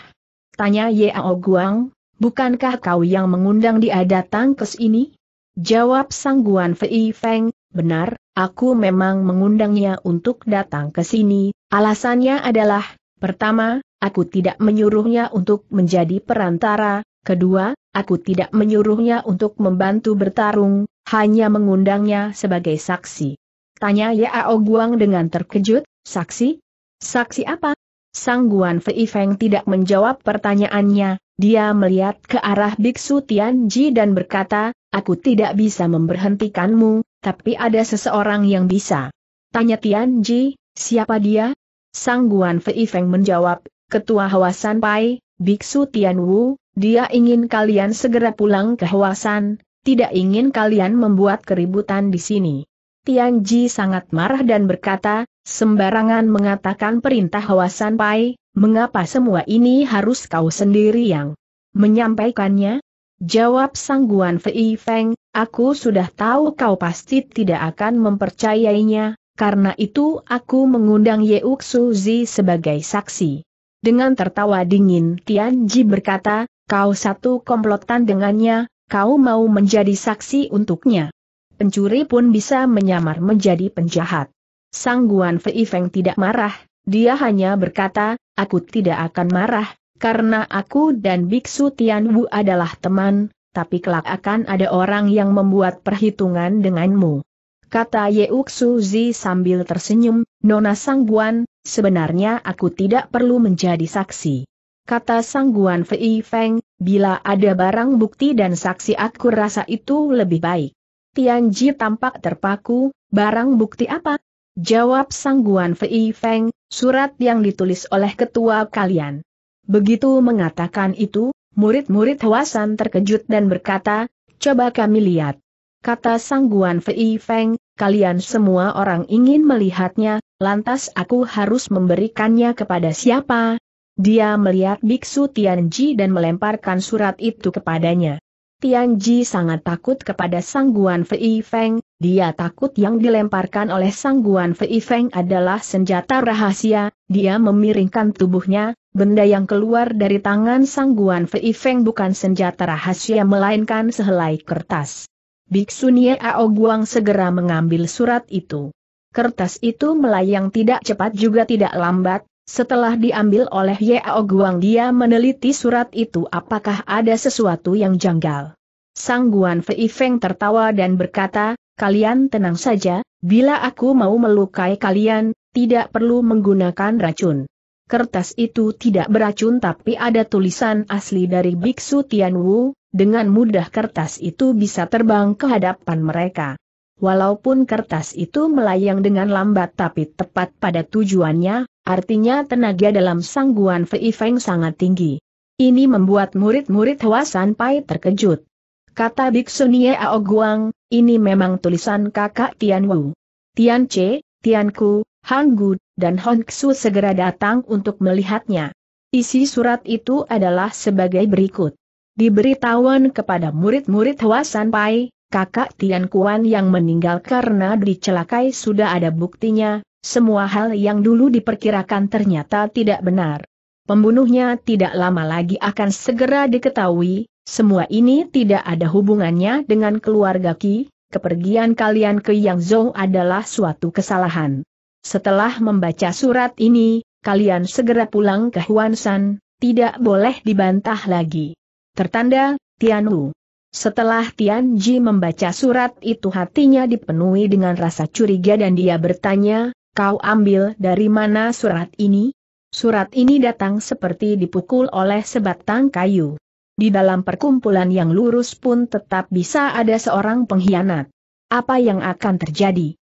Tanya Yao Guang, bukankah kau yang mengundang dia datang ke sini? Jawab sangguan Fei Feng, benar, aku memang mengundangnya untuk datang ke sini, alasannya adalah, pertama, aku tidak menyuruhnya untuk menjadi perantara, kedua, aku tidak menyuruhnya untuk membantu bertarung, hanya mengundangnya sebagai saksi. Tanya Yao Guang dengan terkejut, saksi? Saksi apa? Sangguan Fei Feng tidak menjawab pertanyaannya, dia melihat ke arah Biksu Ji dan berkata, Aku tidak bisa memberhentikanmu, tapi ada seseorang yang bisa. Tanya Tian Ji, siapa dia? Sang Guan Fei Feng menjawab, Ketua Hawasan Pai, Biksu Tian Wu, dia ingin kalian segera pulang ke Hawasan, tidak ingin kalian membuat keributan di sini. Tian Ji sangat marah dan berkata, sembarangan mengatakan perintah Hawasan Pai, mengapa semua ini harus kau sendiri yang menyampaikannya? Jawab sangguan Fei Feng, aku sudah tahu kau pasti tidak akan mempercayainya, karena itu aku mengundang Uksu Zi sebagai saksi. Dengan tertawa dingin Tian Ji berkata, kau satu komplotan dengannya, kau mau menjadi saksi untuknya. Pencuri pun bisa menyamar menjadi penjahat. Sangguan Fei Feng tidak marah, dia hanya berkata, aku tidak akan marah, karena aku dan Biksu Tian Wu adalah teman, tapi kelak akan ada orang yang membuat perhitungan denganmu. Kata Yeuk Suzi sambil tersenyum, Nona Sangguan, sebenarnya aku tidak perlu menjadi saksi. Kata Sangguan Fei Feng, bila ada barang bukti dan saksi aku rasa itu lebih baik. Tianji tampak terpaku, barang bukti apa? Jawab Sangguan Fei Feng, surat yang ditulis oleh ketua kalian. Begitu mengatakan itu, murid-murid Huasan terkejut dan berkata, coba kami lihat. Kata sangguan Fei Feng, kalian semua orang ingin melihatnya, lantas aku harus memberikannya kepada siapa? Dia melihat biksu Tianji dan melemparkan surat itu kepadanya. Tianji sangat takut kepada sangguan Fei Feng, dia takut yang dilemparkan oleh sangguan Fei Feng adalah senjata rahasia, dia memiringkan tubuhnya, Benda yang keluar dari tangan sangguan Fei Feng bukan senjata rahasia melainkan sehelai kertas. Biksu Nie Ao Guang segera mengambil surat itu. Kertas itu melayang tidak cepat juga tidak lambat, setelah diambil oleh Ye Ao Guang dia meneliti surat itu apakah ada sesuatu yang janggal. Sangguan Fei Feng tertawa dan berkata, kalian tenang saja, bila aku mau melukai kalian, tidak perlu menggunakan racun kertas itu tidak beracun tapi ada tulisan asli dari Biksu Tianwu, dengan mudah kertas itu bisa terbang ke hadapan mereka. Walaupun kertas itu melayang dengan lambat tapi tepat pada tujuannya, artinya tenaga dalam sangguan Fei Feng sangat tinggi. Ini membuat murid-murid Huasan pai terkejut. Kata Biksu Nie Ao Guang, ini memang tulisan kakak Tianwu. Wu. Tian C, Tian Hang Gu, dan Honksu segera datang untuk melihatnya. Isi surat itu adalah sebagai berikut. Diberitahuan kepada murid-murid Hwasan Pai, kakak Tian Kuan yang meninggal karena dicelakai sudah ada buktinya, semua hal yang dulu diperkirakan ternyata tidak benar. Pembunuhnya tidak lama lagi akan segera diketahui, semua ini tidak ada hubungannya dengan keluarga Ki, kepergian kalian ke Yangzhou adalah suatu kesalahan. Setelah membaca surat ini, kalian segera pulang ke Huansan, tidak boleh dibantah lagi. Tertanda, Tian Wu. Setelah Tian Ji membaca surat itu hatinya dipenuhi dengan rasa curiga dan dia bertanya, kau ambil dari mana surat ini? Surat ini datang seperti dipukul oleh sebatang kayu. Di dalam perkumpulan yang lurus pun tetap bisa ada seorang pengkhianat. Apa yang akan terjadi?